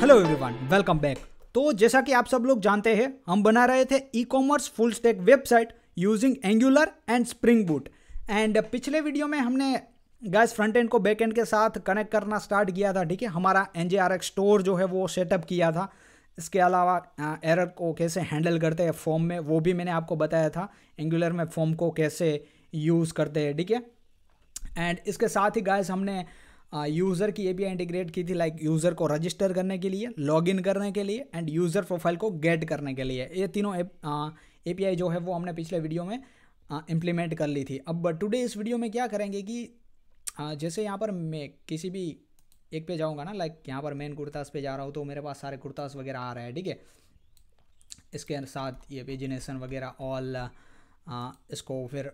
Hello everyone welcome back तो जैसा कि आप सब लोग जानते हैं हम बना रहे थे ecommerce full stack website using Angular and Spring Boot and पिछले वीडियो में हमने गैस फ्रंट एंड को बैक एंड के साथ कनेक्ट करना स्टार्ट किया था ठीक है हमारा एन स्टोर जो है वो सेटअप किया था इसके अलावा एरर को कैसे हैंडल करते हैं फॉर्म में वो भी मैंने आपको बताया था एंगुलर में फॉर्म को कैसे यूज़ करते हैं ठीक है एंड इसके साथ ही गैस हमने यूज़र की ए इंटीग्रेट की थी लाइक यूज़र को रजिस्टर करने के लिए लॉगिन करने के लिए एंड यूज़र प्रोफाइल को गेट करने के लिए ये तीनों ए पी जो है वो हमने पिछले वीडियो में इम्प्लीमेंट कर ली थी अब टुडे इस वीडियो में क्या करेंगे कि आ, जैसे यहाँ पर मैं किसी भी एक पे जाऊँगा ना लाइक यहाँ पर मेन कुर्तास पे जा रहा हूँ तो मेरे पास सारे कुर्तास वगैरह आ रहे हैं ठीक है इसके साथ ये पेजिनेसन वगैरह ऑल इसको फिर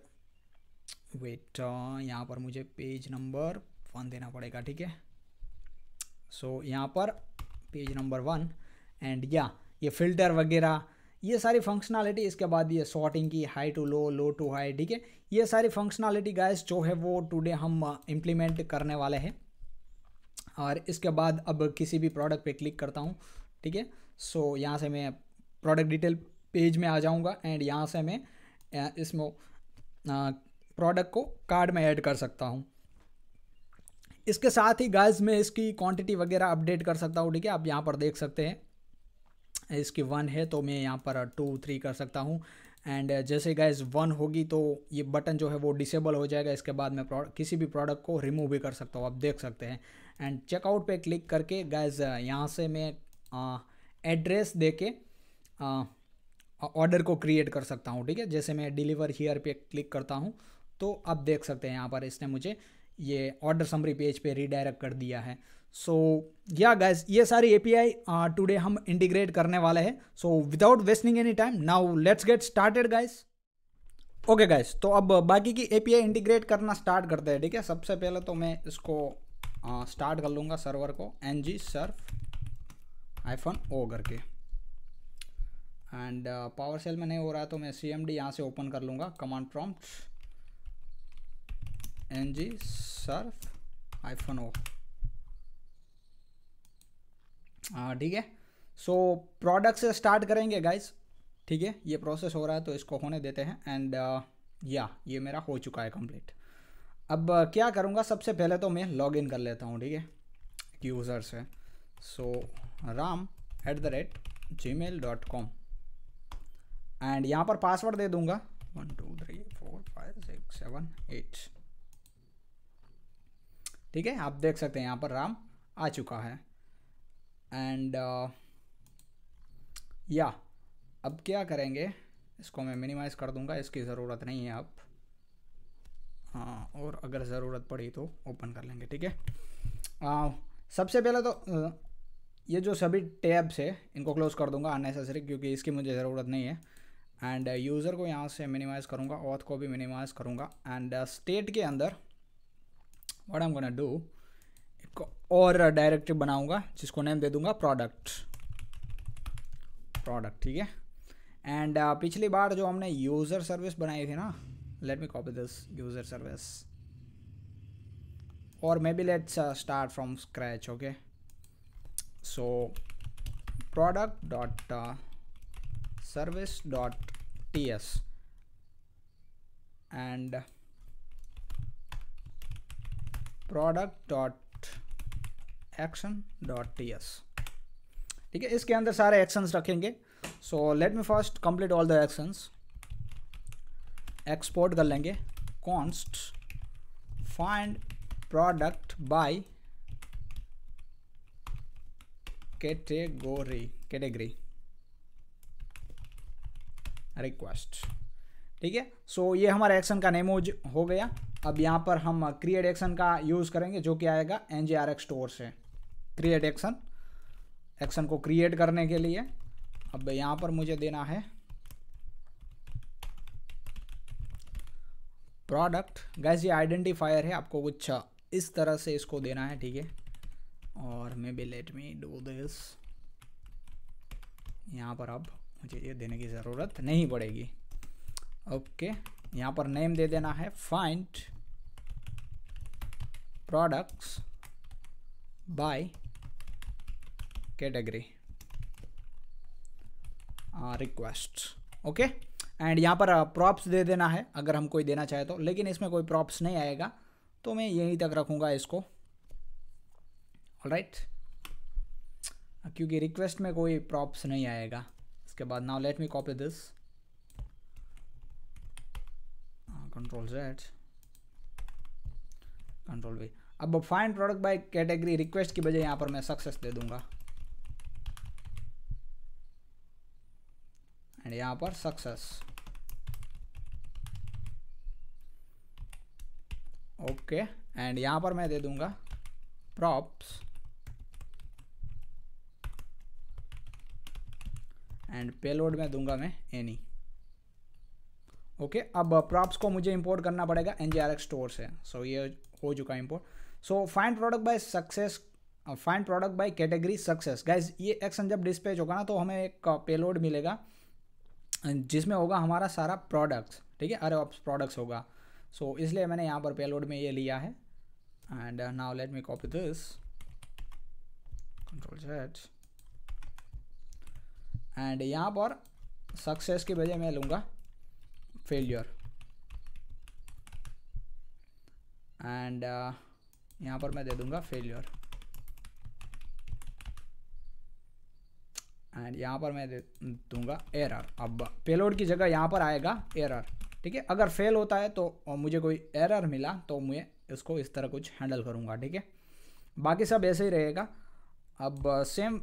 वेट यहाँ पर मुझे पेज नंबर वन देना पड़ेगा ठीक है सो so, यहाँ पर पेज नंबर वन एंड या ये फिल्टर वगैरह ये सारी फंक्शनलिटी इसके बाद ये सॉर्टिंग की high to low low to high ठीक है ये सारी फंक्शनलिटी गाइस जो है वो टुडे हम इम्प्लीमेंट uh, करने वाले हैं और इसके बाद अब किसी भी प्रोडक्ट पे क्लिक करता हूँ ठीक है सो यहाँ से मैं प्रोडक्ट डिटेल पेज में आ जाऊँगा एंड यहाँ से मैं uh, इसमें प्रोडक्ट uh, को कार्ड में ऐड कर सकता हूँ इसके साथ ही गाइस मैं इसकी क्वांटिटी वगैरह अपडेट कर सकता हूँ ठीक है आप यहाँ पर देख सकते हैं इसकी वन है तो मैं यहाँ पर टू थ्री कर सकता हूँ एंड uh, जैसे गैस वन होगी तो ये बटन जो है वो डिसेबल हो जाएगा इसके बाद मैं किसी भी प्रोडक्ट को रिमूव भी कर सकता हूँ आप देख सकते हैं एंड चेकआउट पर क्लिक करके गैज uh, यहाँ से मैं एड्रेस दे के ऑर्डर को क्रिएट कर सकता हूँ ठीक है जैसे मैं डिलीवर हीयर पे क्लिक करता हूँ तो आप देख सकते हैं यहाँ पर इसने मुझे ये ऑर्डर समरी पेज पे रीडायरेक्ट कर दिया है सो या गैस ये सारी ए पी आई टूडे हम इंटीग्रेट करने वाले हैं so without wasting any time now let's get started guys okay guys तो अब बाकी की ए पी आई इंटीग्रेट करना स्टार्ट करते हैं ठीक है सबसे पहले तो मैं इसको स्टार्ट uh, कर लूँगा सर्वर को N G serve hyphen O करके एंड पावर सेल में नहीं हो रहा है तो मैं सी एम डी यहाँ से ओपन कर लूँगा command prompt N G serve hyphen O हाँ ठीक है सो प्रोडक्ट से स्टार्ट करेंगे गाइस ठीक है ये प्रोसेस हो रहा है तो इसको होने देते हैं एंड या uh, yeah, ये मेरा हो चुका है कंप्लीट अब uh, क्या करूँगा सबसे पहले तो मैं लॉग इन कर लेता हूँ ठीक है यूज़र से so Ram at the rate gmail dot com and यहाँ पर पासवर्ड दे दूँगा one two three four five six seven eight ठीक है आप देख सकते हैं यहाँ पर राम आ चुका है एंड या uh, yeah, अब क्या करेंगे इसको मैं मिनिमाइज़ कर दूंगा इसकी ज़रूरत नहीं है अब हाँ और अगर ज़रूरत पड़ी तो ओपन कर लेंगे ठीक है uh, सबसे पहले तो uh, ये जो सभी टैब्स है इनको क्लोज़ कर दूंगा अननेसेसरी क्योंकि इसकी मुझे ज़रूरत नहीं है एंड यूज़र uh, को यहाँ से मिनिमाइज़ करूँगा ऑथ को भी मिनिमाइज़ करूँगा एंड स्टेट के अंदर वट एम गोना डू एक और डायरेक्टिव बनाऊँगा जिसको नेम दे दूँगा प्रोडक्ट प्रोडक्ट ठीक है एंड uh, पिछली बार जो हमने यूज़र सर्विस बनाई थी ना let me copy this user service और maybe let's start from scratch okay so product dot service dot T S and product dot action dot T S ठीक है इसके अंदर सारे एक्शंस रखेंगे so let me first complete all the actions export कर लेंगे const find product by category category request ठीक है सो ये हमारा एक्शन का नेमोज हो गया अब यहाँ पर हम क्रिएट uh, एक्शन का यूज़ करेंगे जो कि आएगा N J R X store से क्रिएट एक्शन एक्शन को क्रिएट करने के लिए अब यहाँ पर मुझे देना है प्रोडक्ट गैस ये आइडेंटिफायर है आपको कुछ uh, इस तरह से इसको देना है ठीक है और maybe let me do this यहाँ पर अब मुझे ये देने की ज़रूरत नहीं पड़ेगी ओके यहाँ पर नेम दे देना है find products by category request okay and यहाँ पर प्रॉप्स uh, दे देना है अगर हम कोई देना चाहे तो लेकिन इसमें कोई प्रॉप्स नहीं आएगा तो मैं यहीं तक रखूँगा इसको राइट right. क्योंकि रिक्वेस्ट में कोई प्रॉप्स नहीं आएगा इसके बाद now let me copy this control Z control V अब find product by category request की बजाय यहाँ पर मैं सक्सेस दे दूंगा एंड यहाँ पर सक्सेस ओके एंड यहाँ पर मैं दे दूंगा प्रॉप्स एंड पेलोड में दूंगा मैं एनी ओके अब प्रॉप्स को मुझे इंपोर्ट करना पड़ेगा एन जी स्टोर से सो so, ये हो चुका है import so find product by success find product by category success guys ये एक्शन जब डिस्पैच होगा ना तो हमें एक पेलोड uh, मिलेगा जिसमें होगा हमारा सारा प्रोडक्ट्स ठीक है अरे ऑप्स प्रोडक्ट्स होगा सो so, इसलिए मैंने यहाँ पर पेलोड में ये लिया है and now let me copy this control set and यहाँ पर सक्सेस के बजाय मैं लूँगा फेलियर एंड uh, यहाँ पर मैं दे दूंगा फेलियर एंड यहाँ पर मैं दे दूंगा एरर अब पेलोड की जगह यहाँ पर आएगा एरर ठीक है अगर फेल होता है तो मुझे कोई एरर मिला तो मैं इसको इस तरह कुछ हैंडल करूँगा ठीक है बाकी सब ऐसे ही रहेगा अब सेम uh,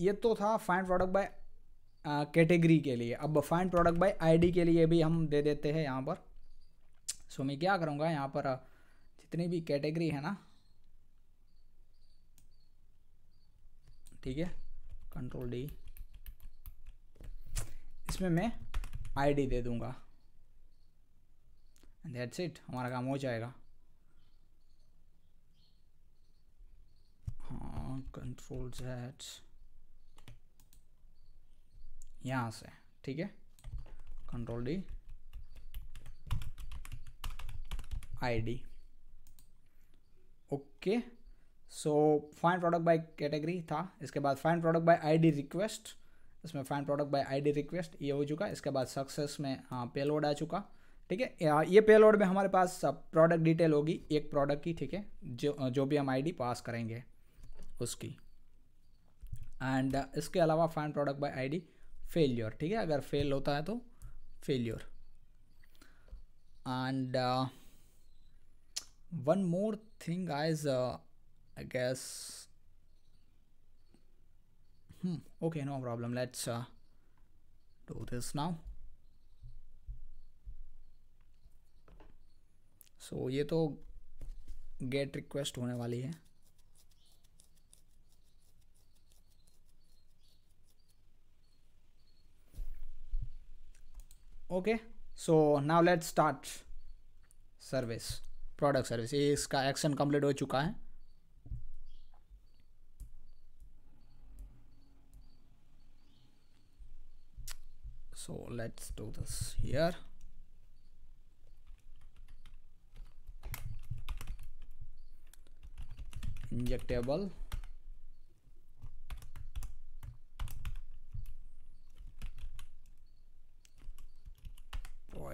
ये तो था फाइंड प्रोडक्ट बाय कैटेगरी के लिए अब फाइंड प्रोडक्ट बाय आईडी के लिए भी हम दे देते हैं यहाँ पर सो मैं क्या करूँगा यहाँ पर जितनी भी कैटेगरी है ना ठीक है कंट्रोल डी इसमें मैं आईडी दे दूँगा दैट्स इट हमारा काम हो जाएगा हाँ कंट्रोल जेड यहाँ से ठीक है control D ID okay so find product by category था इसके बाद fine product by ID request इसमें find product by ID request ये हो चुका इसके बाद सक्सेस में हाँ पेलोड आ चुका ठीक है ये पेलोड में हमारे पास प्रोडक्ट डिटेल होगी एक प्रोडक्ट की ठीक है जो जो भी हम आईडी पास करेंगे उसकी एंड इसके अलावा find product by ID failure ठीक है अगर फेल होता है तो failure and one more thing eyes I guess okay no problem let's do this now so ये तो गेट रिक्वेस्ट होने वाली है okay so now let's start service product service ये इसका action complete हो चुका है so let's do this here injectable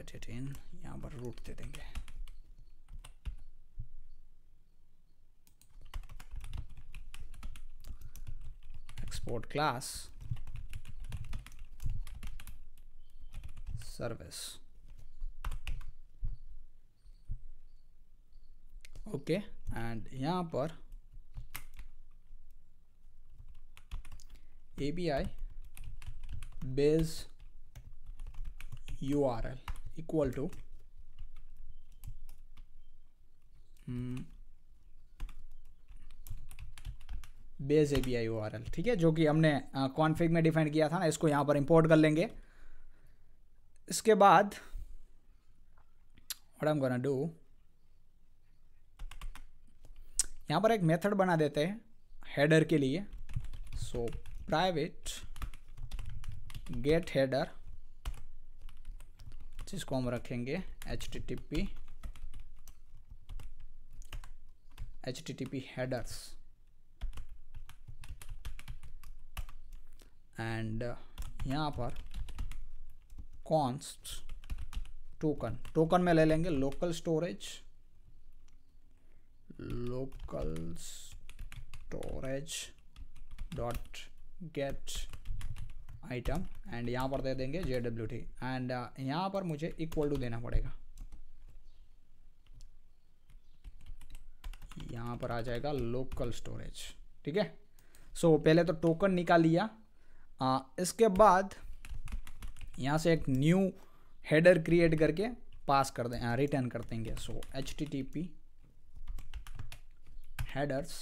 divided in यहाँ पर रूट दे देंगे export class service okay and यहाँ पर A B I base U R L equal to base A B I O R L ठीक है जो कि हमने कॉन्फ़िग में डिफाइन किया था ना इसको यहाँ पर इंपोर्ट कर लेंगे इसके बाद व्हाट एम गोना डू यहाँ पर एक मेथड बना देते हैं हेडर के लिए सो प्राइवेट गेट हेडर जिसको हम रखेंगे H T T P H T T P headers and यहाँ पर कॉन्स्ट टोकन टोकन में ले लेंगे local storage local storage dot get item and यहाँ पर दे देंगे जे डब्ल्यू टी एंड यहाँ पर मुझे इक्वल टू देना पड़ेगा यहाँ पर आ जाएगा लोकल स्टोरेज ठीक है सो पहले तो टोकन निकाल लिया आ, इसके बाद यहाँ से एक न्यू हेडर क्रिएट करके पास कर दें रिटर्न कर देंगे so H T T P headers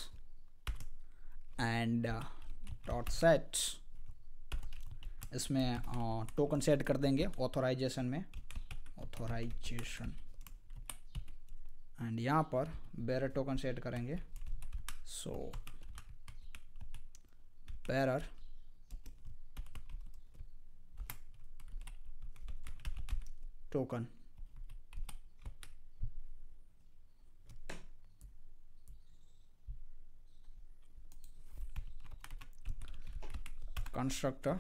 and dot sets इसमें टोकन सेट कर देंगे ऑथोराइजेशन में ऑथोराइजेशन एंड यहाँ पर बैरर टोकन सेट करेंगे so bearer token constructor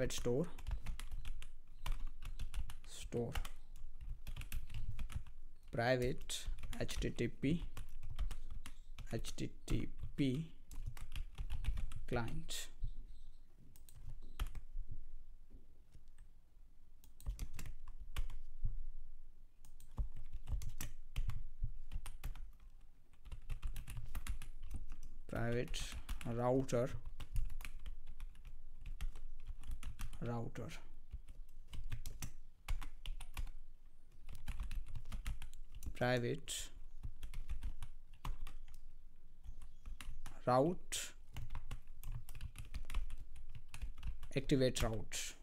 private store store private http http client private router router private route activate route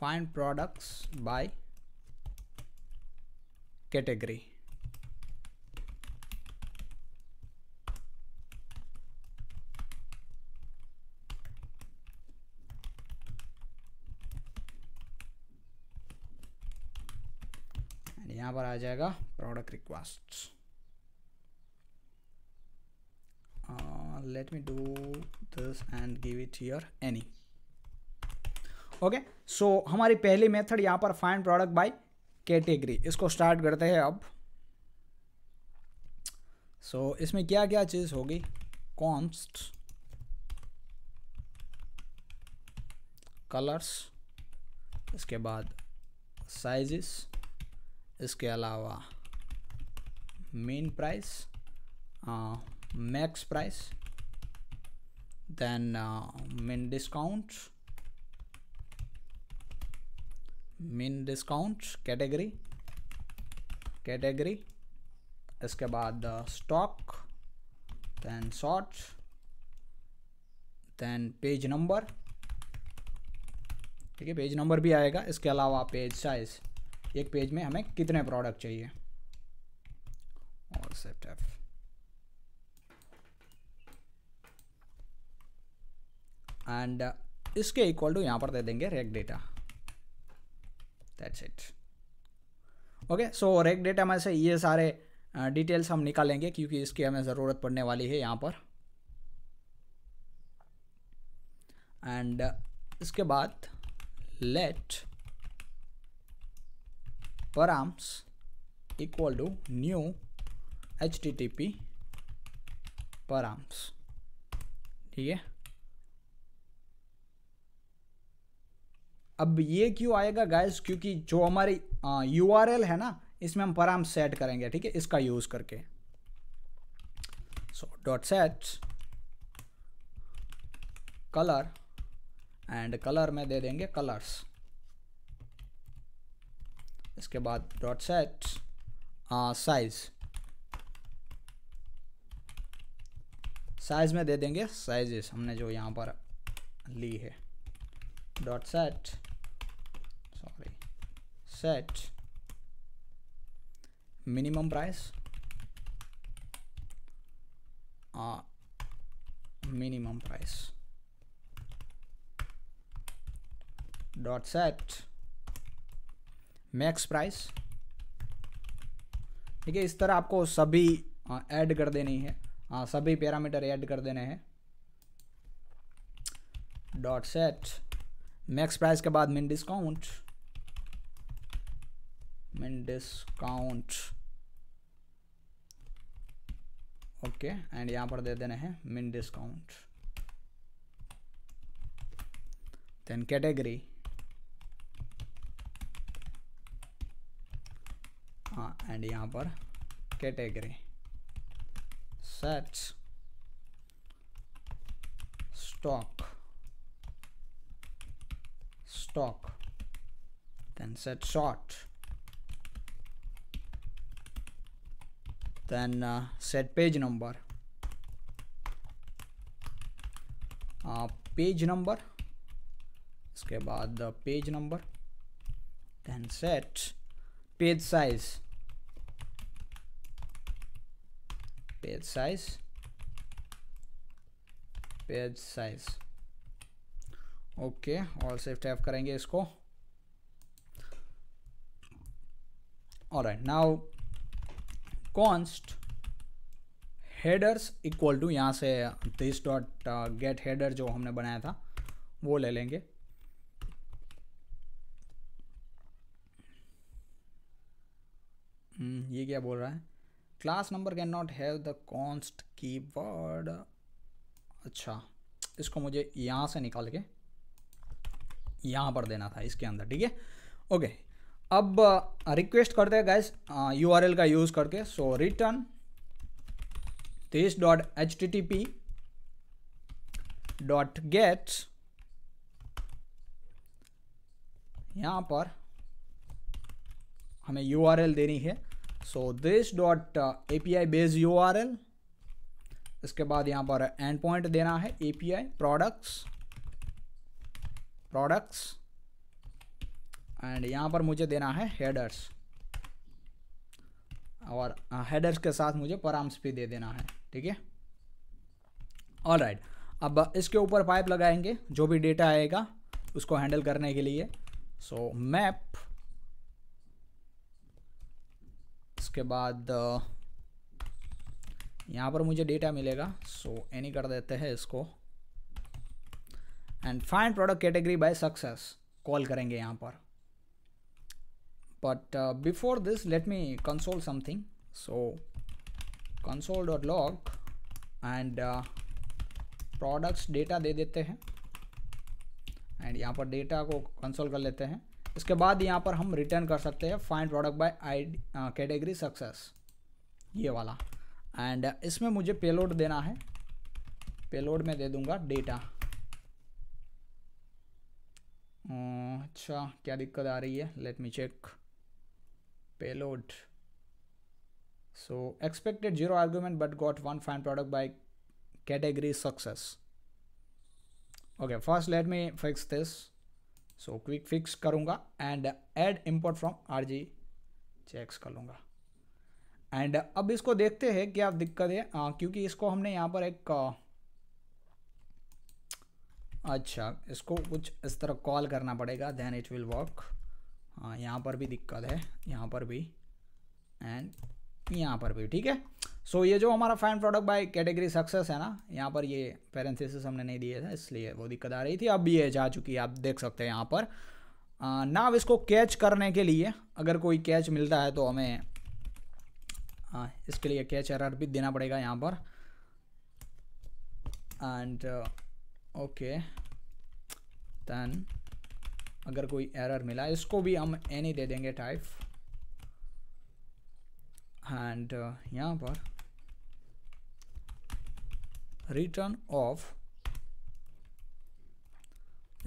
find products by category पर आ जाएगा product request let me do this and give it here any okay so हमारी पहली method यहां पर find product by category इसको start करते हैं अब सो so, इसमें क्या क्या चीज़ होगी कॉन्स्ट कलर्स इसके बाद साइजेस इसके अलावा min price max price then min discount min discount category category इसके बाद stock then sort then page number ठीक है पेज नंबर भी आएगा इसके अलावा पेज साइज एक पेज में हमें कितने प्रोडक्ट चाहिए और सेट एफ एंड इसके इक्वल टू यहां पर दे देंगे req data that's it okay so req data में से ये सारे डिटेल्स uh, हम निकालेंगे क्योंकि इसकी हमें ज़रूरत पड़ने वाली है यहाँ पर एंड uh, इसके बाद let params equal to new http params ठीक है अब ये क्यों आएगा गाइस क्योंकि जो हमारी यू है ना इसमें हम पराम सेट करेंगे ठीक है इसका यूज करके so dot set colour and colour में दे देंगे कलर्स इसके बाद डॉट सेट साइज साइज में दे देंगे साइजेस हमने जो यहाँ पर ली है dot set sorry set minimum price minimum price dot set max price ठीक है इस तरह आपको सभी ऐड कर देनी है आ, सभी पैरामीटर ऐड कर देने हैं डॉट सेट मैक्स प्राइस के बाद मिन डिस्काउंट मिन डिस्काउंट ओके एंड यहां पर दे देने हैं मिन डिस्काउंट देन कैटेगरी हाँ एंड यहाँ पर category sets stock stock then set sort then set page number page number उसके बाद page number then set page size page size page size okay all safe tap करेंगे इसको और now const headers equal to यहां से this dot gate header जो हमने बनाया था वो ले लेंगे hmm, ये क्या बोल रहा है class number can not have the const keyword अच्छा इसको मुझे यहाँ से निकाल के यहाँ पर देना था इसके अंदर ठीक है ओके अब रिक्वेस्ट uh, करते हैं गैस यू आर एल का यूज़ करके so return this dot H T T P dot gets यहाँ पर हमें यू आर एल देनी है so this dot A P I base U R L इसके बाद यहाँ पर एंड पॉइंट देना है A P I products products and यहाँ पर मुझे देना है हेडर्स और हेडर्स uh, के साथ मुझे पराम्स भी दे देना है ठीक है ऑल राइट अब इसके ऊपर पाइप लगाएंगे जो भी डेटा आएगा उसको हैंडल करने के लिए सो मैप उसके बाद यहाँ पर मुझे डेटा मिलेगा सो so, एनी कर देते हैं इसको and find product category by success call करेंगे यहाँ पर but before this let me console something so console dot and and products data दे देते हैं एंड यहाँ पर डेटा को कंसोल कर लेते हैं उसके बाद यहाँ पर हम रिटर्न कर सकते हैं find product by I category success ये वाला एंड uh, इसमें मुझे पेलोड देना है पेलोड में दे दूंगा डेटा uh, अच्छा क्या दिक्कत आ रही है let me check payload so expected zero argument but got one find product by category success okay first let me fix this so quick fix करूँगा and add import from R G checks कर लूँगा and अब इसको देखते हैं क्या दिक्कत है आ, क्योंकि इसको हमने यहाँ पर एक अच्छा इसको कुछ इस तरह कॉल करना पड़ेगा देन इट विल वर्क हाँ यहाँ पर भी दिक्कत है यहाँ पर भी एंड यहाँ पर भी ठीक है सो ये जो हमारा find product by category success है ना यहाँ पर ये पेरेंथिस हमने नहीं दिए थे इसलिए वो दिक्कत आ रही थी अब ये जा चुकी है आप देख सकते हैं यहाँ पर नाव इसको कैच करने के लिए अगर कोई कैच मिलता है तो हमें आ, इसके लिए कैच एरर भी देना पड़ेगा यहाँ पर एंड ओके दैन अगर कोई एरर मिला इसको भी हम एनी दे देंगे टाइप एंड uh, यहाँ पर रिटर्न ऑफ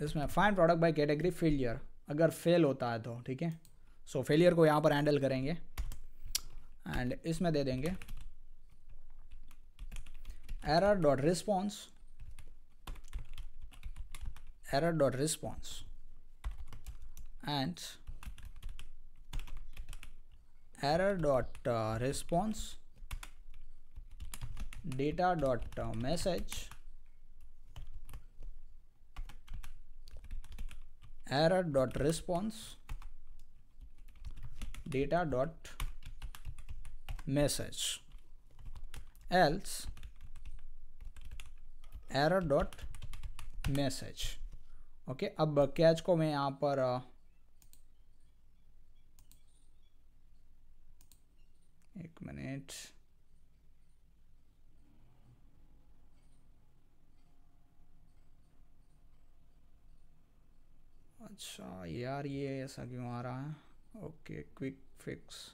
इसमें find product by category failure अगर फेल होता है तो ठीक है सो फेलियर को यहाँ पर हैंडल करेंगे एंड इसमें दे देंगे error dot response error dot response and error dot uh, response data dot uh, message error dot response data dot message else error dot message okay okay, अब कैच को मैं यहाँ पर uh, एक मिनट अच्छा यार ये ऐसा क्यों आ रहा है okay quick fix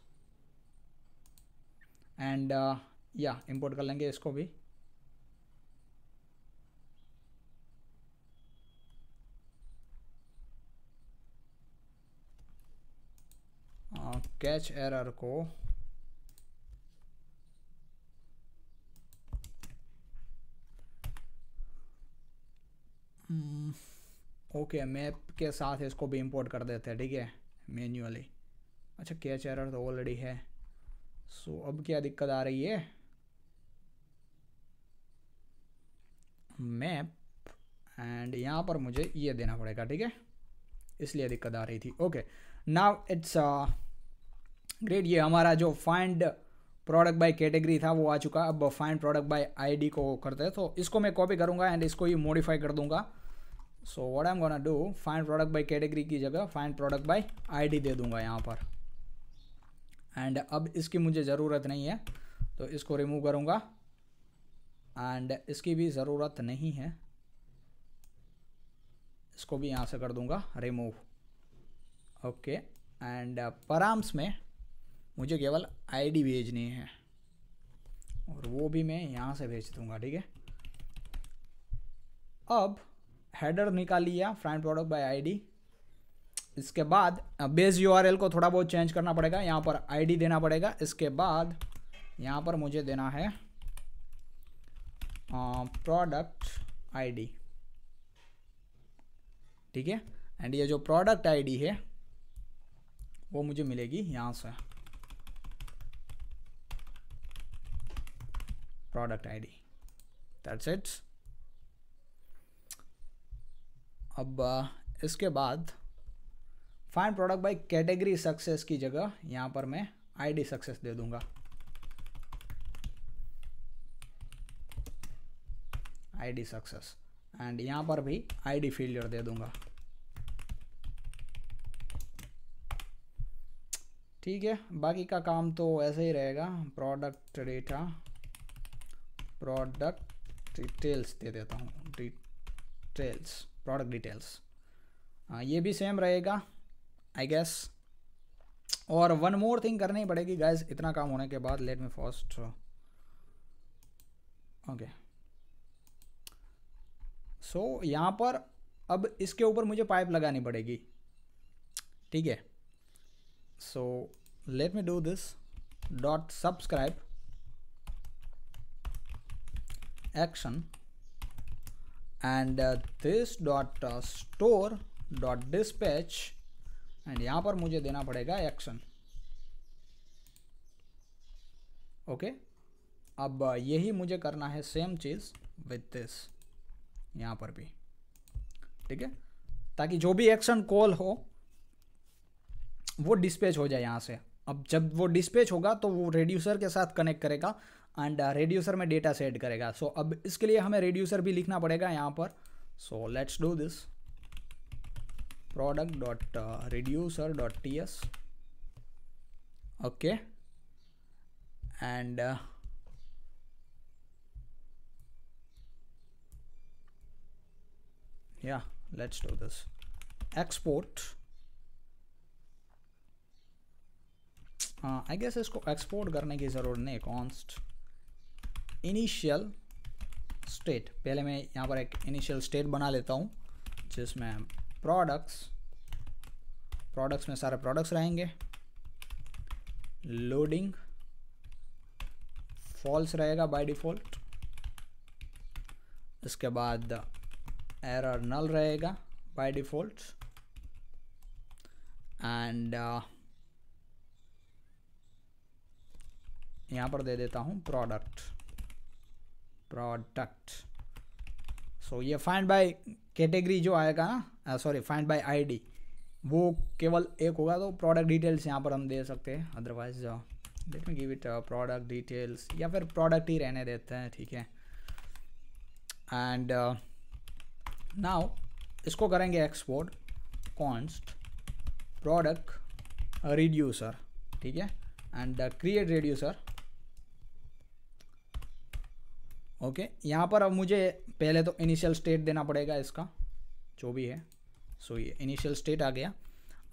and uh, या इंपोर्ट कर लेंगे इसको भी कैच uh, एरर को ओके मैप के साथ इसको भी इंपोर्ट कर देते हैं ठीक है मैन्युअली अच्छा कैच एरर तो ऑलरेडी है सो so, अब क्या दिक्कत आ रही है मैप एंड यहाँ पर मुझे ये देना पड़ेगा ठीक है इसलिए दिक्कत आ रही थी ओके नाउ इट्स ग्रेट ये हमारा जो फाइंड प्रोडक्ट बाय कैटेगरी था वो आ चुका अब फाइंड प्रोडक्ट बाय आईडी को करते हैं तो इसको मैं कॉपी करूँगा एंड इसको ही मॉडिफाई कर दूँगा so what am gonna do find product by category की जगह फाइन प्रोडक्ट आई डी दे दूंगा यहाँ पर एंड अब इसकी मुझे ज़रूरत नहीं है तो इसको रिमूव करूँगा एंड इसकी भी ज़रूरत नहीं है इसको भी यहाँ से कर दूँगा रिमूव ओके एंड पराम्स में मुझे केवल आईडी भेजनी है और वो भी मैं यहाँ से भेज दूँगा ठीक है अब हेडर निकाल लिया फ्रंट प्रोडक्ट बाय आईडी इसके बाद बेस यूआरएल को थोड़ा बहुत चेंज करना पड़ेगा यहाँ पर आईडी देना पड़ेगा इसके बाद यहाँ पर मुझे देना है प्रोडक्ट आईडी ठीक है एंड ये जो प्रोडक्ट आईडी है वो मुझे मिलेगी यहाँ से product ID D that's it's अब इसके बाद फाइन प्रोडक्ट बाई कैटेगरी सक्सेस की जगह यहाँ पर मैं आईडी सक्सेस दे दूंगा आईडी सक्सेस एंड यहाँ पर भी आईडी फेलियर दे दूंगा ठीक है बाकी का काम तो ऐसे ही रहेगा प्रोडक्ट डेटा प्रोडक्ट डिटेल्स दे देता हूँ डिटेल्स प्रोडक्ट डिटेल्स हाँ, ये भी सेम रहेगा आई गेस और वन मोर थिंग करनी ही पड़ेगी गैस इतना काम होने के बाद let me first okay so यहाँ पर अब इसके ऊपर मुझे पाइप लगानी पड़ेगी ठीक है so let me do this dot subscribe action and this dot store dot dispatch and यहाँ पर मुझे देना पड़ेगा एक्शन ओके अब uh, यही मुझे करना है सेम चीज़ विथ दिस यहाँ पर भी ठीक है ताकि जो भी एक्शन कॉल हो वो डिस्पैच हो जाए यहाँ से अब जब वो डिस्पैच होगा तो वो रेड्यूसर के साथ कनेक्ट करेगा एंड रेड्यूसर uh, में डेटा सेट करेगा सो so, अब इसके लिए हमें रेड्यूसर भी लिखना पड़ेगा यहाँ पर so let's do this product dot reducer dot T S okay and या let's do this export I guess इसको एक्सपोर्ट करने की ज़रूरत नहीं कॉन्स्ट इनिशियल स्टेट पहले मैं यहाँ पर एक इनिशियल स्टेट बना लेता हूँ जिसमें प्रोडक्ट्स प्रोडक्ट्स में सारे प्रोडक्ट्स रहेंगे लोडिंग फॉल्स रहेगा बाय डिफ़ॉल्ट इसके बाद एरर नल रहेगा बाय डिफ़ॉल्ट एंड यहाँ पर दे देता हूँ प्रोडक्ट प्रोडक्ट सो ये फाइंड by कैटेगरी जो आएगा ना sorry find by I D वो केवल एक होगा तो प्रोडक्ट डिटेल्स यहाँ पर हम दे सकते हैं otherwise let me give it product details या फिर प्रोडक्ट ही रहने देते हैं ठीक है एंड नाउ uh, इसको करेंगे एक्सपोर्ट कॉन्स्ट प्रोडक्ट रिड्यूसर ठीक है एंड क्रिएट रिड्यूसर ओके यहाँ पर अब मुझे पहले तो इनिशियल स्टेट देना पड़ेगा इसका जो भी है सो ये इनिशियल स्टेट आ गया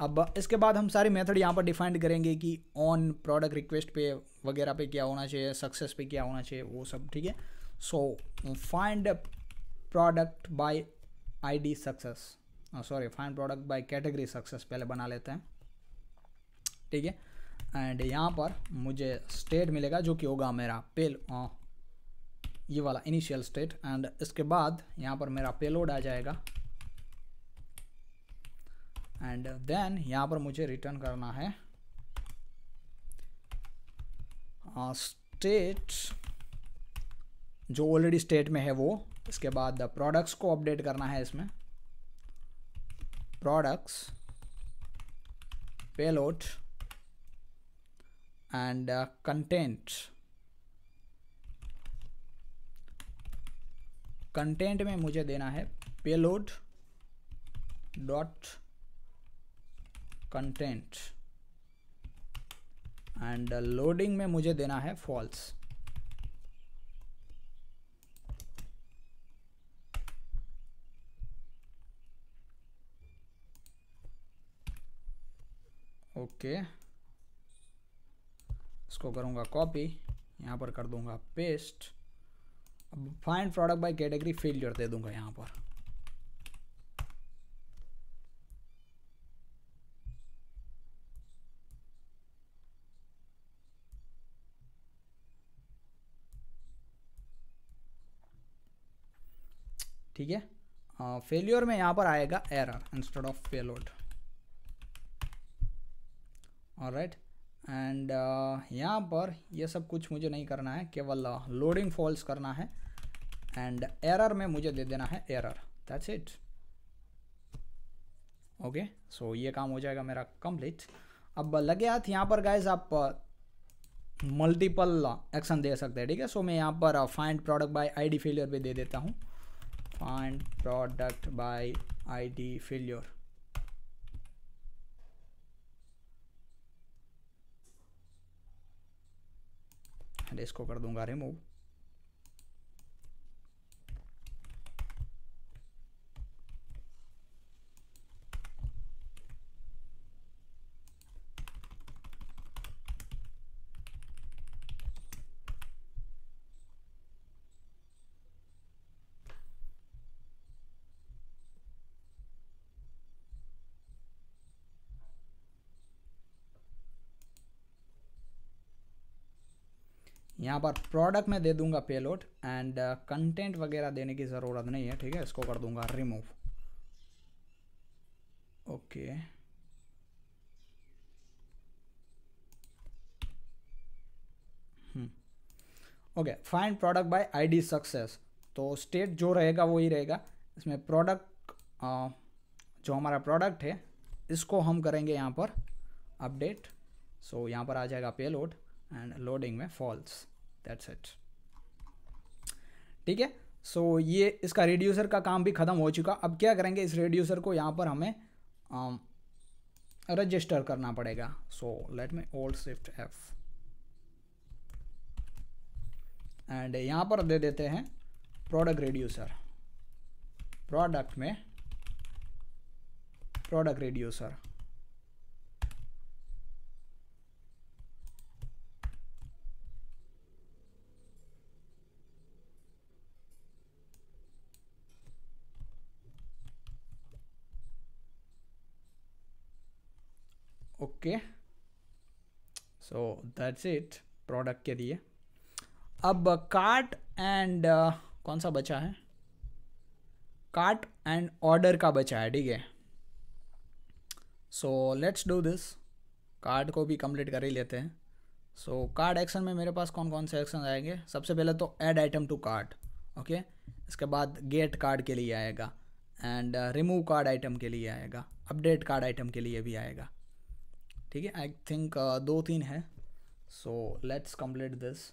अब इसके बाद हम सारे मेथड यहाँ पर डिफाइंड करेंगे कि ऑन प्रोडक्ट रिक्वेस्ट पे वगैरह पे क्या होना चाहिए सक्सेस पे क्या होना चाहिए वो सब ठीक है so find product by ID success sorry find product by category success पहले बना लेते हैं ठीक है एंड यहाँ पर मुझे स्टेट मिलेगा जो कि होगा मेरा पेल uh, ये वाला इनिशियल स्टेट एंड इसके बाद यहाँ पर मेरा पेलोड आ जाएगा एंड देन यहाँ पर मुझे रिटर्न करना है स्टेट uh, जो ऑलरेडी स्टेट में है वो इसके बाद प्रोडक्ट्स को अपडेट करना है इसमें products payload and content content में मुझे देना है payload dot content and loading में मुझे देना है फॉल्स ओके okay. इसको करूंगा कॉपी यहां पर कर दूंगा paste find product by category failure दे दूंगा यहाँ पर ठीक है फेल्योर में यहाँ पर आएगा error instead of payload right and यहाँ पर यह सब कुछ मुझे नहीं करना है केवल लोडिंग फॉल्स करना है एंड एरर में मुझे दे देना है error that's it okay so ये काम हो जाएगा मेरा कंप्लीट अब लगे हाथ यहाँ पर गाइज आप मल्टीपल uh, एक्शन दे सकते हैं ठीक है सो so, मैं यहाँ पर find product by ID failure भी दे देता हूँ find product by ID failure इसको कर दूंगा रिमूव यहाँ पर प्रोडक्ट में दे दूंगा पेलोड एंड कंटेंट वगैरह देने की ज़रूरत नहीं है ठीक है इसको कर दूंगा remove okay okay find product by ID success तो स्टेट जो रहेगा वो ही रहेगा इसमें प्रोडक्ट uh, जो हमारा प्रोडक्ट है इसको हम करेंगे यहाँ पर अपडेट सो so, यहाँ पर आ जाएगा पे लोड एंड लोडिंग में फॉल्स दैट्स इट ठीक है सो so, ये इसका रेड्यूसर का काम भी ख़त्म हो चुका अब क्या करेंगे इस रेड्यूसर को यहाँ पर हमें रजिस्टर um, करना पड़ेगा so let me alt shift F and यहाँ पर दे देते हैं प्रोडक्ट रेड्यूसर प्रोडक्ट में product reducer okay so that's it product के लिए अब कार्ट uh, एंड uh, कौन सा बचा है कार्ट एंड ऑर्डर का बचा है ठीक है so let's do this cart को भी कंप्लीट कर ही लेते हैं सो कार्ड एक्शन में मेरे पास कौन कौन से एक्शन आएंगे सबसे पहले तो add item to card okay इसके बाद गेट कार्ड के लिए आएगा एंड रिमूव कार्ड आइटम के लिए आएगा अपडेट कार्ड आइटम के लिए भी आएगा ठीक है आई थिंक uh, दो तीन है सो लेट्स कंप्लीट दिस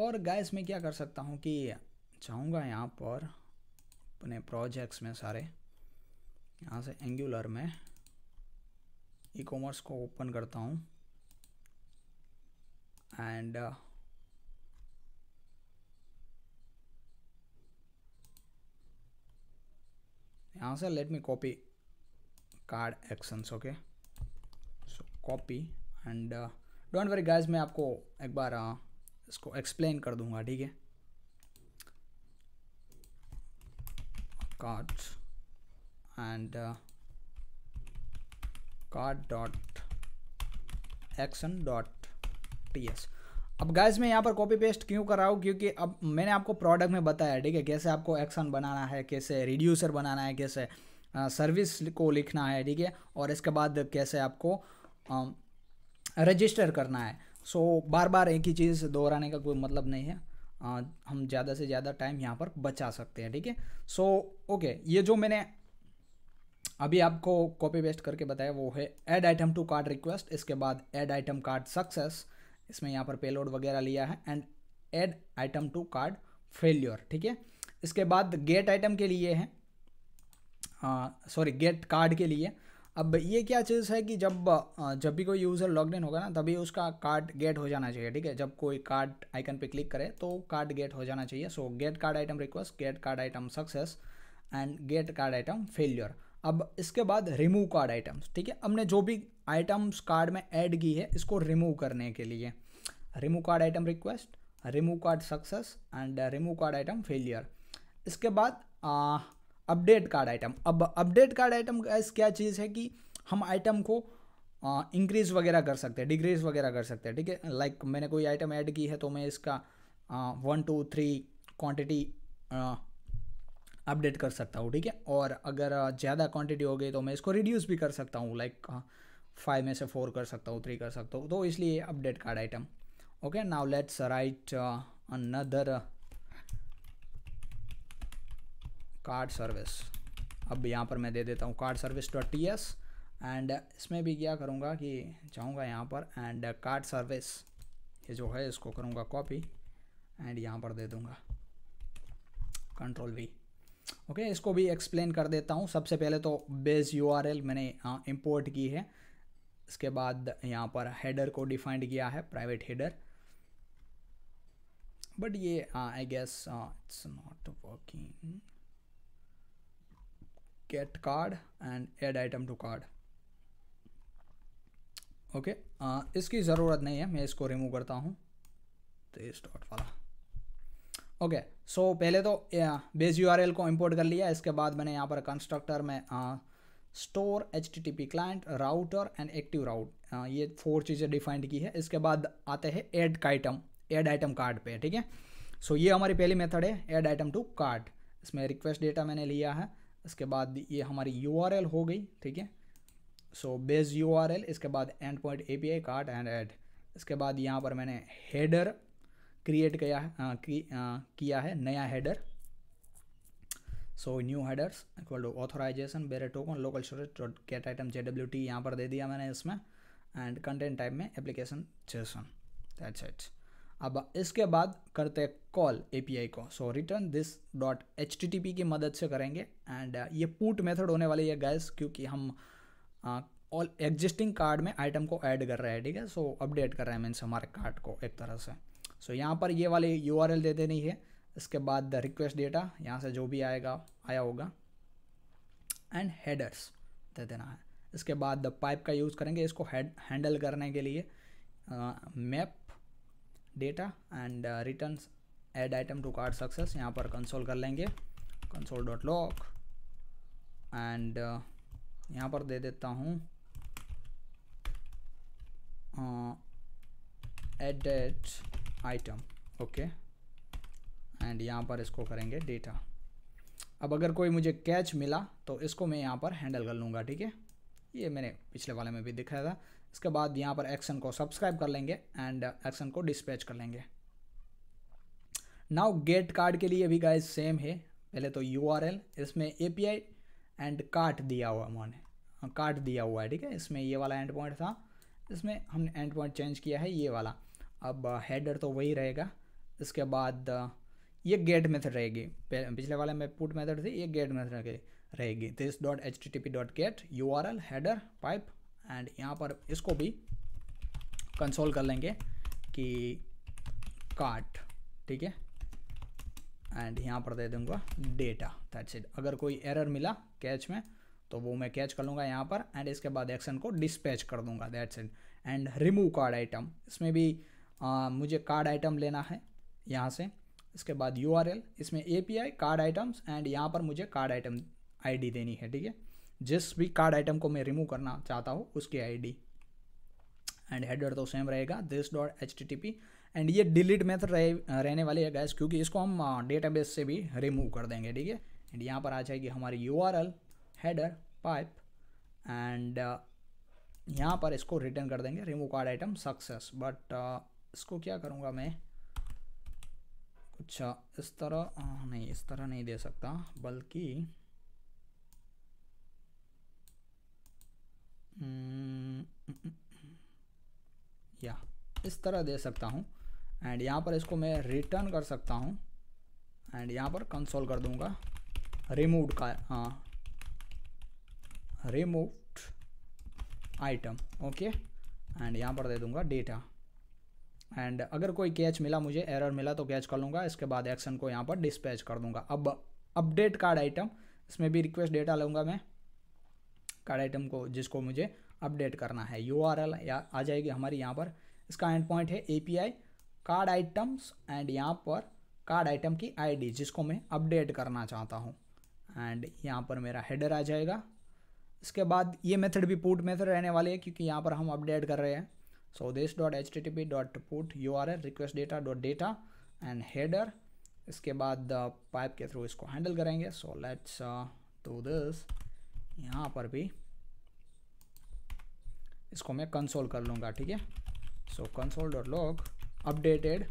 और गैस मैं क्या कर सकता हूँ कि चाहूँगा यहाँ पर अपने प्रोजेक्ट्स में सारे यहाँ से एंगुलर में ई कॉमर्स को ओपन करता हूँ एंड uh, यहाँ से let me copy cart actions okay so copy and don't worry guys मैं आपको एक बार uh, इसको एक्सप्लेन कर दूंगा ठीक है carts and cart dot action dot T S अब गैस मैं यहाँ पर कॉपी पेस्ट क्यों कर रहा हूँ क्योंकि अब मैंने आपको प्रोडक्ट में बताया ठीक है कैसे आपको एक्शन बनाना है कैसे रिड्यूसर बनाना है कैसे सर्विस को लिखना है ठीक है और इसके बाद कैसे आपको रजिस्टर करना है सो so, बार बार एक ही चीज़ दोहराने का कोई मतलब नहीं है आ, हम ज़्यादा से ज़्यादा टाइम यहाँ पर बचा सकते हैं ठीक है सो ओके ये जो मैंने अभी आपको कॉपी पेस्ट करके बताया वो है add item to cart request इसके बाद एड आइटम कार्ड सक्सेस इसमें यहाँ पर पेलोड वगैरह लिया है and add item to cart failure ठीक है इसके बाद गेट आइटम के लिए है सॉरी गेट कार्ड के लिए अब ये क्या चीज़ है कि जब जब भी कोई यूज़र लॉग इन होगा ना तभी उसका कार्ड गेट हो जाना चाहिए ठीक है जब कोई कार्ड आइकन पे क्लिक करे तो कार्ड गेट हो जाना चाहिए so get cart item request get cart item success and get cart item failure अब इसके बाद रिमूव कार्ड आइटम्स ठीक है हमने जो भी आइटम्स कार्ड में ऐड की है इसको रिमूव करने के लिए remove card item request remove cart success and remove card item failure इसके बाद अपडेट कार्ड आइटम अब अपडेट कार्ड आइटम क्या चीज़ है कि हम आइटम को इंक्रीज़ वगैरह कर सकते हैं डिक्रीज़ वगैरह कर सकते हैं ठीक है लाइक like, मैंने कोई आइटम ऐड की है तो मैं इसका one two three quantity update कर सकता हूँ ठीक है और अगर ज़्यादा क्वांटिटी हो गई तो मैं इसको रिड्यूस भी कर सकता हूँ लाइक फाइव में से फोर कर सकता हूँ थ्री कर सकता हूँ तो इसलिए update card item okay now let's write another cart service अब यहाँ पर मैं दे देता हूँ cart service dot T S and इसमें भी क्या करूँगा कि जाऊँगा यहाँ पर एंड कार्ड सर्विस ये जो है इसको करूँगा कॉपी एंड यहाँ पर दे दूँगा कंट्रोल वी ओके okay, इसको भी एक्सप्लेन कर देता हूँ सबसे पहले तो बेस यू मैंने इम्पोर्ट की है इसके बाद यहाँ पर हेडर को डिफाइंड किया है प्राइवेट हेडर बट ये I guess it's not working get cart and add item to card okay इसकी ज़रूरत नहीं है मैं इसको रिमूव करता हूँ तो इस डॉट वाला ओके सो पहले तो बेस यू को इम्पोर्ट कर लिया इसके बाद मैंने यहाँ पर कंस्ट्रक्टर में store H T T P client router and active route ये फोर चीज़ें डिफाइंड की है इसके बाद आते हैं एड का आइटम एड आइटम कार्ड पे ठीक है सो ये हमारी पहली मेथड है एड आइटम टू कार्ड इसमें रिक्वेस्ट डेटा मैंने लिया है इसके बाद ये हमारी यू आर एल हो गई ठीक है so base U R L इसके बाद endpoint A P I cart and add इसके बाद यहाँ पर मैंने हेडर क्रिएट किया है हाँ, हाँ, किया है नया header so new headers equal to authorization bearer token local storage dot get item J W T यहाँ पर दे दिया मैंने इसमें एंड कंटेंट टाइप में एप्लीकेशन जेसन दैट्स इट अब इसके बाद करते हैं कॉल एपीआई को so return this dot H की मदद से करेंगे एंड uh, ये पुट मेथड होने वाली है गैस क्योंकि हम ऑल एग्जिस्टिंग कार्ड में आइटम को ऐड कर रहे हैं ठीक है सो अपडेट कर रहे हैं मीन्स हमारे कार्ड को एक तरह से सो so, यहाँ पर ये वाले यू आर एल दे देनी है इसके बाद रिक्वेस्ट डेटा यहाँ से जो भी आएगा आया होगा एंड हेडर्स दे देना है इसके बाद पाइप का यूज़ करेंगे इसको हैंडल करने के लिए map data and return add item to cart success यहाँ पर कंसोल कर लेंगे कंसोल डॉट लॉक एंड यहाँ पर दे देता हूँ added uh, item okay and यहाँ पर इसको करेंगे डेटा अब अगर कोई मुझे कैच मिला तो इसको मैं यहाँ पर हैंडल कर लूँगा ठीक है ये मैंने पिछले वाले में भी दिखाया था इसके बाद यहाँ पर एक्शन को सब्सक्राइब कर लेंगे एंड एक्शन को डिस्पैच कर लेंगे नाउ गेट कार्ड के लिए भी गाइज सेम है पहले तो यू इसमें A P I and cart दिया हुआ उन्होंने कार्ट हाँ, दिया हुआ है ठीक है इसमें ये वाला एंड पॉइंट था इसमें हमने एंड पॉइंट चेंज किया है ये वाला अब हेडर तो वही रहेगा इसके बाद ये गेट मेथड रहेगी पिछले वाले में पुट मेथड थी ये गेट मेथड रहेगी this dot H T T P dot get U R L header pipe and यहाँ पर इसको भी कंसोल कर लेंगे कि काट ठीक है एंड यहाँ पर दे दूंगा डेटा दैट्स इट अगर कोई एरर मिला कैच में तो वो मैं कैच कर लूँगा यहाँ पर एंड इसके बाद एक्शन को डिस्पैच कर दूंगा that's it and remove card item इसमें भी आ, मुझे कार्ड आइटम लेना है यहाँ से इसके बाद यू इसमें ए कार्ड आइटम्स एंड यहाँ पर मुझे कार्ड आइटम आई देनी है ठीक है जिस भी कार्ड आइटम को मैं रिमूव करना चाहता हूँ उसकी आई एंड हेडर तो सेम रहेगा this dot H T T P and ये डिलीट मेथड रहे, रहने वाली है गैस क्योंकि इसको हम डेटाबेस से भी रिमूव कर देंगे ठीक है एंड यहाँ पर आ जाएगी हमारी U R L header pipe and यहाँ पर इसको रिटर्न कर देंगे remove card item success but इसको क्या करूँगा मैं अच्छा इस तरह आ, नहीं इस तरह नहीं दे सकता बल्कि हम्म, या इस तरह दे सकता हूँ एंड यहाँ पर इसको मैं रिटर्न कर सकता हूँ एंड यहाँ पर कंसोल कर दूँगा रिमूव का हाँ रिमूव आइटम ओके एंड यहाँ पर दे दूँगा डेटा एंड अगर कोई कैच मिला मुझे एरर मिला तो कैच कर लूँगा इसके बाद एक्शन को यहाँ पर डिस्पैच कर दूँगा अब अपडेट कार्ड आइटम इसमें भी रिक्वेस्ट डेटा लूँगा मैं कार्ड आइटम को जिसको मुझे अपडेट करना है यू आर एल आ जाएगी हमारी यहाँ पर इसका एंड पॉइंट है A P I cart items and यहाँ पर कार्ड आइटम की आई डी जिसको मैं अपडेट करना चाहता हूँ एंड यहाँ पर मेरा हेडर आ जाएगा इसके बाद ये मेथड भी पुट मेथड रहने वाली है क्योंकि यहाँ पर हम अपडेट कर रहे हैं so this dot http dot put url request data dot data and header इसके बाद पाइप uh, के थ्रू इसको हैंडल करेंगे सो लेट्स टू दिस यहाँ पर भी इसको मैं कंसोल कर लूँगा ठीक है so console dot log updated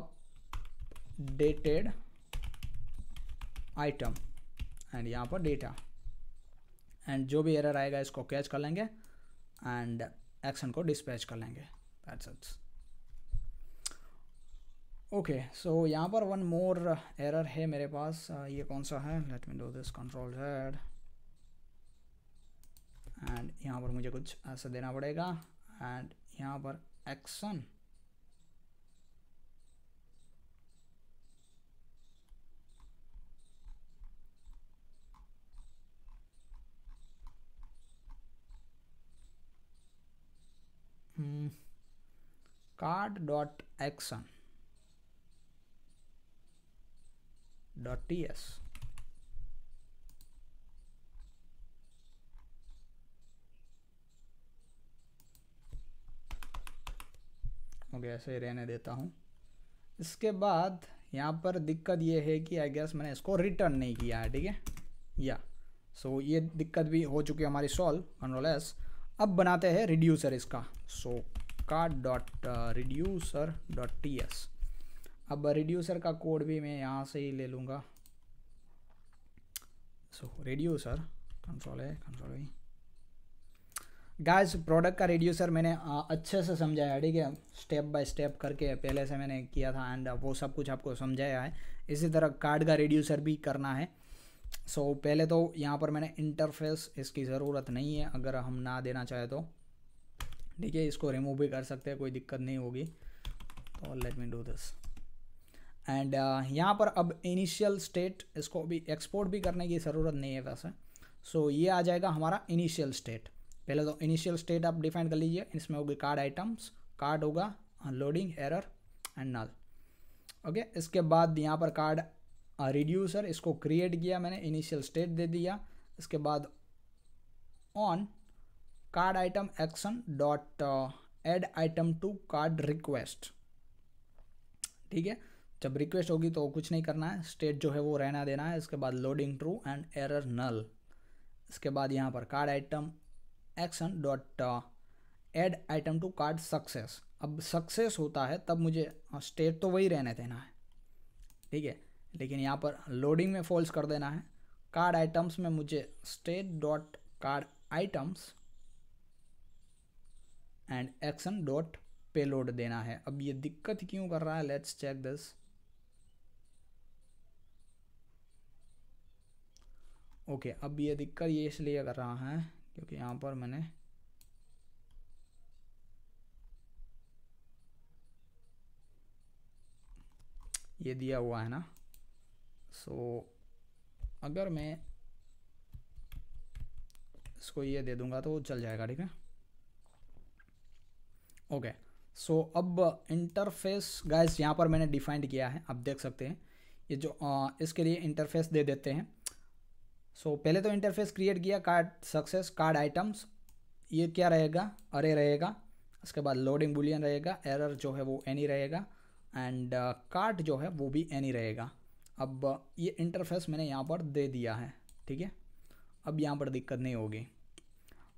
updated item and यहाँ पर डेटा एंड जो भी एरर आएगा इसको कैच कर लेंगे एंड एक्शन को डिस्पैच कर लेंगे दैट्स इट्स ओके सो यहाँ पर वन मोर एरर है मेरे पास uh, ये कौन सा है let me do this control Z and यहाँ पर मुझे कुछ ऐसा देना पड़ेगा एंड यहाँ पर action dot action dot T S okay ऐसे ही रहने देता हूँ इसके बाद यहाँ पर दिक्कत ये है कि आई गेस मैंने इसको रिटर्न नहीं किया है ठीक है या सो ये दिक्कत भी हो चुकी है हमारी सॉल्व कंट्रोल एस अब बनाते हैं रिड्यूसर इसका so so, cart dot reducer dot T S अब रिड्यूसर का कोड भी मैं यहाँ से ही ले लूँगा सो रिड्यूसर कंट्रोल है कंट्रोल भी गैस प्रोडक्ट का रिड्यूसर मैंने अच्छे से समझाया ठीक है स्टेप बाय स्टेप करके पहले से मैंने किया था एंड वो सब कुछ आपको समझाया है इसी तरह कार्ड का रिड्यूसर भी करना है सो so, पहले तो यहाँ पर मैंने इंटरफेस इसकी ज़रूरत नहीं है अगर हम ना देना चाहें तो ठीक है इसको रिमूव भी कर सकते हैं कोई दिक्कत नहीं होगी तो let me do this and यहाँ पर अब इनिशियल स्टेट इसको भी एक्सपोर्ट भी करने की ज़रूरत नहीं है वैसे सो so, ये आ जाएगा हमारा इनिशियल स्टेट पहले तो इनिशियल स्टेट आप डिफाइन कर लीजिए इसमें होगी कार्ड आइटम्स कार्ड होगा loading error and null okay इसके बाद यहाँ पर कार्ड रिड्यूसर uh, इसको क्रिएट किया मैंने इनिशियल स्टेट दे दिया इसके बाद on cart item action dot add item to cart request ठीक है जब रिक्वेस्ट होगी तो कुछ नहीं करना है स्टेट जो है वो रहना देना है इसके बाद loading true and error null इसके बाद यहाँ पर card item action dot add item to cart success अब सक्सेस होता है तब मुझे स्टेट हाँ, तो वही रहने देना है ठीक है लेकिन यहाँ पर लोडिंग में फॉल्स कर देना है कार्ड आइटम्स में मुझे state dot card items and action dot payload देना है अब ये दिक्कत क्यों कर रहा है लेट्स चेक दिस ओके अब ये दिक्कत ये इसलिए कर रहा है क्योंकि यहाँ पर मैंने ये दिया हुआ है ना सो so, अगर मैं इसको ये दे दूंगा तो वो चल जाएगा ठीक है ओके सो अब इंटरफेस गाइस यहाँ पर मैंने डिफाइंड किया है आप देख सकते हैं ये जो आ, इसके लिए इंटरफेस दे देते हैं सो so, पहले तो इंटरफेस क्रिएट किया कार्ड सक्सेस कार्ड आइटम्स ये क्या रहेगा अरे रहेगा उसके बाद लोडिंग बुलियन रहेगा एरर जो है वो एनी रहेगा एंड कार्ड uh, जो है वो भी एनी रहेगा अब ये इंटरफेस मैंने यहाँ पर दे दिया है ठीक है अब यहाँ पर दिक्कत नहीं होगी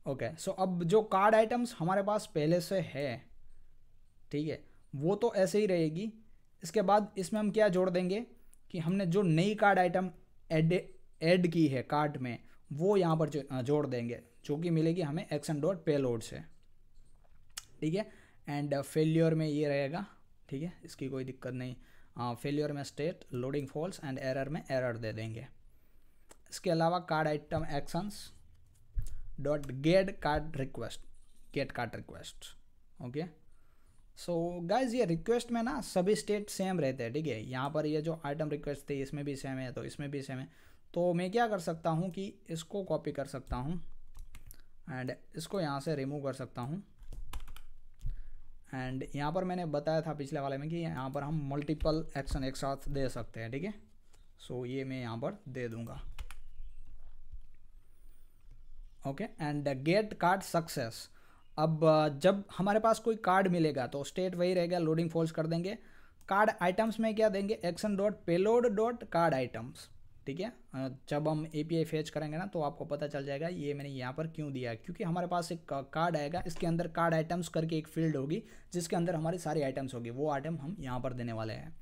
ओके सो अब जो कार्ड आइटम्स हमारे पास पहले से है ठीक है वो तो ऐसे ही रहेगी इसके बाद इसमें हम क्या जोड़ देंगे कि हमने जो नई कार्ड आइटम एड ऐड की है कार्ड में वो यहाँ पर जोड़ देंगे जो कि मिलेगी हमें एक्शन डॉट पेलोड से ठीक है एंड फेल्योर में ये रहेगा ठीक है इसकी कोई दिक्कत नहीं फेल्योर में state loading false and error में एरर दे देंगे इसके अलावा cart item actions dot get cart request get cart request okay so guys ये रिक्वेस्ट में ना सभी स्टेट सेम रहते हैं ठीक है यहाँ पर ये जो आइटम रिक्वेस्ट थे इसमें भी सेम है तो इसमें भी सेम है तो मैं क्या कर सकता हूँ कि इसको कॉपी कर सकता हूँ एंड इसको यहाँ से रिमूव कर सकता हूँ एंड यहाँ पर मैंने बताया था पिछले वाले में कि यहाँ पर हम मल्टीपल एक्शन एक साथ दे सकते हैं ठीक है सो ये मैं यहाँ पर दे दूँगा okay and get cart success अब uh, जब हमारे पास कोई कार्ड मिलेगा तो स्टेट वही रहेगा लोडिंग फॉल्स कर देंगे कार्ड आइटम्स में क्या देंगे action dot payload dot card items ठीक है uh, जब हम ए पी आई फेच करेंगे ना तो आपको पता चल जाएगा ये मैंने यहाँ पर क्यों दिया है क्योंकि हमारे पास एक कार्ड uh, आएगा इसके अंदर कार्ड आइटम्स करके एक फील्ड होगी जिसके अंदर हमारी सारी आइटम्स होगी वो आइटम हम यहाँ पर देने वाले हैं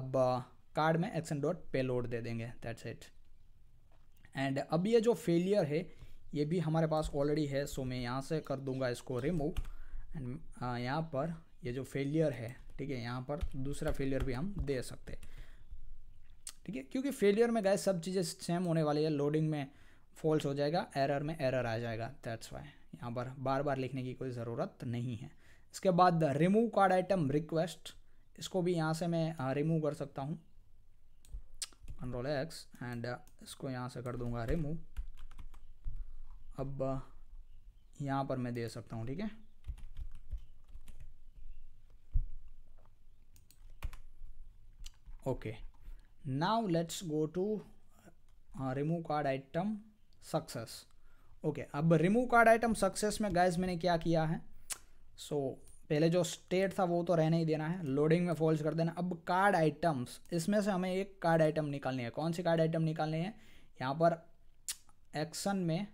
अब कार्ड में एक्शन डॉट पेलोड दे देंगे दैट्स इट एंड अब ये जो फेलियर है ये भी हमारे पास ऑलरेडी है सो मैं यहाँ से कर दूंगा इसको रिमूव एंड यहाँ पर ये जो फेलियर है ठीक है यहाँ पर दूसरा फेलियर भी हम दे सकते हैं ठीक है क्योंकि फेलियर में गए सब चीज़ें सेम होने वाली है लोडिंग में फॉल्स हो जाएगा एरर में एरर आ जाएगा दैट्स वाई यहाँ पर बार बार लिखने की कोई ज़रूरत नहीं है इसके बाद रिमूव कार्ड आइटम रिक्वेस्ट इसको भी यहाँ से मैं रिमूव कर सकता हूँ कंट्रोल एक्स एंड इसको यहाँ से कर दूंगा रिमूव अब यहाँ पर मैं दे सकता हूँ ठीक है okay now let's go to remove card item success okay अब रिमूव कार्ड आइटम सक्सेस में guys मैंने क्या किया है so पहले जो स्टेट था वो तो रहने ही देना है लोडिंग में फॉल्स कर देना अब कार्ड आइटम्स इसमें से हमें एक कार्ड आइटम निकालनी है कौन सी कार्ड आइटम निकालनी है यहाँ पर एक्शन में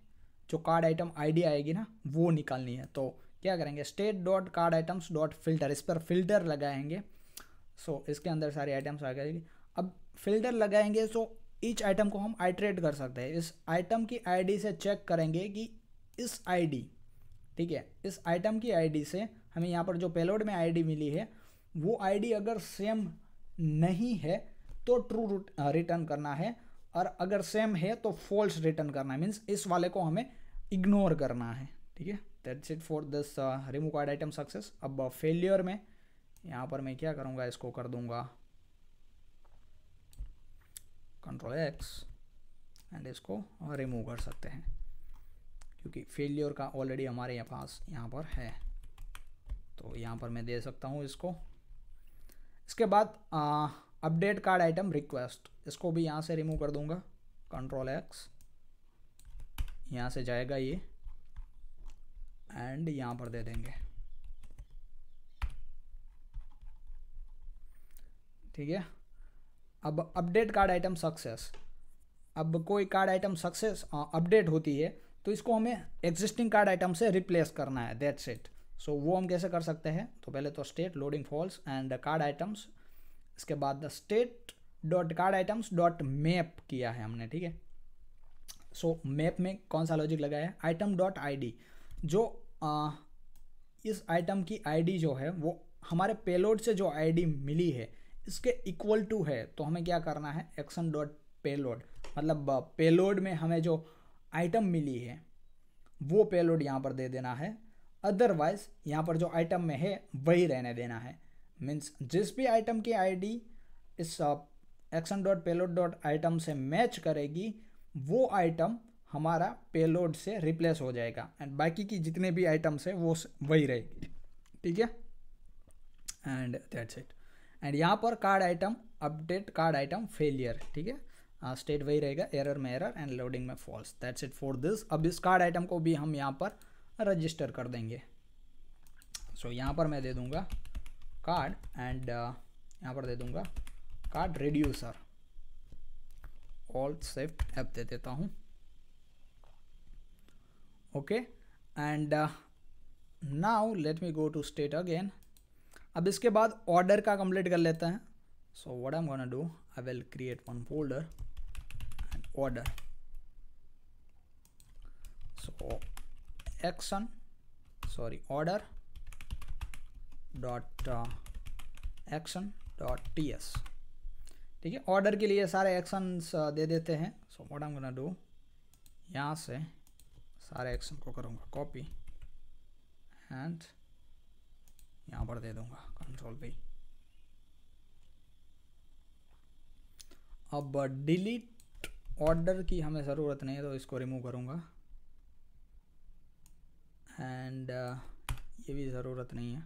जो कार्ड आइटम आईडी आएगी ना वो निकालनी है तो क्या करेंगे state dot card items dot filter इस पर फिल्टर लगाएंगे सो so, इसके अंदर सारी आइटम्स आ जाएगी अब फिल्टर लगाएंगे तो ईच आइटम को हम आइट्रेट कर सकते हैं इस आइटम की आईडी से चेक करेंगे कि इस आईडी ठीक है इस आइटम की आईडी से हमें यहाँ पर जो पेलोड में आईडी मिली है वो आईडी अगर सेम नहीं है तो ट्रू रिटर्न करना है और अगर सेम है तो फॉल्स रिटर्न करना है मीन्स इस वाले को हमें इग्नोर करना है ठीक है that's it for this remove card item success अब फेलियर uh, में यहाँ पर मैं क्या करूँगा इसको कर दूंगा कंट्रोल एक्स एंड इसको रिमूव uh, कर सकते हैं क्योंकि फेलियर का ऑलरेडी हमारे यहाँ पास यहाँ पर है तो यहाँ पर मैं दे सकता हूँ इसको इसके बाद uh, update card item request इसको भी यहाँ से रिमूव कर दूंगा कंट्रोल एक्स यहाँ से जाएगा ये एंड यहाँ पर दे देंगे ठीक है अब अपडेट कार्ड आइटम सक्सेस अब कोई कार्ड आइटम सक्सेस अपडेट होती है तो इसको हमें एग्जिस्टिंग कार्ड आइटम से रिप्लेस करना है दैट्स इट सो वो हम कैसे कर सकते हैं तो पहले तो state loading false and cart items इसके बाद the state dot card items dot map किया है हमने ठीक है सो मैप में कौन सा लॉजिक लगाया है आइटम डॉट आई जो आ, इस आइटम की आईडी जो है वो हमारे पेलोड से जो आईडी मिली है इसके इक्वल टू है तो हमें क्या करना है एक्शन डॉट पेलोड मतलब पेलोड में हमें जो आइटम मिली है वो पेलोड यहाँ पर दे देना है अदरवाइज यहाँ पर जो आइटम में है वही रहने देना है मीन्स जिस भी आइटम की आईडी इस action dot payload dot item से मैच करेगी वो आइटम हमारा पेलोड से रिप्लेस हो जाएगा एंड बाकी की जितने भी आइटम्स हैं वो वही रहेगी ठीक है एंड दैट्स इट एंड यहाँ पर card item update card item failure ठीक है स्टेट वही रहेगा एरर में एरर एंड लोडिंग में false that's it for this अब इस कार्ड आइटम को भी हम यहाँ पर रजिस्टर कर देंगे सो so, यहाँ पर मैं दे दूँगा कार्ड एंड uh, यहाँ पर दे दूंगा card reducer alt shift F दे देता हूँ okay and now let me go to state again अब इसके बाद ऑर्डर का कंप्लीट कर लेते हैं so what I am gonna do I will create one folder and order so action sorry order dot action dot T S ठीक है order के लिए सारे एक्शंस uh, दे देते हैं so what I am gonna do यहाँ से सारे एक्शन को करूँगा कॉपी एंड यहाँ पर दे दूँगा कंट्रोल भी अब डिलीट ऑर्डर की हमें ज़रूरत नहीं है तो इसको रिमूव करूँगा एंड uh, ये भी ज़रूरत नहीं है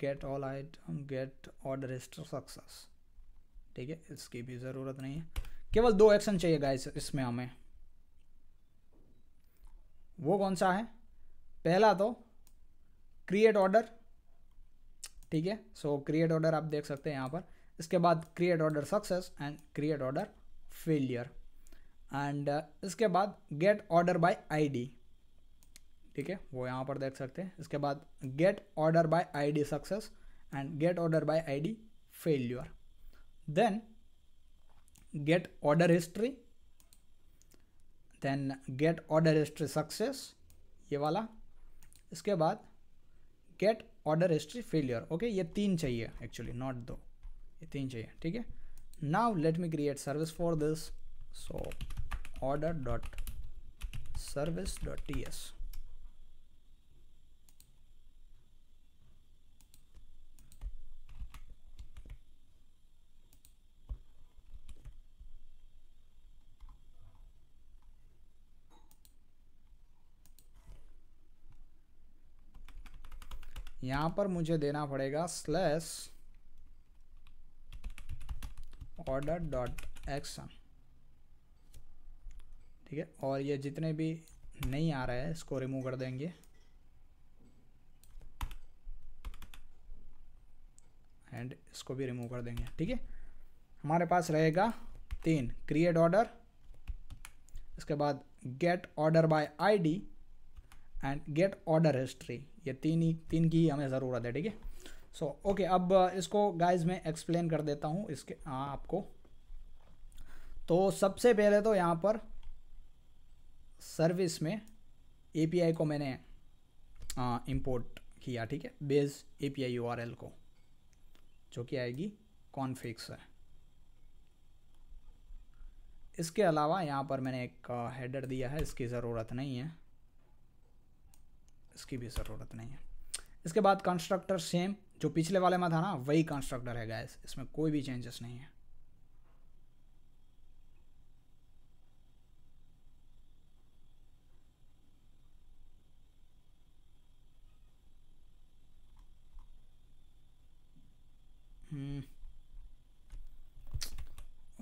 get all item get order register success ठीक है इसकी भी ज़रूरत नहीं है केवल दो एक्शन चाहिए गाइस इसमें हमें वो कौन सा है पहला तो क्रिएट ऑर्डर ठीक है सो क्रिएट ऑर्डर आप देख सकते हैं यहाँ पर इसके बाद create order success and create order failure and इसके बाद गेट ऑर्डर बाय आईडी ठीक है वो यहाँ पर देख सकते हैं इसके बाद get order by ID success and get order by ID failure then get order history then get order history success ये वाला इसके बाद get order history failure okay ये तीन चाहिए एक्चुअली नॉट दो ये तीन चाहिए ठीक है now let me create service for this so order dot service dot T S यहाँ पर मुझे देना पड़ेगा स्लैश ऑर्डर डॉट एक्शन ठीक है और ये जितने भी नहीं आ रहे हैं इसको रिमूव कर देंगे एंड इसको भी रिमूव कर देंगे ठीक है हमारे पास रहेगा तीन क्रिएट ऑर्डर इसके बाद get order by ID and get order history ये तीन ही तीन की ही हमें ज़रूरत है ठीक है सो ओके अब इसको गाइज मैं एक्सप्लेन कर देता हूँ इसके हाँ आपको तो सबसे पहले तो यहाँ पर सर्विस में एपीआई को मैंने इंपोर्ट हाँ, किया ठीक है बेस एपीआई यूआरएल को जो कि आएगी कॉन्फिक्स है इसके अलावा यहाँ पर मैंने एक हेडर हाँ, दिया है इसकी ज़रूरत नहीं है इसकी भी ज़रूरत नहीं है इसके बाद कंस्ट्रक्टर सेम जो पिछले वाले में था ना वही कंस्ट्रक्टर है गैस इसमें कोई भी चेंजेस नहीं है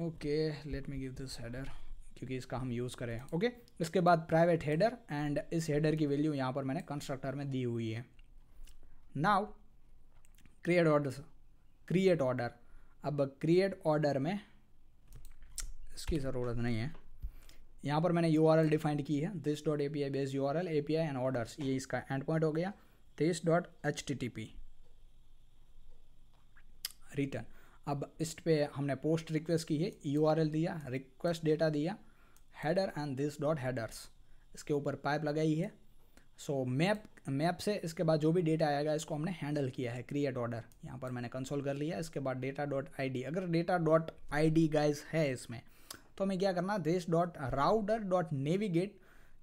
okay let me give this header क्योंकि इसका हम यूज़ करें ओके इसके बाद प्राइवेट हेडर एंड इस हेडर की वैल्यू यहाँ पर मैंने कंस्ट्रक्टर में दी हुई है now create order create order अब क्रिएट ऑर्डर में इसकी ज़रूरत नहीं है यहाँ पर मैंने यू आर एल डिफाइंड की है this dot A P I base U R L A P I and orders ये इसका एंड पॉइंट हो गया this dot H T T P return अब इस पर हमने पोस्ट रिक्वेस्ट की है यू आर एल दिया रिक्वेस्ट डेटा दिया header and this dot headers इसके ऊपर पाइप लगाई है सो मैप मैप से इसके बाद जो भी डेटा आएगा इसको हमने हैंडल किया है क्रिएट ऑर्डर यहाँ पर मैंने कंसोल कर लिया इसके बाद डेटा डॉट आई अगर डेटा डॉट आई गाइज है इसमें तो हमें क्या करना this dot router dot navigate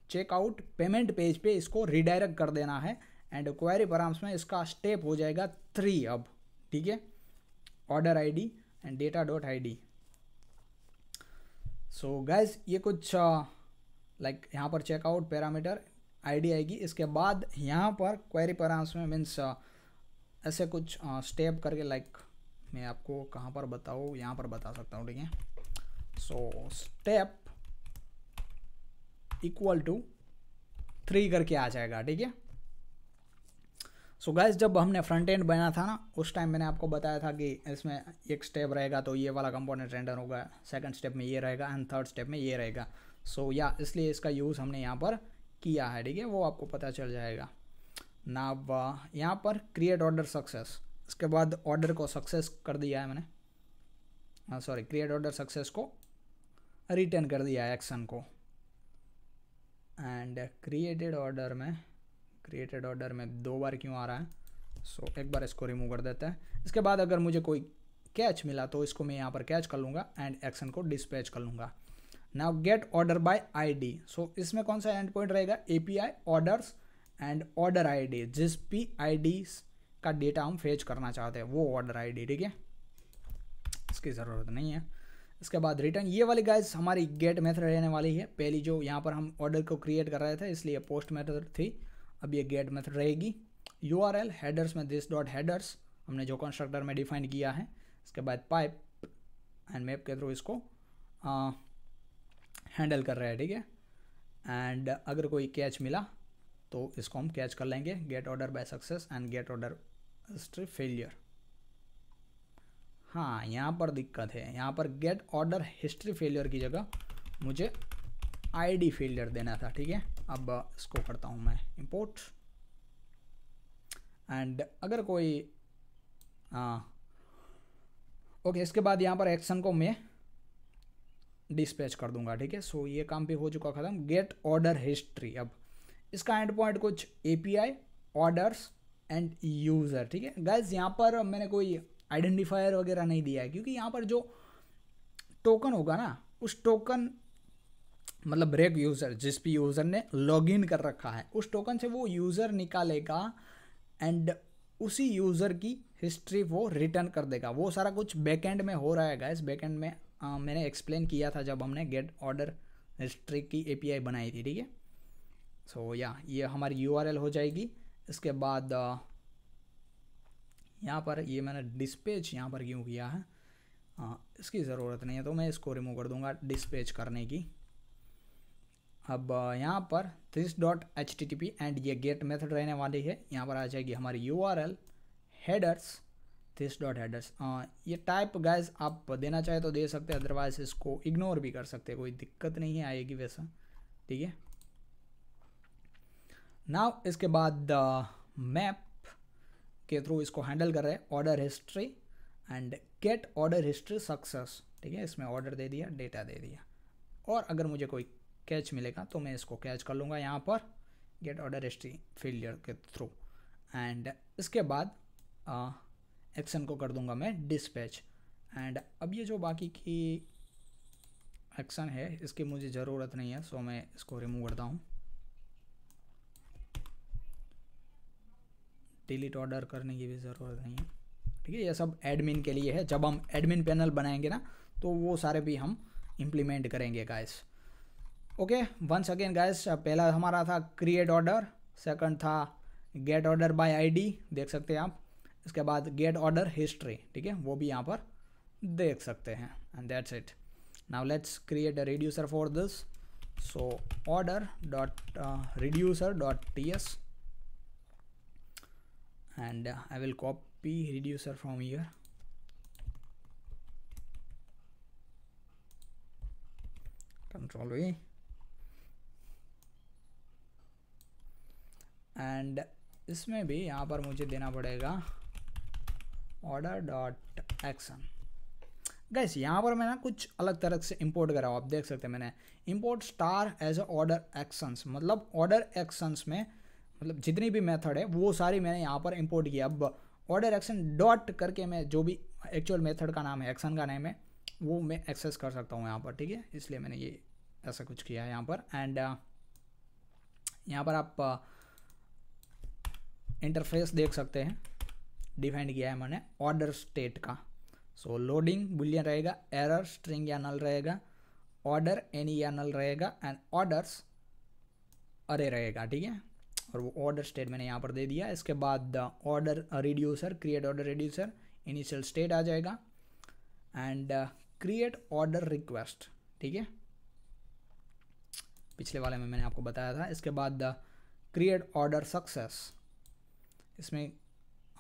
checkout payment page पे इसको रिडायरेक्ट कर देना है एंड क्वायरी परामर्श में इसका स्टेप हो जाएगा थ्री अब ठीक है order I and data dot I so guess ये कुछ लाइक uh, like, यहाँ पर चेकआउट पैरामीटर आईडी आएगी इसके बाद यहाँ पर क्वेरी पैराम्स में मीन्स uh, ऐसे कुछ स्टेप uh, करके लाइक like, मैं आपको कहाँ पर बताऊँ यहाँ पर बता सकता हूँ ठीक है so step equal to three करके आ जाएगा ठीक है सो so गैस जब हमने फ्रंट एंड बना था ना उस टाइम मैंने आपको बताया था कि इसमें एक स्टेप रहेगा तो ये वाला कंपोनेंट रेंडर होगा सेकंड स्टेप में ये रहेगा एंड थर्ड स्टेप में ये रहेगा सो so, या इसलिए इसका यूज़ हमने यहाँ पर किया है ठीक है वो आपको पता चल जाएगा ना uh, यहाँ पर क्रिएट ऑर्डर सक्सेस इसके बाद ऑर्डर को सक्सेस कर दिया है मैंने सॉरी क्रिएट ऑर्डर सक्सेस को रिटर्न कर दिया है एक्शन को एंड क्रिएटेड ऑर्डर में क्रिएटेड ऑर्डर में दो बार क्यों आ रहा है सो so, एक बार इसको रिमूव कर देते हैं इसके बाद अगर मुझे कोई कैच मिला तो इसको मैं यहाँ पर कैच कर लूँगा एंड एक्शन को डिस्पैच कर लूँगा now get order by ID so इसमें कौन सा एंड पॉइंट रहेगा API orders and order ID जिस पी आईडी का डेटा हम फेच करना चाहते हैं वो ऑर्डर आईडी ठीक है इसकी ज़रूरत नहीं है इसके बाद रिटर्न ये वाली गाइज हमारी गेट मेथड रहने वाली है पहली जो यहाँ पर हम ऑर्डर को क्रिएट कर रहे थे इसलिए पोस्ट मेथड थी अब ये गेट मेथड रहेगी यू आर एल हेडर्स में दिस डॉट हेडर्स हमने जो कंस्ट्रक्टर में डिफाइन किया है इसके बाद पाइप एंड मैप के थ्रू इसको हैंडल कर रहे हैं ठीक है एंड अगर कोई कैच मिला तो इसको हम कैच कर लेंगे get order by success and get order history failure हाँ यहाँ पर दिक्कत है यहाँ पर गेट ऑर्डर हिस्ट्री फेलियर की जगह मुझे आईडी फेलियर देना था ठीक है अब इसको करता हूँ मैं इम्पोर्ट एंड अगर कोई हाँ ओके इसके बाद यहाँ पर एक्शन को मैं डिस्पैच कर दूंगा ठीक है सो ये काम भी हो चुका ख़त्म गेट ऑर्डर हिस्ट्री अब इसका एंड पॉइंट कुछ एपीआई ऑर्डर्स एंड यूज़र ठीक है गैस यहाँ पर मैंने कोई आइडेंटिफायर वगैरह नहीं दिया है क्योंकि यहाँ पर जो टोकन होगा ना उस टोकन मतलब ब्रेक यूज़र जिस भी यूज़र ने लॉगिन कर रखा है उस टोकन से वो यूज़र निकालेगा एंड उसी यूज़र की हिस्ट्री वो रिटर्न कर देगा वो सारा कुछ बैकएंड में हो रहा है गैस बैकएंड में आ, मैंने एक्सप्लेन किया था जब हमने गेट ऑर्डर हिस्ट्री की एपीआई बनाई थी ठीक है सो या ये हमारी यूआरएल हो जाएगी इसके बाद यहाँ पर ये मैंने डिस्पेच यहाँ पर क्यों किया है आ, इसकी ज़रूरत नहीं है तो मैं इसको रिमूव कर दूँगा डिस्पेच करने की अब यहाँ पर this dot H T T P and ये गेट मेथड रहने वाली है यहाँ पर आ जाएगी हमारी U R L headers this dot headers ये टाइप गाइज आप देना चाहे तो दे सकते हैं अदरवाइज इसको इग्नोर भी कर सकते हैं कोई दिक्कत नहीं आएगी वैसा ठीक है नाउ इसके बाद मैप के थ्रू इसको हैंडल कर रहे हैं order history and get order history success ठीक है इसमें ऑर्डर दे दिया डेटा दे दिया और अगर मुझे कोई कैच मिलेगा तो मैं इसको कैच कर लूँगा यहाँ पर गेट ऑर्डर हिस्ट्री फेलियर के थ्रू एंड इसके बाद एक्शन को कर दूंगा मैं डिस्पैच एंड अब ये जो बाकी की एक्शन है इसकी मुझे ज़रूरत नहीं है सो मैं इसको रिमूव करता हूँ डिलीट ऑर्डर करने की भी ज़रूरत नहीं है ठीक है ये सब एडमिन के लिए है जब हम एडमिन पैनल बनाएंगे ना तो वो सारे भी हम इम्प्लीमेंट करेंगे guys okay once again guys पहला हमारा था क्रिएट ऑर्डर सेकंड था गेट ऑर्डर बाय आईडी देख सकते हैं आप इसके बाद गेट ऑर्डर हिस्ट्री ठीक है वो भी यहाँ पर देख सकते हैं and that's it now let's create a reducer for this so order dot reducer dot T S and I will copy reducer from from control control V and इसमें भी यहाँ पर मुझे देना पड़ेगा ऑर्डर डॉट एक्शन गैस यहाँ पर मैं ना कुछ अलग तरह से इंपोर्ट करा हूँ आप देख सकते हैं मैंने import star as a order actions मतलब ऑर्डर एक्शंस में मतलब जितनी भी मेथड है वो सारी मैंने यहाँ पर इंपोर्ट किया अब ऑर्डर एक्शन डॉट करके मैं जो भी एक्चुअल मेथड का नाम है एक्शन का नाम है वो मैं एक्सेस कर सकता हूँ यहाँ पर ठीक है इसलिए मैंने ये ऐसा कुछ किया है यहाँ पर एंड uh, यहाँ पर आप uh, इंटरफेस देख सकते हैं डिफाइंड किया है मैंने ऑर्डर स्टेट का सो लोडिंग बुलियन रहेगा एरर स्ट्रिंग या नल रहेगा ऑर्डर एनी या नल रहेगा एंड ऑर्डर्स अरे रहेगा ठीक है और वो ऑर्डर स्टेट मैंने यहाँ पर दे दिया इसके बाद order reducer create order reducer initial state आ जाएगा एंड क्रिएट ऑर्डर रिक्वेस्ट ठीक है पिछले वाले में मैंने आपको बताया था इसके बाद द क्रिएट ऑर्डर सक्सेस इसमें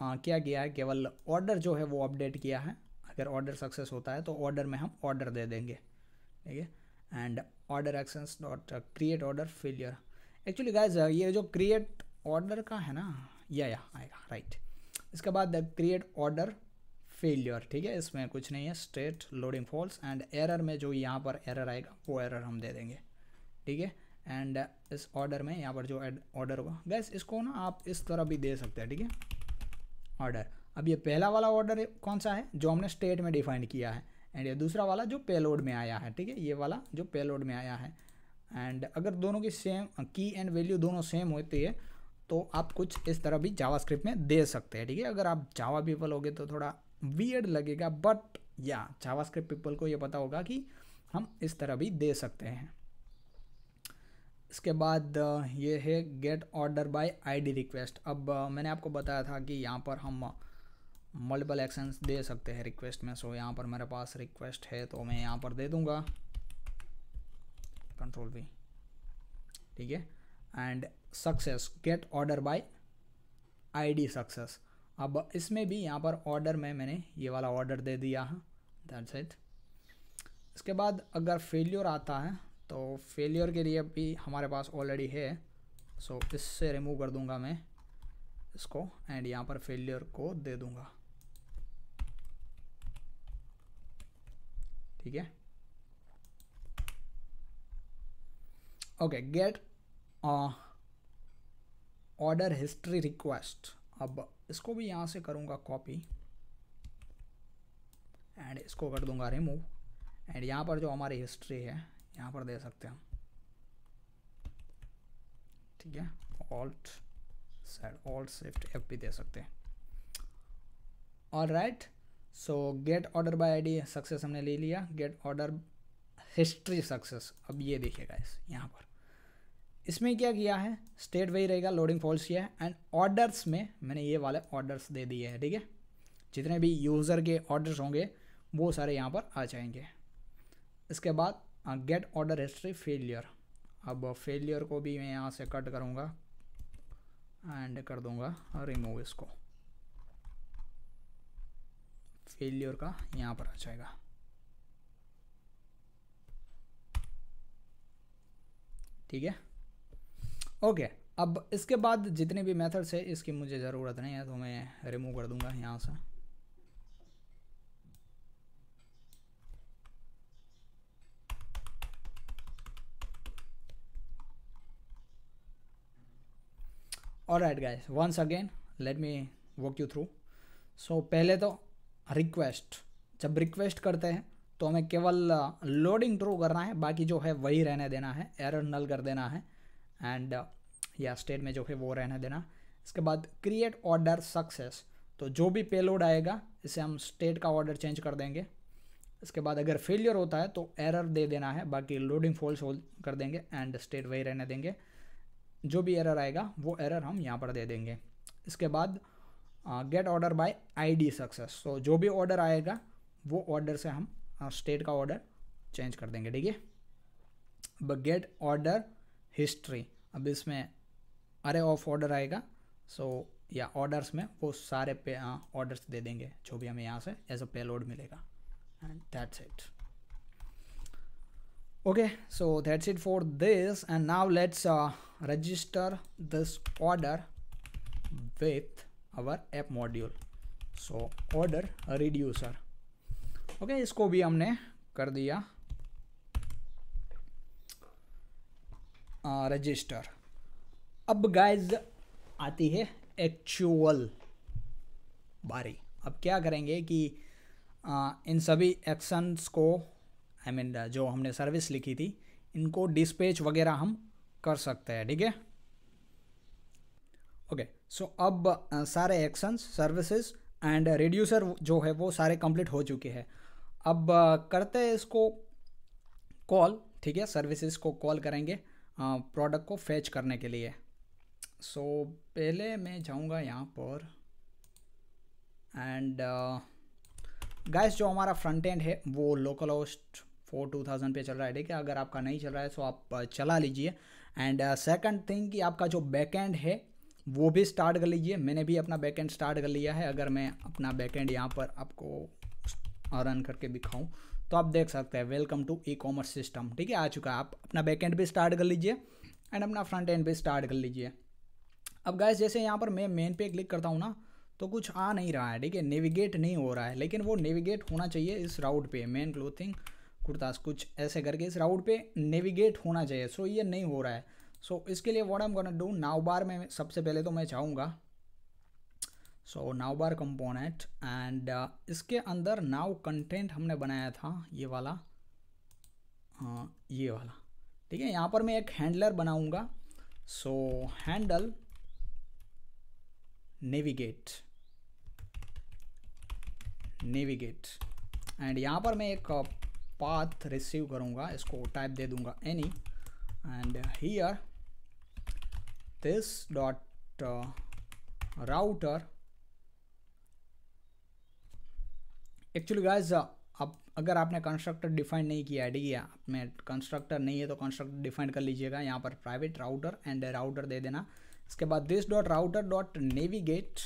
आ, क्या किया है केवल ऑर्डर जो है वो अपडेट किया है अगर ऑर्डर सक्सेस होता है तो ऑर्डर में हम ऑर्डर दे देंगे ठीक है and order actions dot create order failure actually guys ये जो क्रिएट ऑर्डर का है ना या या आएगा राइट इसके बाद क्रिएट ऑर्डर फेलियर ठीक है इसमें कुछ नहीं है state loading false and error में जो यहाँ पर एरर आएगा वो एरर हम दे देंगे ठीक है एंड uh, इस ऑर्डर में यहाँ पर जो ऑर्डर होगा गैस इसको ना आप इस तरह भी दे सकते हैं ठीक है ऑर्डर अब ये पहला वाला ऑर्डर कौन सा है जो हमने स्टेट में डिफाइन किया है एंड ये दूसरा वाला जो पेलोड में आया है ठीक है ये वाला जो पेलोड में आया है एंड अगर दोनों की सेम की एंड वैल्यू दोनों सेम होती है तो आप कुछ इस तरह भी जावास्क्रिप्ट में दे सकते हैं ठीक है अगर आप जावा पीपल होगे तो थोड़ा वियर्ड लगेगा बट या जावास्क्रिप्ट पीपल को ये पता होगा कि हम इस तरह भी दे सकते हैं इसके बाद ये है get order by ID request अब मैंने आपको बताया था कि यहाँ पर हम मल्टीपल एक्शंस दे सकते हैं रिक्वेस्ट में सो यहाँ पर मेरे पास रिक्वेस्ट है तो मैं यहाँ पर दे दूँगा कंट्रोल भी ठीक है and success get order by ID success अब इसमें भी यहाँ पर ऑर्डर में मैंने ये वाला ऑर्डर दे दिया है दैट्स इट इसके बाद अगर फेल्योर आता है तो फेलियर के लिए भी हमारे पास ऑलरेडी है सो so, इससे रिमूव कर दूंगा मैं इसको एंड यहाँ पर फेलियर को दे दूंगा ठीक है okay get order history request अब इसको भी यहाँ से करूँगा कॉपी एंड इसको कर दूंगा रिमूव एंड यहाँ पर जो हमारी हिस्ट्री है यहाँ पर दे सकते हैं ठीक है alt side alt shift F भी दे सकते हैं all right so get order by ID success हमने ले लिया गेट ऑर्डर हिस्ट्री सक्सेस अब ये देखिएगा इस यहाँ पर इसमें क्या किया है स्टेट वही रहेगा लोडिंग फॉल्स किया है एंड ऑर्डर्स में मैंने ये वाले ऑर्डर्स दे दिए हैं ठीक है जितने भी यूज़र के ऑर्डर्स होंगे वो सारे यहाँ पर आ जाएंगे इसके बाद गेट ऑर्डर हिस्ट्री फेलियर अब फेलियर को भी मैं यहाँ से कट करूँगा एंड कर दूँगा रिमूव इसको फेलियर का यहाँ पर आ जाएगा ठीक है ओके अब इसके बाद जितने भी मेथड्स है इसकी मुझे ज़रूरत नहीं है तो मैं रिमूव कर दूँगा यहाँ से right guys once again let me walk you through so पहले तो रिक्वेस्ट जब रिक्वेस्ट करते हैं तो हमें केवल लोडिंग ट्रू करना है बाकी जो है वही रहने देना है एरर नल कर देना है एंड या स्टेट में जो है वो रहने देना इसके बाद क्रिएट ऑर्डर सक्सेस तो जो भी पेलोड आएगा इसे हम स्टेट का ऑर्डर चेंज कर देंगे इसके बाद अगर फेलियर होता है तो एरर दे देना है बाकी लोडिंग फॉल्स होल्ड कर देंगे एंड स्टेट वही रहने देंगे जो भी एरर आएगा वो एरर हम यहाँ पर दे देंगे इसके बाद get order by ID success तो जो भी ऑर्डर आएगा वो ऑर्डर से हम स्टेट का ऑर्डर चेंज कर देंगे ठीक है ब गेट ऑर्डर हिस्ट्री अब इसमें अरे ऑफ ऑर्डर आएगा सो या ऑर्डर्स में वो सारे पे ऑर्डर्स दे देंगे जो भी हमें यहाँ से एज अ पेलोड मिलेगा and that's it okay so that's it for this and now let's uh, register this order with our app module so order reducer okay okay, इसको भी हमने कर दिया रजिस्टर अब गाइज आती है एक्चुअल बारी अब क्या करेंगे कि आ, इन सभी एक्शंस को आई मीन uh, जो हमने सर्विस लिखी थी इनको डिस्पेच वगैरह हम कर सकते हैं ठीक है ओके सो अब uh, सारे एक्शंस सर्विसेज एंड रिड्यूसर जो है वो सारे कंप्लीट हो चुके हैं अब uh, करते हैं इसको कॉल ठीक है सर्विसेज को कॉल करेंगे प्रोडक्ट को फेच करने के लिए सो so, पहले मैं जाऊंगा यहाँ पर एंड गाइस uh, जो हमारा फ्रंट एंड है वो localhost four two thousand पे चल रहा है ठीक है अगर आपका नहीं चल रहा है सो तो आप चला लीजिए एंड सेकंड थिंग कि आपका जो बैकएंड है वो भी स्टार्ट कर लीजिए मैंने भी अपना बैकएंड स्टार्ट कर लिया है अगर मैं अपना बैकएंड यहाँ पर आपको रन करके दिखाऊँ तो आप देख सकते हैं welcome to e commerce system ठीक है आ चुका है आप अपना बैकएंड भी स्टार्ट कर लीजिए एंड अपना फ्रंट एंड भी स्टार्ट कर लीजिए अब गैस जैसे यहाँ पर मैं मेन पे क्लिक करता हूँ ना तो कुछ आ नहीं रहा है ठीक है नेविगेट नहीं हो रहा है लेकिन वो नेविगेट होना चाहिए इस राउट पे मेन क्लोथिंग कुर्तास कुछ ऐसे करके इस राउट पे नेविगेट होना चाहिए सो ये नहीं हो रहा है सो so, इसके लिए what am gonna do navbar में सबसे पहले तो मैं चाहूँगा सो नाव बार कंपोनेंट एंड इसके अंदर नाव कंटेंट हमने बनाया था ये वाला uh, ये वाला ठीक है यहाँ पर मैं एक हैंडलर बनाऊँगा so handle navigate navigate and यहाँ पर मैं एक uh, पाथ रिसीव करूँगा इसको टाइप दे दूँगा any and here this dot router actually guys आप अगर आपने कंस्ट्रक्टर डिफाइन नहीं किया ठीक है आप में कंस्ट्रक्टर नहीं है तो कंस्ट्रक्टर डिफाइन कर लीजिएगा यहाँ पर प्राइवेट राउटर एंड राउटर दे देना इसके बाद this dot router dot navigate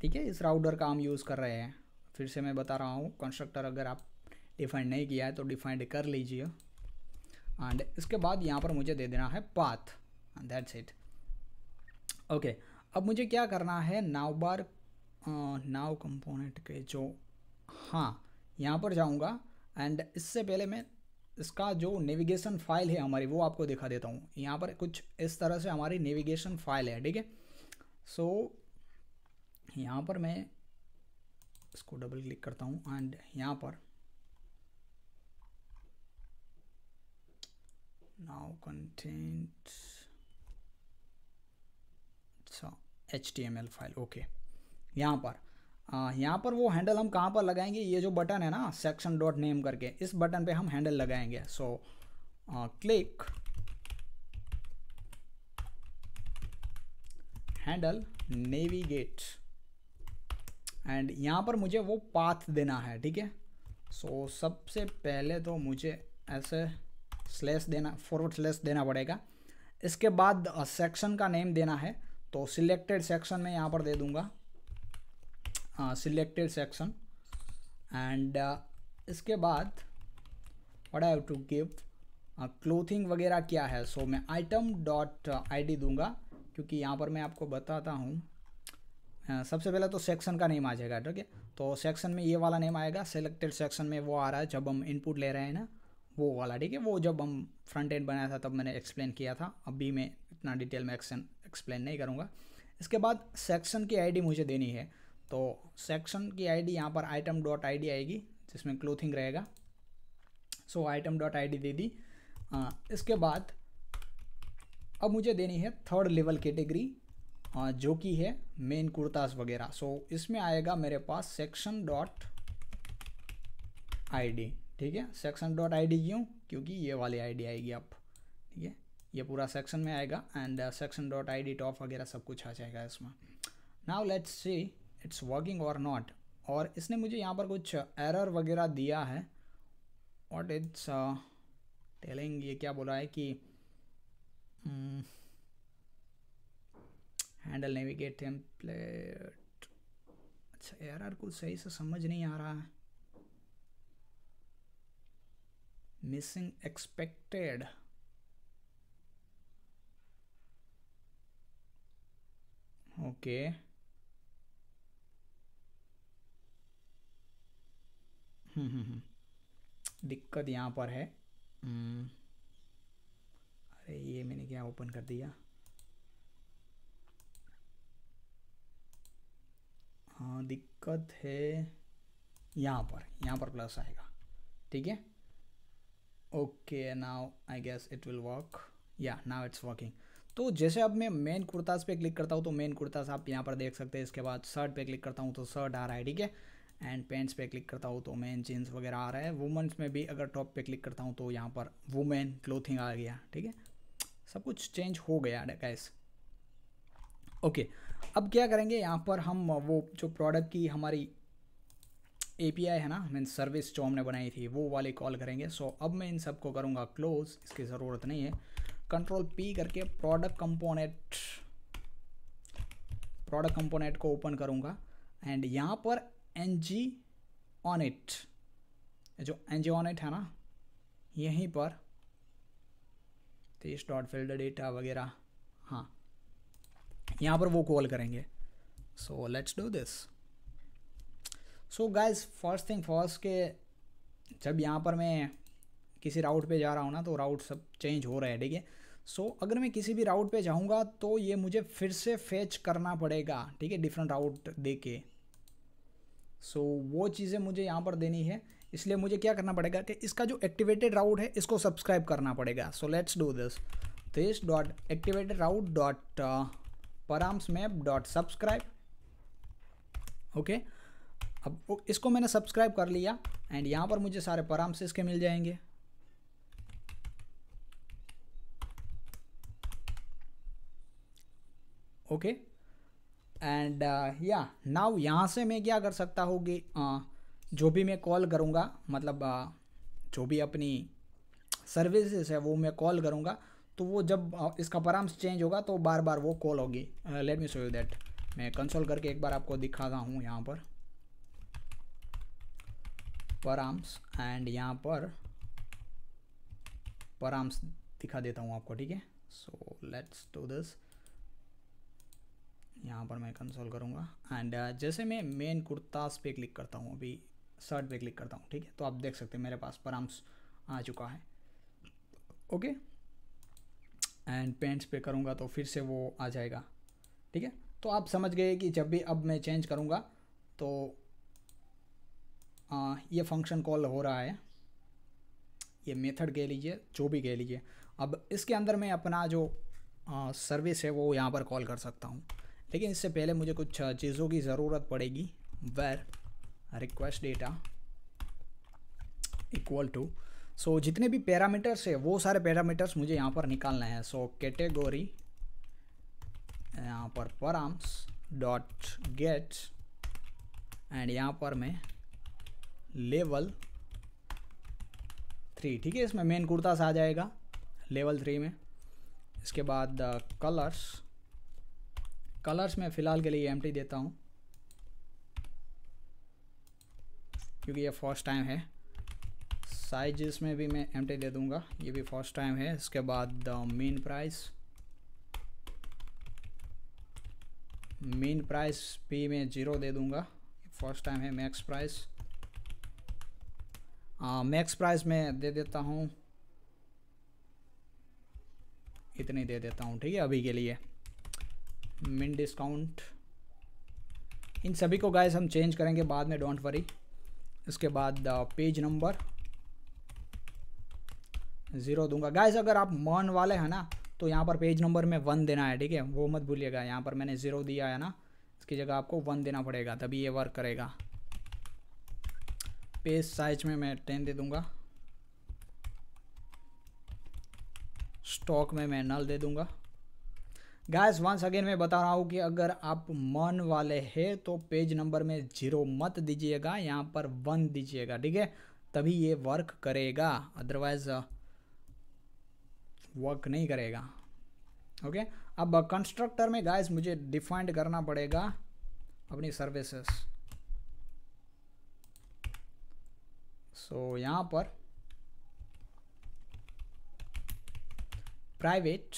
ठीक है इस राउटर का हम यूज़ कर रहे हैं फिर से मैं बता रहा हूँ कंस्ट्रक्टर अगर आप डिफाइंड नहीं किया है तो डिफाइंड कर लीजिए एंड इसके बाद यहाँ पर मुझे दे देना है पाथ दैट्स इट ओके अब मुझे क्या करना है नाव बार नाव कंपोनेंट के जो हाँ यहाँ पर जाऊँगा एंड इससे पहले मैं इसका जो नेविगेशन फाइल है हमारी वो आपको दिखा देता हूँ यहाँ पर कुछ इस तरह से हमारी नेविगेशन फाइल है ठीक है सो यहाँ पर मैं इसको डबल क्लिक करता हूँ एंड यहाँ पर now content so html file okay यहाँ पर यहाँ पर वो हैंडल हम कहाँ पर लगाएंगे ये जो बटन है ना सेक्शन डॉट नेम करके इस बटन पे हम हैंडल लगाएंगे so click handle navigate and यहाँ पर मुझे वो पाथ देना है ठीक है सो सबसे पहले तो मुझे ऐसे स्लैश देना फॉरवर्ड स्लैश देना पड़ेगा इसके बाद सेक्शन का नेम देना है तो सिलेक्टेड सेक्शन में यहाँ पर दे दूँगा सिलेक्टेड सेक्शन एंड इसके बाद what have to give clothing वगैरह क्या है सो so, मैं आइटम डॉट आई दूंगा क्योंकि यहाँ पर मैं आपको बताता हूँ uh, सबसे पहले तो सेक्शन का नेम आ जाएगा ठीक है तो सेक्शन में ये वाला नेम आएगा सिलेक्टेड सेक्शन में वो आ रहा है जब हम इनपुट ले रहे हैं ना वो वाला ठीक है वो जब हम फ्रंट एंड बनाया था तब मैंने एक्सप्लेन किया था अभी मैं इतना डिटेल में एक्शन एक्सप्लेन नहीं करूँगा इसके बाद सेक्शन की आईडी मुझे देनी है तो सेक्शन की आईडी यहाँ पर आइटम डॉट आई आएगी जिसमें क्लोथिंग रहेगा सो आइटम डॉट आई दे दी आ, इसके बाद अब मुझे देनी है थर्ड लेवल कैटेगरी जो कि है मेन कुर्ताज वगैरह सो इसमें आएगा मेरे पास सेक्शन डॉट आई ठीक है सेक्शन डॉट आई क्यों क्योंकि ये वाली आई आएगी आप ठीक है ये पूरा सेक्शन में आएगा and section dot I D top वगैरह सब कुछ आ जाएगा इसमें now let's see it's working और नॉट और इसने मुझे यहाँ पर कुछ एरर वगैरह दिया है वॉट इट्स टेलिंग ये क्या बोला है कि हैंडल नेविगेट टेम्पलेट अच्छा एरर कुछ सही से समझ नहीं आ रहा है missing expected okay दिक्कत यहाँ पर है hmm. अरे ये मैंने क्या ओपन कर दिया हाँ दिक्कत है यहाँ पर यहाँ पर प्लस आएगा ठीक है okay now I guess it will work या now इट्स वर्किंग तो जैसे अब मैं मेन कुर्ताज़ पे क्लिक करता हूँ तो मेन कुर्ताज आप यहाँ पर देख सकते हैं इसके बाद शर्ट पे क्लिक करता हूँ तो शर्ट आ रहा है ठीक है एंड पेंट्स पे क्लिक करता हूँ तो मेन जीन्स वगैरह आ रहा है वुमेंस में भी अगर टॉप पे क्लिक करता हूँ तो यहाँ पर वुमेन क्लोथिंग आ गया ठीक है सब कुछ चेंज हो गया गैस ओके अब क्या करेंगे यहाँ पर हम वो जो प्रोडक्ट की हमारी एपीआई है ना मीन सर्विस जो हमने बनाई थी वो वाले कॉल करेंगे सो अब मैं इन सब को करूँगा क्लोज इसकी ज़रूरत नहीं है कंट्रोल पी करके प्रोडक्ट कंपोनेंट प्रोडक्ट कंपोनेंट को ओपन करूँगा एंड यहाँ पर एन जी ऑन इट जो एन जी ऑन इट है ना यहीं पर तेज डॉट फिल्ड डेटा वगैरह हाँ यहाँ पर वो कॉल करेंगे so let's do this so guys first thing first के जब यहाँ पर मैं किसी राउट पे जा रहा हूँ ना तो राउट सब चेंज हो रहा है ठीक है सो अगर मैं किसी भी राउट पे जाऊँगा तो ये मुझे फिर से फेच करना पड़ेगा ठीक है डिफरेंट राउट दे के सो so, वो चीज़ें मुझे यहाँ पर देनी है इसलिए मुझे क्या करना पड़ेगा कि इसका जो एक्टिवेटेड राउट है इसको सब्सक्राइब करना पड़ेगा so let's do this this dot activated route dot params map dot subscribe okay okay? अब इसको मैंने सब्सक्राइब कर लिया एंड यहाँ पर मुझे सारे परामर्श इसके मिल जाएंगे ओके एंड या नाउ यहाँ से मैं क्या कर सकता हूँ कि uh, जो भी मैं कॉल करूँगा मतलब uh, जो भी अपनी सर्विसेज है वो मैं कॉल करूँगा तो वो जब uh, इसका परामर्श चेंज होगा तो बार बार वो कॉल होगी let me show you that मैं कंसोल करके एक बार आपको दिखाता हूँ यहाँ पर पराम्स एंड यहाँ पर पराम्स दिखा देता हूँ आपको ठीक है सो लेट्स टू दिस यहाँ पर मैं कंसोल करूँगा एंड uh, जैसे मैं मेन कुर्तास पे क्लिक करता हूँ अभी शर्ट पे क्लिक करता हूँ ठीक है तो आप देख सकते हैं मेरे पास पराम्स आ चुका है ओके एंड पेंट्स पे करूँगा तो फिर से वो आ जाएगा ठीक है तो आप समझ गए कि जब भी अब मैं चेंज करूँगा तो आ, ये फंक्शन कॉल हो रहा है ये मेथड कह लीजिए जो भी कह लीजिए अब इसके अंदर मैं अपना जो आ, सर्विस है वो यहाँ पर कॉल कर सकता हूँ लेकिन इससे पहले मुझे कुछ चीज़ों की ज़रूरत पड़ेगी where request data equal to so जितने भी पैरामीटर्स है वो सारे पैरामीटर्स मुझे यहाँ पर निकालना है सो कैटेगोरी यहाँ पर परम्स डॉट गेट एंड यहाँ पर मैं लेवल थ्री ठीक है इसमें मेन कुर्ता सा आ जाएगा लेवल थ्री में इसके बाद कलर्स कलर्स में फ़िलहाल के लिए एम देता हूँ क्योंकि ये फर्स्ट टाइम है साइज में भी मैं एम दे दूँगा ये भी फर्स्ट टाइम है इसके बाद मेन प्राइस मेन प्राइस भी मैं ज़ीरो दे दूँगा फर्स्ट टाइम है मैक्स प्राइस मैक्स प्राइस में दे देता हूँ इतनी दे देता हूँ ठीक है अभी के लिए मिन डिस्काउंट इन सभी को गाइस हम चेंज करेंगे बाद में डोंट वरी इसके बाद पेज नंबर ज़ीरो दूंगा गाइस अगर आप मन वाले हैं ना तो यहाँ पर पेज नंबर में वन देना है ठीक है वो मत भूलिएगा यहाँ पर मैंने ज़ीरो दिया है ना इसकी जगह आपको वन देना पड़ेगा तभी ये वर्क करेगा पेज साइज में मैं टेन दे दूंगा स्टॉक में मैं नल दे दूंगा गैस वंस अगेन मैं बता रहा हूँ कि अगर आप मन वाले हैं तो पेज नंबर में जीरो मत दीजिएगा यहाँ पर वन दीजिएगा ठीक है तभी ये वर्क करेगा अदरवाइज वर्क uh, नहीं करेगा ओके अब कंस्ट्रक्टर में गाइस मुझे डिफाइंड करना पड़ेगा अपनी सर्विसेज़ सो so, यहाँ पर private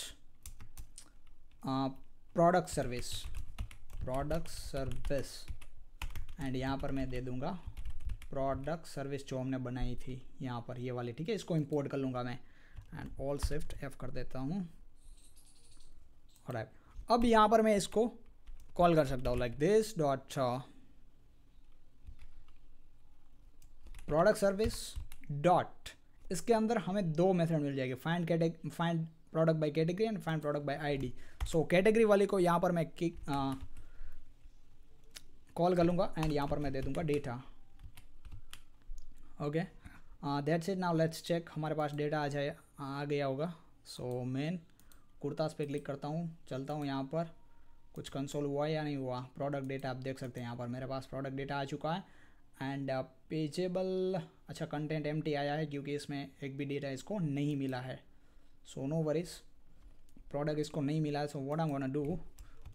product service product service and यहाँ पर मैं दे दूँगा प्रोडक्ट सर्विस जो हमने बनाई थी यहाँ पर ये वाली ठीक है इसको इंपोर्ट कर लूँगा मैं एंड ऑल शिफ्ट एफ कर देता हूँ और अब यहाँ पर मैं इसको कॉल कर सकता हूँ like this dot product service dot इसके अंदर हमें दो मेथड मिल जाएगी find category find product by category and find product by ID so category वाले को यहाँ पर मैं कॉल कर लूँगा एंड यहाँ पर मैं दे दूँगा data okay that's it now let's check हमारे पास डेटा आ जाए आ गया होगा सो मेन कुर्ताज पे क्लिक करता हूँ चलता हूँ यहाँ पर कुछ कंसोल हुआ या नहीं हुआ प्रोडक्ट डेटा आप देख सकते हैं यहाँ पर मेरे पास प्रोडक्ट डेटा आ चुका है एंड पेजेबल uh, अच्छा कंटेंट एम आया है क्योंकि इसमें एक भी डेटा इसको नहीं मिला है सो नो वरीज प्रोडक्ट इसको नहीं मिला है so what I gonna do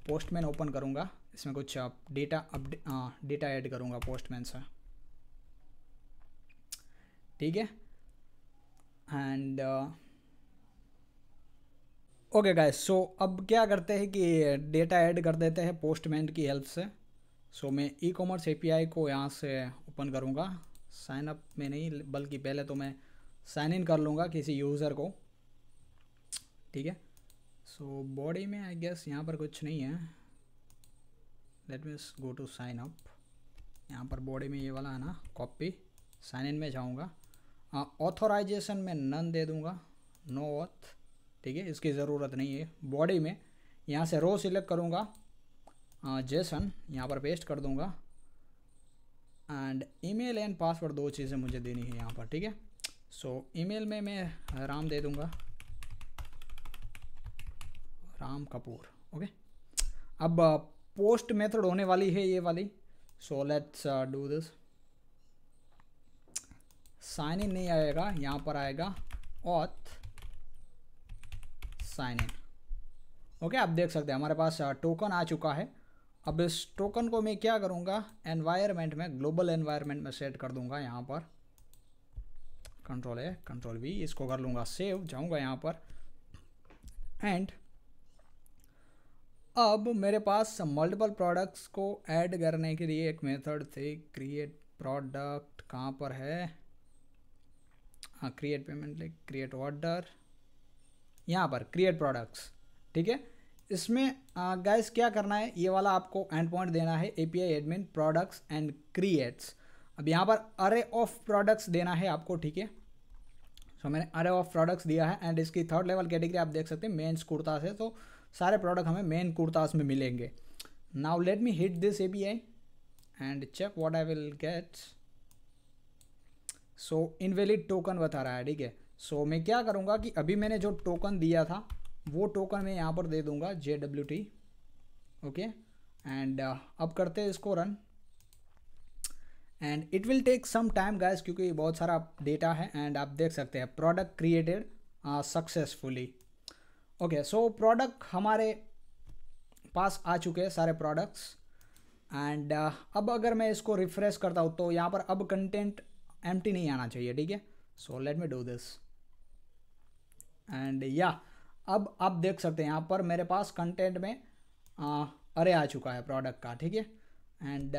Postman open करूँगा इसमें कुछ डेटा अपडे डेटा ऐड करूँगा पोस्टमैन से ठीक है एंड ओके गाइस सो अब क्या करते हैं कि डेटा ऐड कर देते हैं पोस्टमैन की हेल्प से सो so, मैं ई कॉमर्स ए को यहाँ से ओपन करूँगा साइन अप में नहीं बल्कि पहले तो मैं साइन इन कर लूँगा किसी यूज़र को ठीक है सो बॉडी में आई गेस यहाँ पर कुछ नहीं है लेट मीस गो टू साइन अप यहाँ पर बॉडी में ये वाला है ना कॉपी साइन इन में जाऊँगा ऑथोराइजेशन हाँ, में नन दे दूँगा नो ऑथ ठीक है इसकी ज़रूरत नहीं है बॉडी में यहाँ से रो सिलेक्ट करूँगा जेसन हाँ, यहाँ पर पेस्ट कर दूँगा एंड ईमेल एंड पासवर्ड दो चीज़ें मुझे देनी है यहाँ पर ठीक है सो ईमेल में मैं राम दे दूँगा राम कपूर ओके अब पोस्ट uh, मेथड होने वाली है ये वाली so let's do this sign in नहीं आएगा यहाँ पर आएगा ऑथ साइन इन ओके आप देख सकते हैं हमारे पास टोकन uh, आ चुका है अब इस टोकन को मैं क्या करूँगा एनवायरमेंट में ग्लोबल एनवायरमेंट में सेट कर दूँगा यहाँ पर कंट्रोल है कंट्रोल भी इसको कर लूँगा सेव जाऊँगा यहाँ पर एंड अब मेरे पास मल्टीपल प्रोडक्ट्स को ऐड करने के लिए एक मेथड थे क्रिएट प्रोडक्ट कहाँ पर है हाँ क्रिएट पेमेंट क्रिएट ऑर्डर यहाँ पर क्रिएट प्रोडक्ट्स ठीक है इसमें गाइस क्या करना है ये वाला आपको एंड पॉइंट देना है API admin products and creates अब यहाँ पर अरे ऑफ प्रोडक्ट्स देना है आपको ठीक है सो मैंने अरे ऑफ प्रोडक्ट्स दिया है एंड इसकी थर्ड लेवल कैटेगरी आप देख सकते हैं मेन्स कुर्ता है तो सारे प्रोडक्ट हमें मेन कुर्तास में मिलेंगे now let me hit this A I and check what I will get so invalid token बता रहा है ठीक है सो मैं क्या करूँगा कि अभी मैंने जो टोकन दिया था वो टोकन मैं यहाँ पर दे दूँगा J W T okay and अब करते हैं इसको run and it will take some time guys क्योंकि बहुत सारा डेटा है एंड आप देख सकते हैं product created successfully okay so product हमारे पास आ चुके हैं सारे प्रोडक्ट्स एंड uh, अब अगर मैं इसको रिफ्रेश करता हूँ तो यहाँ पर अब कंटेंट एम्प्टी नहीं आना चाहिए ठीक है so let me do this and या अब आप देख सकते हैं यहाँ पर मेरे पास कंटेंट में अरे आ चुका है प्रोडक्ट का ठीक है एंड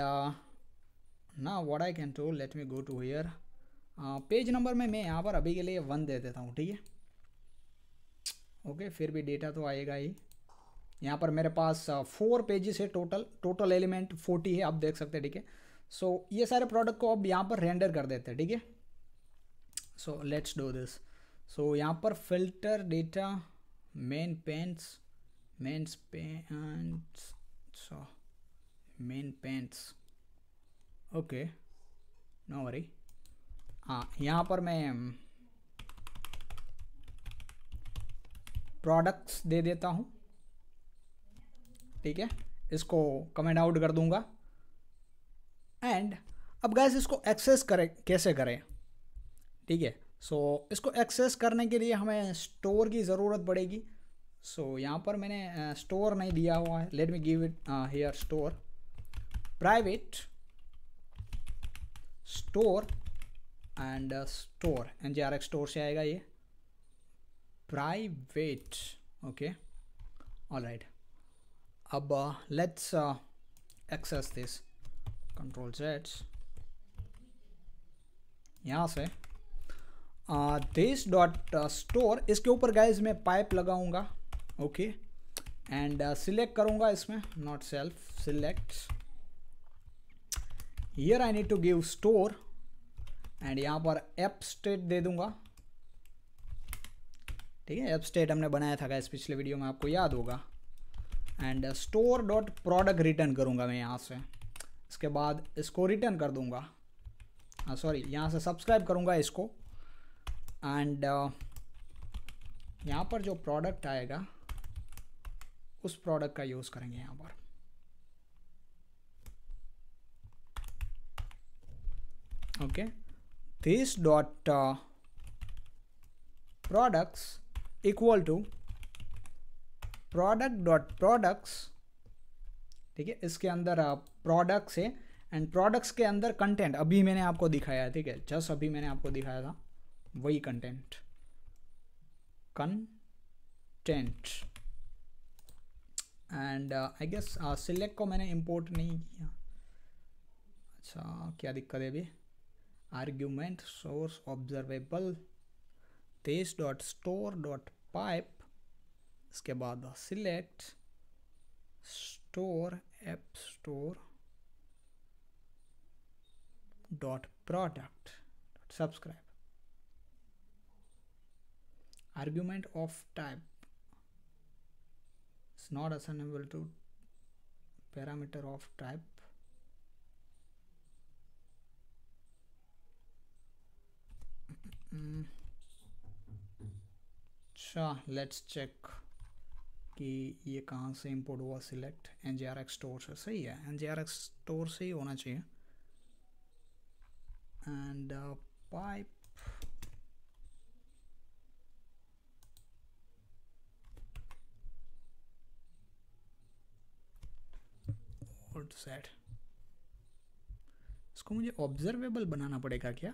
ना what I can to let me go to here page number में मैं यहाँ पर अभी के लिए वन दे देता हूँ ठीक है ओके फिर भी डेटा तो आएगा ही यहाँ पर मेरे पास फोर पेजेस है टोटल टोटल एलिमेंट फोर्टी है आप देख सकते हैं ठीक है सो ये सारे प्रोडक्ट को अब यहाँ पर रेंडर कर देते हैं ठीक है so let's do this so यहाँ पर filter data main pants men's pants so main pants okay no worry हाँ यहाँ पर मैं प्रोडक्ट्स um, दे देता हूँ ठीक है इसको कमेंट आउट कर दूंगा एंड अब गैस इसको एक्सेस करें कैसे करें ठीक है सो so, इसको एक्सेस करने के लिए हमें स्टोर की ज़रूरत पड़ेगी सो so, यहाँ पर मैंने स्टोर uh, नहीं दिया हुआ है let me give it here store private store and store N J R X store से आएगा ये प्राइवेट ओके ऑल राइट अब let's access this control sets यहाँ से दिस डॉट स्टोर इसके ऊपर गाइज मैं पाइप लगाऊंगा ओके एंड सिलेक्ट करूंगा इसमें not self select here I need to give store and यहाँ पर एप स्टेट दे दूंगा ठीक है एप स्टेट हमने बनाया था गाइज पिछले वीडियो में आपको याद होगा and store dot product return करूँगा मैं यहाँ से इसके बाद इसको रिटर्न कर दूंगा सॉरी हाँ, यहाँ से सब्सक्राइब करूंगा इसको एंड uh, यहाँ पर जो प्रोडक्ट आएगा उस प्रोडक्ट का यूज़ करेंगे यहाँ पर okay this dot products equal to product dot products ठीक है इसके अंदर प्रोडक्ट्स uh, है एंड प्रोडक्ट्स के अंदर कंटेंट अभी मैंने आपको दिखाया है ठीक है जस्ट अभी मैंने आपको दिखाया था वही content content and I guess select को मैंने इंपोर्ट नहीं किया अच्छा क्या दिक्कत है अभी आर्ग्यूमेंट सोर्स ऑब्जर्वेबल तेज डॉट स्टोर डॉट पाइप इसके बाद select store app store dot product dot subscribe argument of type is not assignable to parameter of type hmm. अच्छा लेट्स चेक कि ये कहाँ से इंपोर्ट हुआ select N G R X store से सही है N G R X store से ही होना चाहिए and pipe uh, equal to set इसको मुझे ऑब्जर्वेबल बनाना पड़ेगा क्या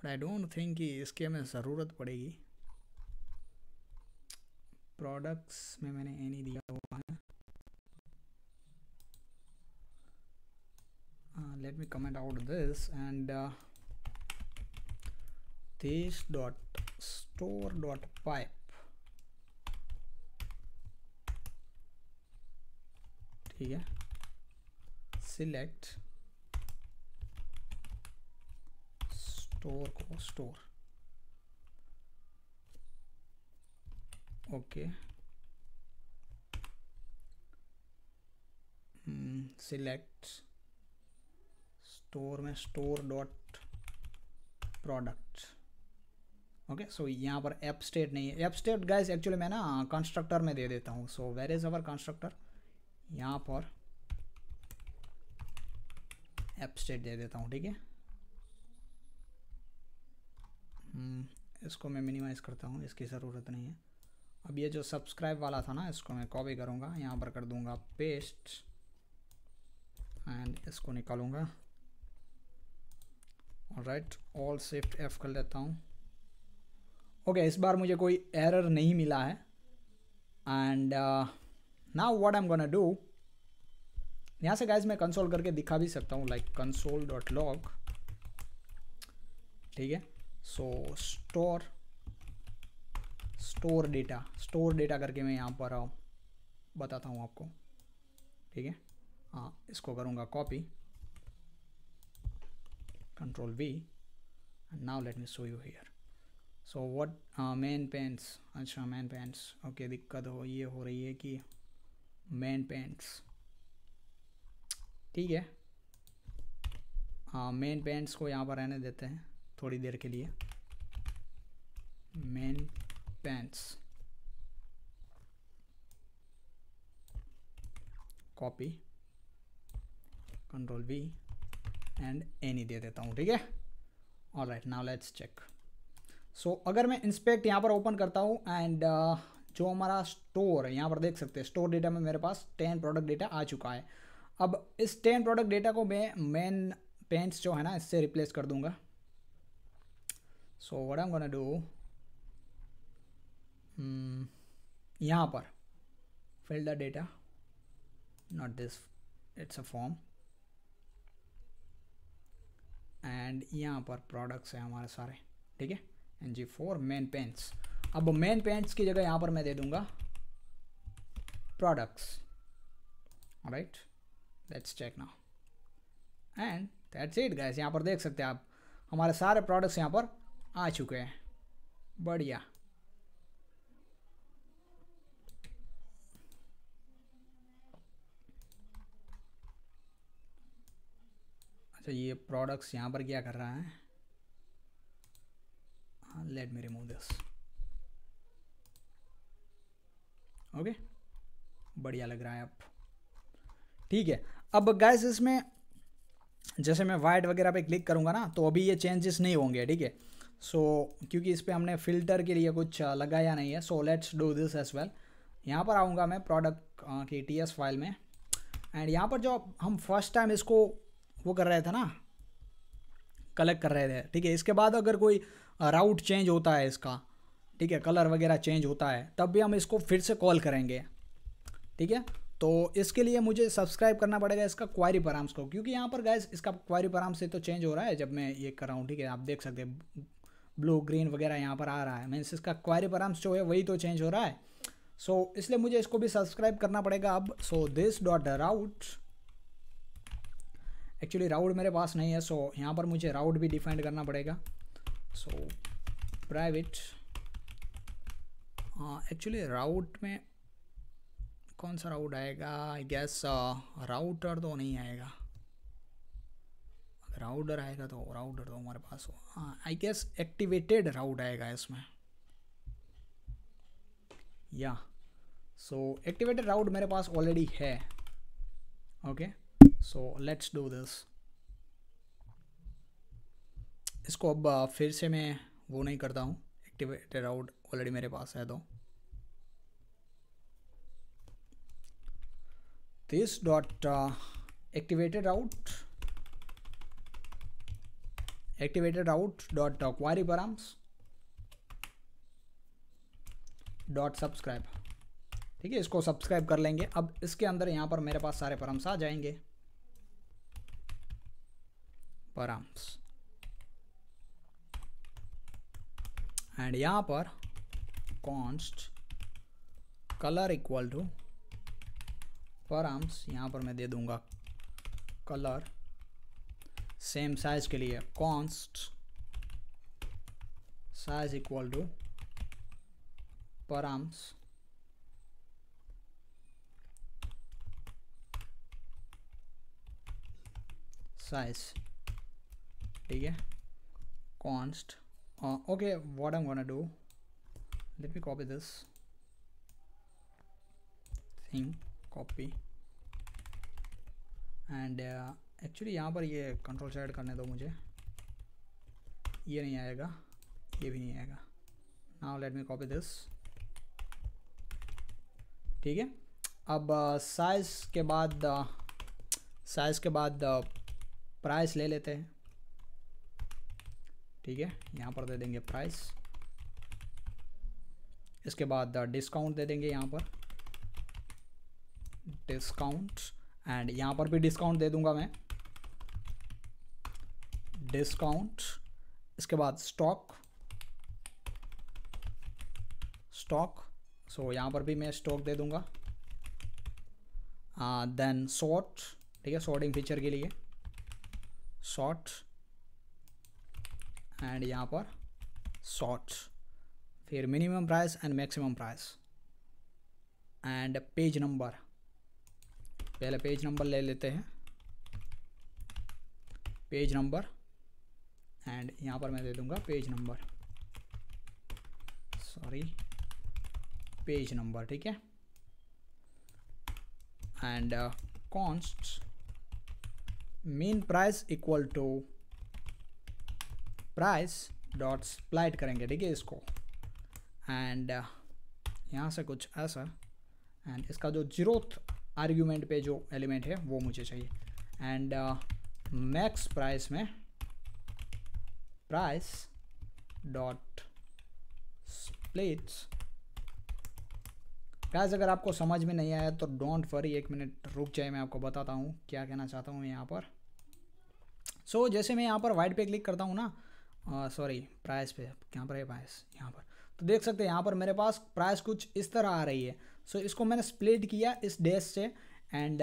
बट आई डोंट थिंक कि इसके हमें ज़रूरत पड़ेगी प्रोडक्ट्स में मैंने एनी दिया हुआ है let me comment out this and this dot store dot pipe ठीक है सिलेक्ट स्टोर को स्टोर ओके सिलेक्ट स्टोर में store dot product okay so यहाँ पर एप स्टेट नहीं है एप स्टेट गाइज एक्चुअली मैं ना कंस्ट्रक्टर में दे देता हूँ so where is our constructor यहाँ पर एप स्टेट दे देता हूँ ठीक है हम्म, इसको मैं मिनिमाइज़ करता हूँ इसकी ज़रूरत नहीं है अब ये जो सब्सक्राइब वाला था ना इसको मैं कॉपी करूँगा यहाँ पर कर दूँगा पेस्ट एंड इसको निकालूँगा राइट ऑल सिफ्ट एफ कर लेता हूँ ओके okay, इस बार मुझे कोई एरर नहीं मिला है and uh, now what I am gonna do यहाँ से गाइज मैं कंसोल करके दिखा भी सकता हूँ लाइक कंसोल डॉट लॉग ठीक है so store store data store data करके मैं यहाँ पर uh, बताता हूँ आपको ठीक है हाँ इसको करूँगा copy control V and now let me show you here so what man pants अच्छा मैन पेंट्स ओके दिक्कत हो ये हो रही है कि मैन पेंट्स ठीक है हाँ मेन पेंट्स को यहाँ पर रहने देते हैं थोड़ी देर के लिए men pants copy control V and any दे देता हूँ ठीक है all right now let's check so अगर मैं इंस्पेक्ट यहाँ पर ओपन करता हूँ एंड जो हमारा स्टोर है यहाँ पर देख सकते हैं स्टोर डेटा में मेरे पास टेन प्रोडक्ट डेटा आ चुका है अब इस टेन प्रोडक्ट डेटा को मैं मेन पेंट्स जो है ना इससे रिप्लेस कर दूंगा so what M gonna do यहाँ पर fill the data not this it's a form and यहाँ पर प्रोडक्ट्स हैं हमारे सारे ठीक है N G for men pants अब मेन पेंट्स की जगह यहाँ पर मैं दे दूंगा products right let's check now and that's it it यहाँ पर देख सकते हैं आप हमारे सारे प्रोडक्ट्स यहाँ पर आ चुके हैं बढ़िया अच्छा ये प्रोडक्ट्स यहाँ पर क्या कर रहा है let me remove this okay बढ़िया लग रहा है अब ठीक है अब गैस इसमें जैसे मैं वाइट वगैरह पे क्लिक करूँगा ना तो अभी ये चेंजेस नहीं होंगे ठीक है सो क्योंकि इस पर हमने फ़िल्टर के लिए कुछ लगाया नहीं है so let's do this as well यहाँ पर आऊँगा मैं प्रोडक्ट की टी एस फाइल में एंड यहाँ पर जो हम फर्स्ट टाइम इसको वो कर रहे थे ना कलेक्ट कर रहे थे ठीक है इसके बाद अगर कोई राउट चेंज होता है इसका ठीक है कलर वगैरह चेंज होता है तब भी हम इसको फिर से कॉल करेंगे ठीक है तो इसके लिए मुझे सब्सक्राइब करना पड़ेगा इसका क्वारी पराम्स को क्योंकि यहाँ पर गैस इसका क्वारी पराम्स से तो चेंज हो रहा है जब मैं ये कर रहा हूँ ठीक है आप देख सकते हैं ब्लू ग्रीन वगैरह यहाँ पर आ रहा है मीन्स इसका क्वारी पराम्स जो है वही तो चेंज हो रहा है सो so, इसलिए मुझे इसको भी सब्सक्राइब करना पड़ेगा अब so this dot route actually route मेरे पास नहीं है सो so, यहाँ पर मुझे राउट भी डिफाइंड करना पड़ेगा सो प्राइवेट एक्चुअली राउट में कौन सा राउट आएगा आई गैस राउटर तो नहीं आएगा अगर राउटर आएगा तो राउटर तो हमारे पास हो आई गैस एक्टिवेटेड राउट आएगा इसमें या सो एक्टिवेटेड राउट मेरे पास ऑलरेडी है okay so let's do this इसको अब फिर से मैं वो नहीं करता हूँ एक्टिवेटेड आउट ऑलरेडी मेरे पास है तो this dot activated activated activated activated dot query uh, dot subscribe ठीक है इसको सब्सक्राइब कर लेंगे अब इसके अंदर यहाँ पर मेरे पास सारे परम्स आ जाएंगे परम्स एंड यहाँ पर const colour equal to params यहाँ पर मैं दे दूंगा कलर सेम साइज के लिए const size equal to params size ठीक है const uh, okay what I'm gonna do let me copy this thing copy and actually uh, यहाँ पर ये कंट्रोल साइड करने दो मुझे ये नहीं आएगा ये भी नहीं आएगा now let me copy this ठीक है अब साइज़ uh, के बाद साइज़ uh, के बाद प्राइस uh, ले लेते हैं ठीक है यहाँ पर दे देंगे प्राइस इसके बाद डिस्काउंट दे देंगे यहाँ पर डिस्काउंट एंड यहाँ पर भी डिस्काउंट दे दूंगा मैं डिस्काउंट इसके बाद स्टॉक स्टॉक सो यहाँ पर भी मैं स्टॉक दे दूंगा देन हाँ, शॉर्ट ठीक है शॉर्टिंग फीचर के लिए शॉर्ट एंड यहाँ पर शॉर्ट्स फिर minimum price and maximum price and page number पहले पेज नंबर ले लेते हैं पेज नंबर एंड यहाँ पर मैं दे दूँगा page number sorry page number ठीक है and const min price equal to price dot split करेंगे ठीक है इसको एंड uh, यहाँ से कुछ ऐसा एंड इसका जो जीरोथ आर्ग्यूमेंट पे जो एलिमेंट है वो मुझे चाहिए एंड मैक्स प्राइस में प्राइस डॉट स्प्लिट्स गाइस अगर आपको समझ में नहीं आया तो डोंट वरी एक मिनट रुक जाए मैं आपको बताता हूँ क्या कहना चाहता हूँ यहाँ पर सो so, जैसे मैं यहाँ पर वाइट पे क्लिक करता हूँ ना सॉरी प्राइस पे यहाँ पर है प्राइस यहाँ पर तो देख सकते हैं यहाँ पर मेरे पास प्राइस कुछ इस तरह आ रही है सो so, इसको मैंने स्प्लिट किया इस डेस से एंड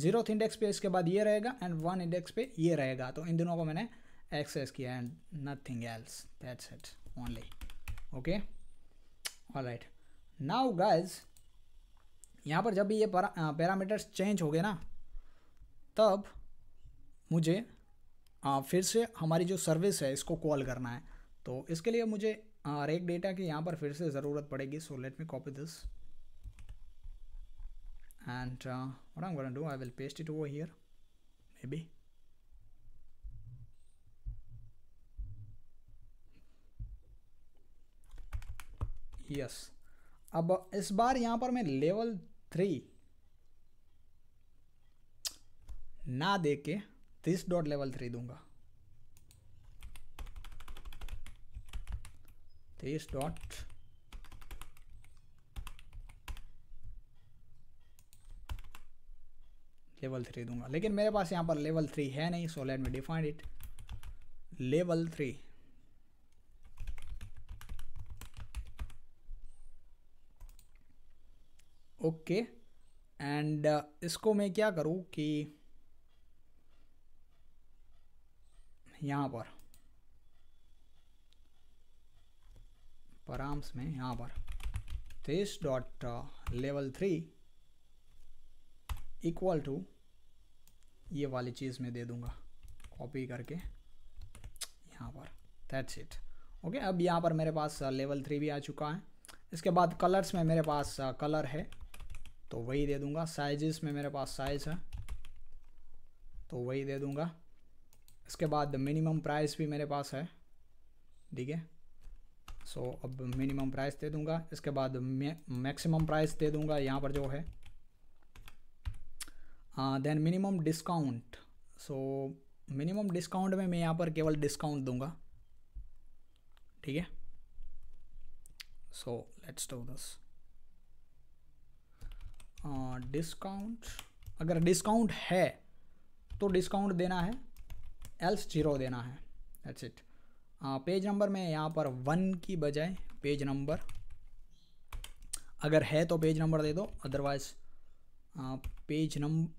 जीरो इंडेक्स पे इसके बाद ये रहेगा एंड वन इंडेक्स पे ये रहेगा तो इन दोनों को मैंने एक्सेस किया and nothing else that's it only okay all right now guys यहाँ पर जब भी ये पैरामीटर्स चेंज हो गए ना तब मुझे फिर से हमारी जो सर्विस है इसको कॉल करना है तो इसके लिए मुझे रेक डेटा की यहाँ पर फिर से ज़रूरत पड़ेगी so let me copy this and uh, I I'm gonna do I will paste it over here maybe अब इस बार यहाँ पर मैं लेवल थ्री ना दे के दिस डॉट लेवल थ्री दूंगा दिस डॉट लेवल थ्री दूंगा लेकिन मेरे पास यहाँ पर लेवल थ्री है नहीं so let me define it level three okay and इसको मैं क्या करूँ कि यहाँ पर पराम्स में यहाँ पर तेईस dot level three equal to ये वाली चीज़ में दे दूँगा कॉपी करके यहाँ पर दैट्स इट ओके अब यहाँ पर मेरे पास लेवल uh, थ्री भी आ चुका है इसके बाद कलर्स में मेरे पास कलर uh, है तो वही दे दूँगा साइजेस में मेरे पास साइज़ है तो वही दे दूँगा इसके बाद मिनिमम प्राइस भी मेरे पास है ठीक है सो अब मिनिमम प्राइस दे दूंगा इसके बाद मैक्सिमम प्राइस दे दूंगा यहाँ पर जो है then minimum discount so minimum discount में मैं यहाँ पर केवल डिस्काउंट दूंगा ठीक है so let's do this discount अगर डिस्काउंट है तो डिस्काउंट देना है एल्स जीरो देना है दैट्स इट पेज नंबर में यहाँ पर वन की बजाय पेज नंबर अगर है तो पेज नंबर दे दो अदरवाइज पेज नंबर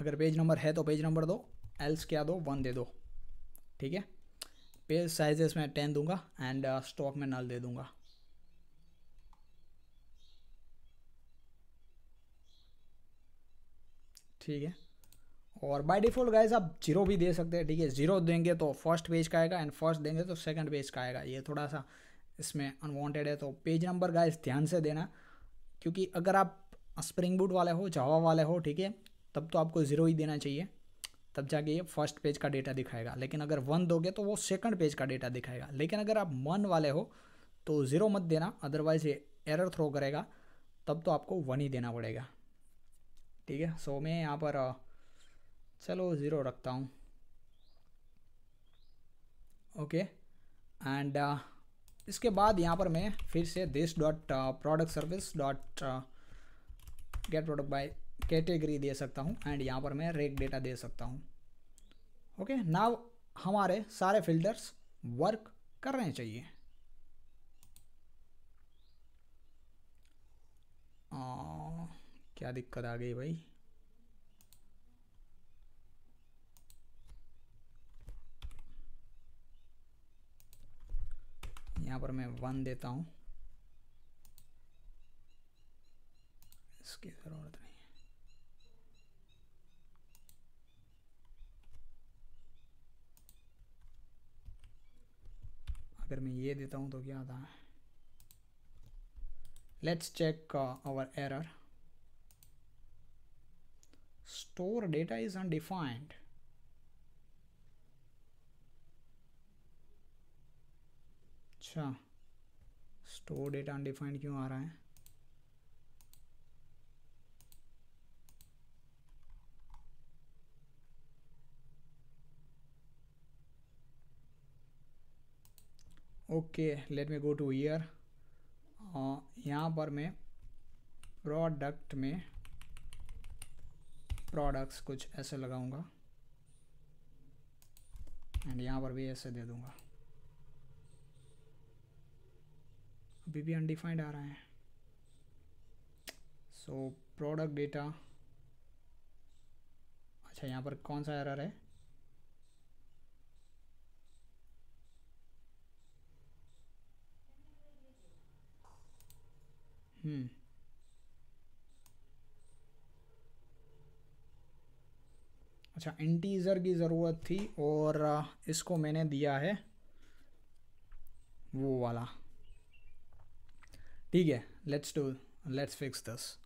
अगर पेज नंबर है तो पेज नंबर दो एल्स क्या दो वन दे दो ठीक है पेज साइजेस में टेन दूंगा एंड स्टॉक uh, में नल दे दूंगा ठीक है और बाय डिफ़ॉल्ट गाइज आप जीरो भी दे सकते हैं ठीक है जीरो देंगे तो फर्स्ट पेज का आएगा एंड फर्स्ट देंगे तो सेकंड पेज का आएगा ये थोड़ा सा इसमें अनवांटेड है तो पेज नंबर गाइज ध्यान से देना क्योंकि अगर आप स्प्रिंग बूट वाले हो जावा वाले हो ठीक है तब तो आपको ज़ीरो ही देना चाहिए तब जाके ये फर्स्ट पेज का डेटा दिखाएगा लेकिन अगर वन दोगे तो वो सेकंड पेज का डेटा दिखाएगा लेकिन अगर आप वन वाले हो तो ज़ीरो मत देना अदरवाइज़ ये एरर थ्रो करेगा तब तो आपको वन ही देना पड़ेगा ठीक है सो मैं यहाँ पर uh, चलो ज़ीरो रखता हूँ ओके एंड uh, इसके बाद यहाँ पर मैं फिर से this dot product service dot get product by category दे सकता हूँ एंड यहाँ पर मैं रेट डेटा दे सकता हूँ ओके okay, नाव हमारे सारे फिल्टर्स वर्क करने चाहिए आ, uh, क्या दिक्कत आ गई भाई यहाँ पर मैं वन देता हूँ इसकी ज़रूरत नहीं है अगर मैं ये देता हूँ तो क्या आता है let's check our error store data is undefined अच्छा स्टोर डेटा अनडिफाइंड क्यों आ रहा है okay let me go to here यहाँ पर मैं प्रोडक्ट में प्रोडक्ट्स कुछ ऐसे लगाऊंगा एंड यहाँ पर भी ऐसे दे दूंगा अभी भी अनडिफाइंड आ रहा है सो प्रोडक्ट डेटा अच्छा यहाँ पर कौन सा एरर है हम्म अच्छा इंटीज़र की ज़रूरत थी और इसको मैंने दिया है वो वाला ठीक है let's do let's fix this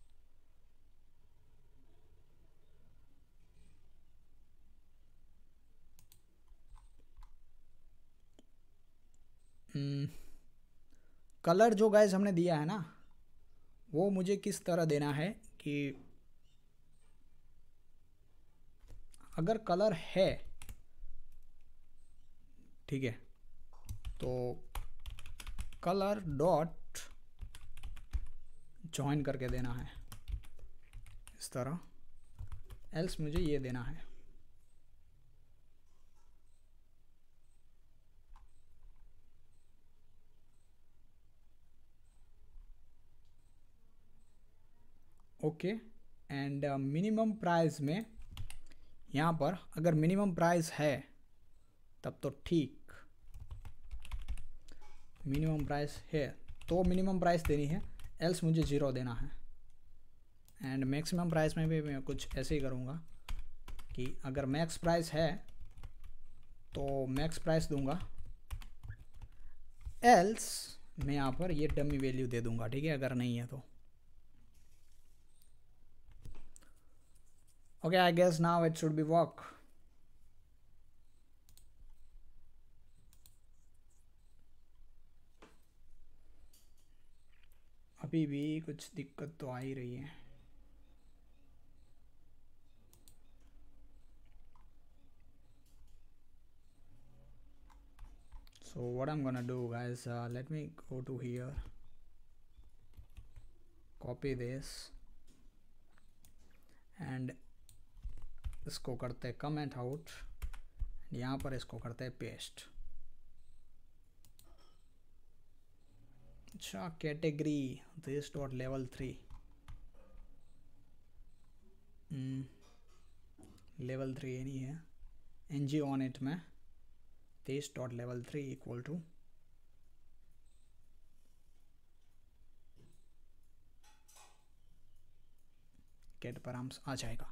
colour जो गाइज हमने दिया है ना वो मुझे किस तरह देना है कि अगर कलर है ठीक है तो कलर डॉट ज्वाइन करके देना है इस तरह एल्स मुझे ये देना है ओके एंड मिनिमम प्राइस में यहाँ पर अगर मिनिमम प्राइस है तब तो ठीक मिनिमम प्राइस है तो मिनिमम प्राइस देनी है एल्स मुझे ज़ीरो देना है एंड मैक्सिमम प्राइस में भी मैं कुछ ऐसे ही करूँगा कि अगर मैक्स प्राइस है तो मैक्स प्राइस दूंगा एल्स मैं यहाँ पर ये डमी वैल्यू दे दूंगा ठीक है अगर नहीं है तो okay I guess now it should be work अभी भी कुछ दिक्कत तो आ ही रही है so what I am gonna do guys let me go to here copy this and इसको करते कमेंट आउट यहाँ पर इसको करते पेस्ट अच्छा category this dot level three level three ये नहीं है एन जी ऑन इट में this dot level three equal to cat params आ जाएगा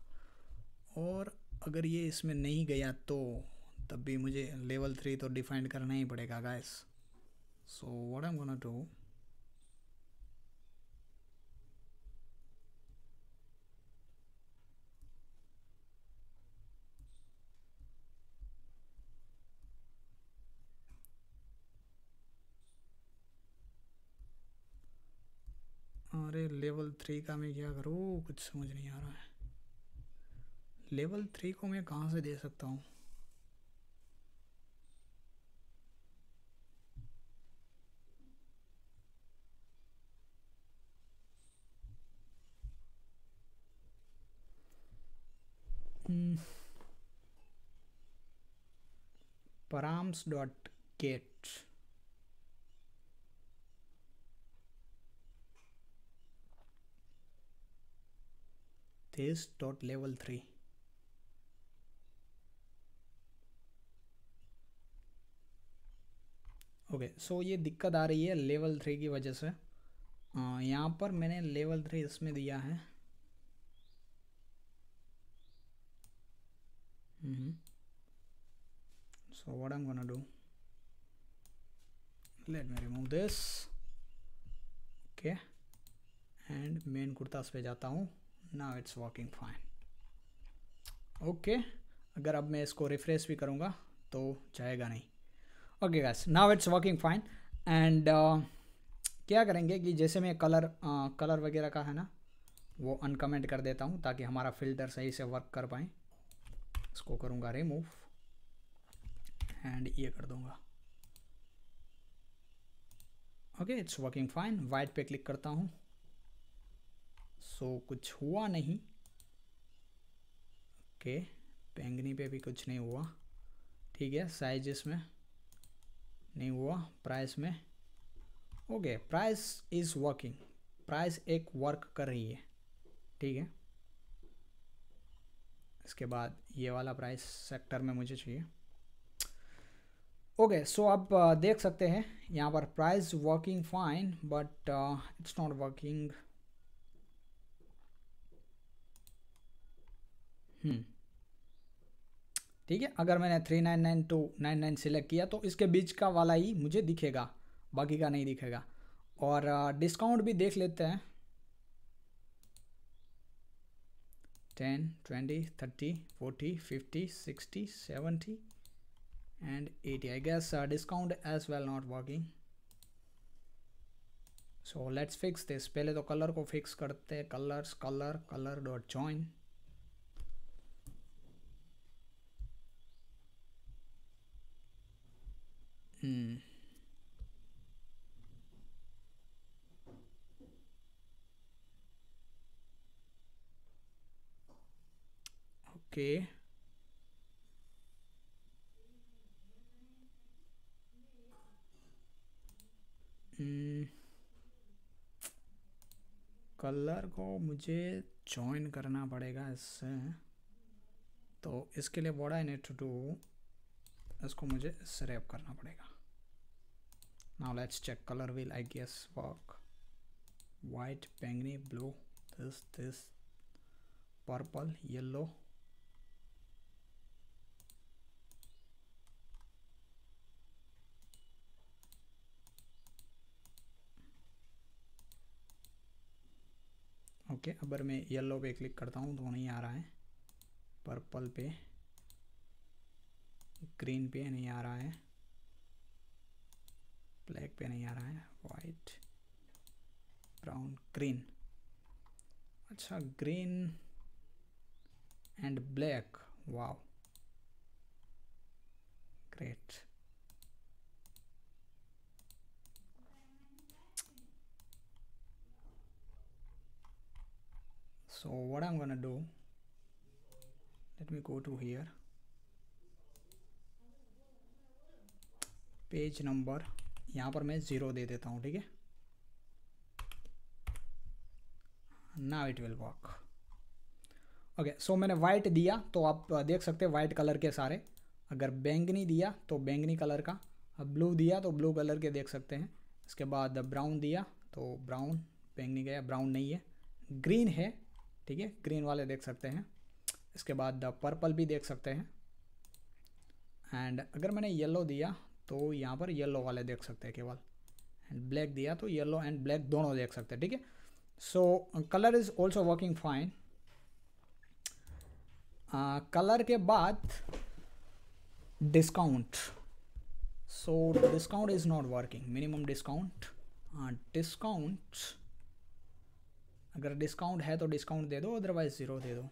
और अगर ये इसमें नहीं गया तो तब भी मुझे लेवल थ्री तो डिफाइंड करना ही पड़ेगा guys what I am gonna do three का मैं क्या करूँ कुछ समझ नहीं आ रहा है लेवल थ्री को मैं कहाँ से दे सकता हूँ hmm. params.get test dot level 3 okay okay, so so ये दिक्कत आ रही है लेवल थ्री की वजह से यहाँ पर मैंने लेवल थ्री इसमें दिया है so what I am gonna do let me remove this okay and men kurta पे जाता हूँ now it's working fine okay अगर अब मैं इसको रिफ्रेश भी करूँगा तो जाएगा नहीं okay guys now it's working fine and क्या करेंगे कि जैसे मैं कलर कलर uh, वगैरह का है ना वो अनकमेंट कर देता हूँ ताकि हमारा फिल्टर सही से वर्क कर पाए इसको करूँगा रिमूव एंड ये कर दूँगा okay it's working fine white पे क्लिक करता हूँ सो so, कुछ हुआ नहीं ओके okay, पे भी कुछ नहीं हुआ ठीक है साइज इसमें नहीं हुआ प्राइस में okay price is working price एक वर्क कर रही है ठीक है इसके बाद ये वाला प्राइस सेक्टर में मुझे चाहिए ओके सो आप uh, देख सकते हैं यहाँ पर price working fine but it's not working hmm. ठीक है अगर मैंने three nine nine two nine nine select किया तो इसके बीच का वाला ही मुझे दिखेगा बाकी का नहीं दिखेगा और डिस्काउंट भी देख लेते हैं ten twenty thirty forty fifty sixty seventy and eighty I guess discount as well not working so let's fix this पहले तो कलर को फिक्स करते colours colour colour dot join Hmm. Okay. Hmm. Colour को मुझे join करना पड़ेगा इससे तो इसके लिए बड़ा नेट टू इसको मुझे इससे करना पड़ेगा now let's check color wheel i guess work white bangany blue this this purple yellow okay okay, अगर मैं येलो पे क्लिक करता हूँ तो नहीं आ रहा है पर्पल पे ग्रीन पे नहीं आ रहा है ब्लैक पे नहीं आ रहा है वाइट ब्राउन ग्रीन अच्छा green and black wow great so what I'm gonna do let me go to here page number यहाँ पर मैं ज़ीरो दे देता हूँ ठीक है now it will work okay so मैंने वाइट दिया तो आप देख सकते हैं वाइट कलर के सारे अगर बैंगनी दिया तो बैंगनी कलर का ब्लू दिया तो ब्लू कलर के देख सकते हैं इसके बाद ब्राउन दिया तो ब्राउन बैंगनी गया ब्राउन नहीं है ग्रीन है ठीक है ग्रीन वाले देख सकते हैं इसके बाद पर्पल भी देख सकते हैं एंड अगर मैंने येलो दिया तो यहाँ पर येलो वाले देख सकते हैं केवल एंड ब्लैक दिया तो येलो एंड ब्लैक दोनों देख सकते हैं ठीक है so colour is also working fine colour के बाद discount so discount is not working minimum discount discount अगर डिस्काउंट है तो डिस्काउंट दे दो अदरवाइज ज़ीरो दे दो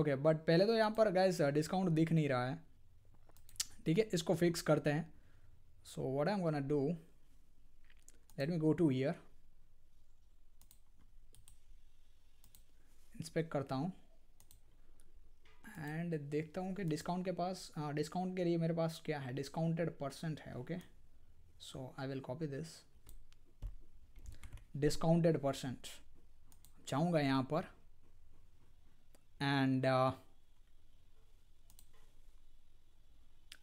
ओके okay, बट पहले तो यहाँ पर गैस डिस्काउंट uh, दिख नहीं रहा है ठीक है इसको फिक्स करते हैं so what I am gonna do let me go to here inspect करता हूँ एंड देखता हूँ कि डिस्काउंट के पास डिस्काउंट हाँ, के लिए मेरे पास क्या है डिस्काउंटेड परसेंट है okay so I will copy this discounted percent जाऊँगा यहाँ पर and uh,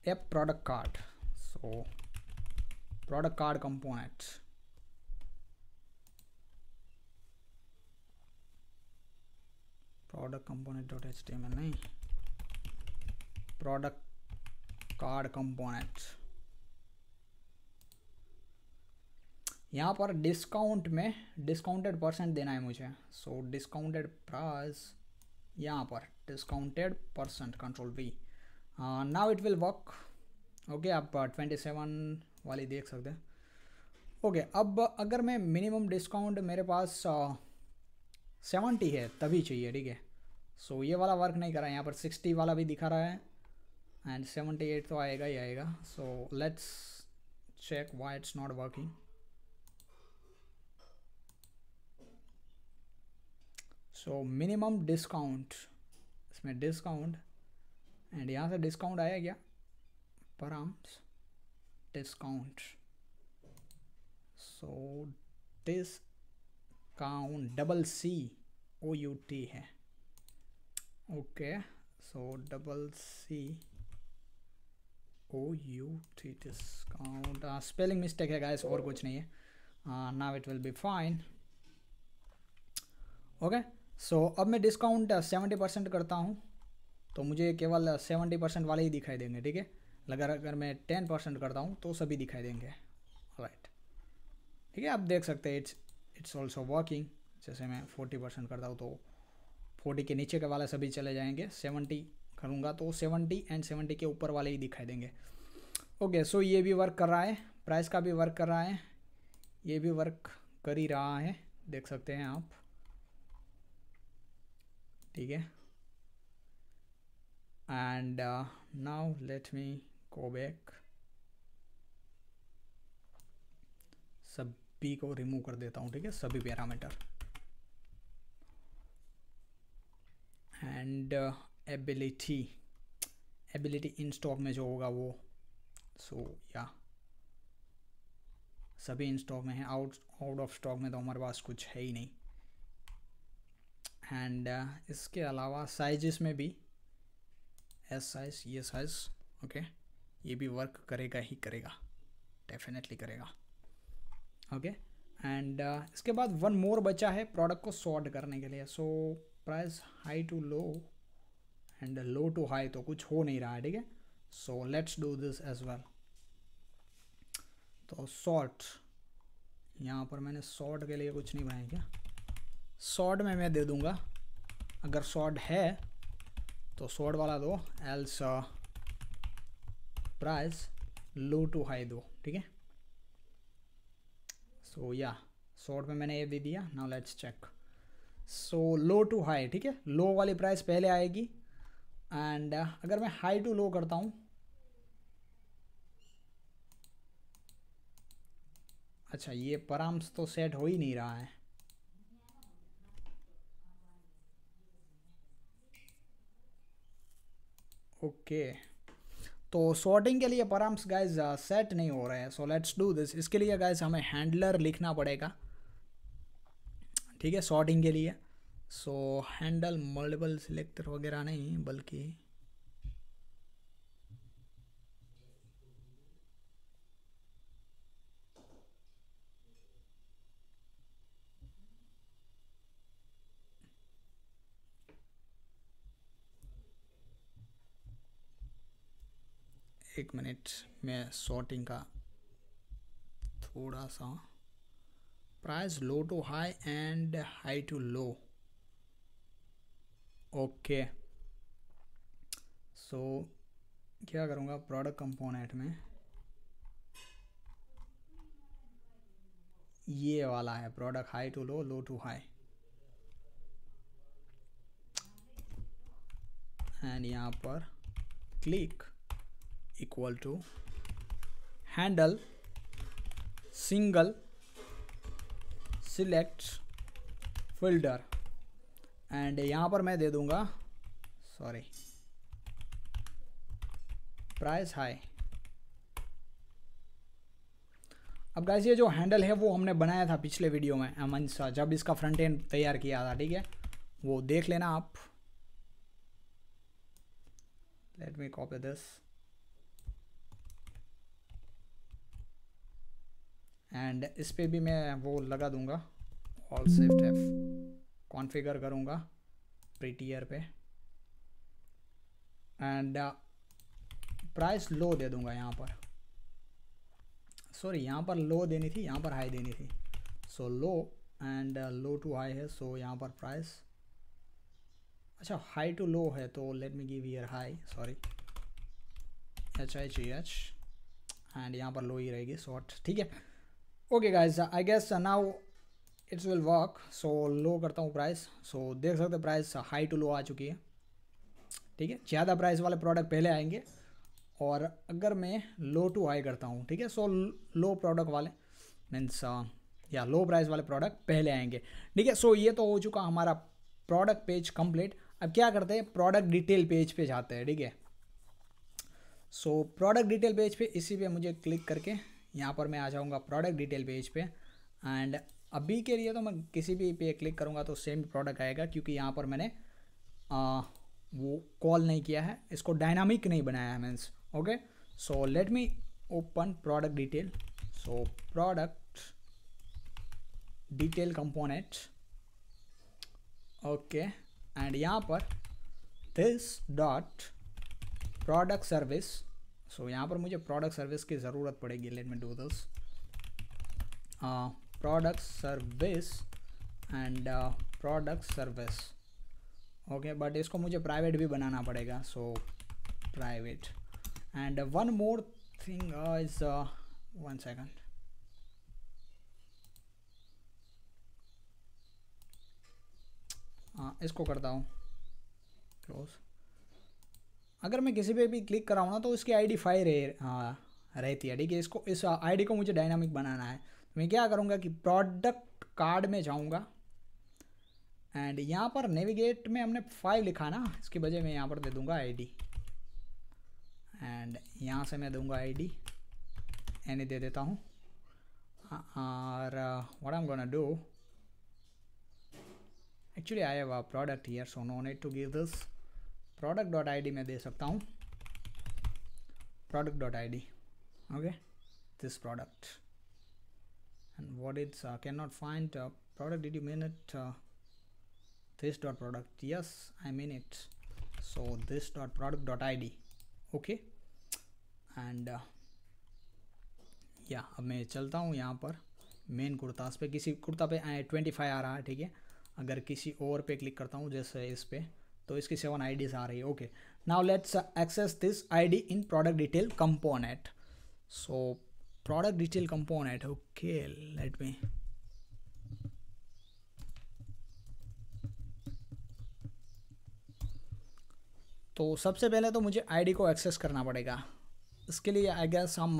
a product card so product card component product component dot html नहीं product card component यहाँ पर डिस्काउंट में डिस्काउंटेड परसेंट देना है मुझे सो डिस्काउंटेड प्राइस यहाँ पर discounted percent control V now it will work okay आप ट्वेंटी uh, सेवन वाली देख सकते हैं ओके okay, अब अगर मैं मिनिमम डिस्काउंट मेरे पास सेवेंटी uh, है तभी चाहिए ठीक है सो ये वाला वर्क नहीं कर रहा है यहाँ पर सिक्सटी वाला भी दिखा रहा है एंड सेवेंटी एट तो आएगा ही आएगा so let's check why it's not working so minimum discount इसमें डिस्काउंट एंड यहाँ से डिस्काउंट आया क्या params discount so discount double C O U T है okay so double C O U T discount spelling mistake है guys और कुछ नहीं है now it will be fine okay so अब मैं डिस्काउंट सेवेंटी परसेंट करता हूँ तो मुझे केवल सेवेंटी परसेंट वाले ही दिखाई देंगे ठीक है अगर अगर मैं टेन परसेंट करता हूँ तो सभी दिखाई देंगे राइट ठीक है आप देख सकते हैं इट्स इट्स ऑल्सो वर्किंग जैसे मैं फोर्टी परसेंट करता हूँ तो फोर्टी के नीचे के वाले सभी चले जाएंगे सेवेंटी करूँगा तो सेवेंटी एंड सेवेंटी के ऊपर वाले ही दिखाई देंगे ओके सो ये भी वर्क कर रहा है प्राइस का भी वर्क कर रहा है ये भी वर्क कर ही रहा है देख सकते हैं आप ठीक है and uh, now let me go back सभी को रिमूव कर देता हूँ ठीक है सभी parameter and ability ability in stock में जो होगा वो सो so, या yeah. सभी इन स्टॉक में है आउट आउट ऑफ स्टॉक में तो हमारे पास कुछ है ही नहीं एंड uh, इसके अलावा साइजेस में भी एस साइज ये साइज ओके ये भी वर्क करेगा ही करेगा डेफिनेटली करेगा ओके एंड uh, इसके बाद वन मोर बचा है प्रोडक्ट को सॉर्ट करने के लिए so price high to low and low to high तो कुछ हो नहीं रहा है ठीक है so let's do this as well तो सॉर्ट यहाँ पर मैंने सॉर्ट के लिए कुछ नहीं बनाया क्या सॉर्ट में मैं दे दूँगा अगर सॉर्ट है तो शॉर्ट वाला दो else price low to high दो ठीक है सो या शॉर्ट में मैंने ये दे दिया now let's check so low to high ठीक है लो वाली प्राइस पहले आएगी एंड uh, अगर मैं हाई टू लो करता हूँ अच्छा ये पराम्स तो सेट हो ही नहीं रहा है ओके तो सॉर्टिंग के लिए परम्स गाइज सेट नहीं हो रहे हैं सो लेट्स डू दिस इसके लिए गाइज हमें हैंडलर लिखना पड़ेगा ठीक है सॉर्टिंग के लिए सो हैंडल मल्टीपल सिलेक्टर वगैरह नहीं बल्कि मिनट में शॉर्टिंग का थोड़ा सा price low to high and high to low okay so क्या करूँगा प्रोडक्ट कंपोनेंट में ये वाला है product high to low low to high and यहाँ पर click equal to handle single select filter and यहाँ पर मैं दे दूँगा सॉरी प्राइस हाई अब गाइस ये जो हैंडल है वो हमने बनाया था पिछले वीडियो में अमन सा जब इसका फ्रंट एंड तैयार किया था ठीक है वो देख लेना आप let me copy this and इस पर भी मैं वो लगा दूंगा ऑल सेफ्ट एफ कॉन्फ़िगर करूँगा प्रीटियर पे एंड प्राइस लो दे दूंगा यहाँ पर सॉरी यहाँ पर लो देनी थी यहाँ पर हाई देनी थी so low and low to high है सो so यहाँ पर प्राइस अच्छा हाई टू लो है तो let me give here high sorry H I G H and यहाँ पर लो ही रहेगी शॉर्ट ठीक है okay guys I guess now it's will work so low करता हूँ प्राइस सो देख सकते प्राइस हाई टू लो आ चुकी है ठीक है ज़्यादा प्राइस वाले प्रोडक्ट पहले आएंगे और अगर मैं लो टू हाई करता हूँ ठीक है सो लो प्रोडक्ट वाले मीन्स uh, या लो प्राइस वाले प्रोडक्ट पहले आएंगे ठीक है सो ये तो हो चुका हमारा प्रोडक्ट पेज कंप्लीट अब क्या करते हैं प्रोडक्ट डिटेल पेज पे जाते हैं ठीक है सो प्रोडक्ट डिटेल पेज पे इसी पे मुझे क्लिक करके यहाँ पर मैं आ जाऊँगा प्रोडक्ट डिटेल पेज पे एंड अभी के लिए तो मैं किसी भी पे क्लिक करूँगा तो सेम प्रोडक्ट आएगा क्योंकि यहाँ पर मैंने आ, वो कॉल नहीं किया है इसको डायनामिक नहीं बनाया है means okay so let me open product detail so product detail component okay and यहाँ पर this dot product service so so, यहाँ पर मुझे प्रोडक्ट सर्विस की ज़रूरत पड़ेगी let me do this product service and product service okay but इसको मुझे प्राइवेट भी बनाना पड़ेगा so private and one more thing is one second इसको करता हूँ क्लोज अगर मैं किसी पे भी क्लिक कराऊँ ना तो उसकी आईडी फाइव रह हाँ, रहती है ठीक है इसको इस आईडी को मुझे डायनामिक बनाना है तो मैं क्या करूँगा कि प्रोडक्ट कार्ड में जाऊँगा एंड यहाँ पर नेविगेट में हमने फाइव लिखा ना इसकी वजह मैं यहाँ पर दे दूँगा डी एंड यहाँ से मैं दूँगा आई डी एनी दे देता हूँ और what M gonna do actually I have a product here so no need to give this product dot I D मैं दे सकता हूँ product dot I D okay this product and what it's can not find product did you mean it this dot product yes I mean it so this dot product dot I D okay and या अब मैं चलता हूँ यहाँ पर main kurta पे किसी कुर्ता पे ट्वेंटी uh, फाइव आ रहा है ठीक है अगर किसी और पे क्लिक करता हूँ जैसे इस पर तो इसकी सेवन आई आ रही है okay now let's access this I in product detail component so product detail component okay let me तो सबसे पहले तो मुझे आईडी को एक्सेस करना पड़ेगा इसके लिए आई गेस हम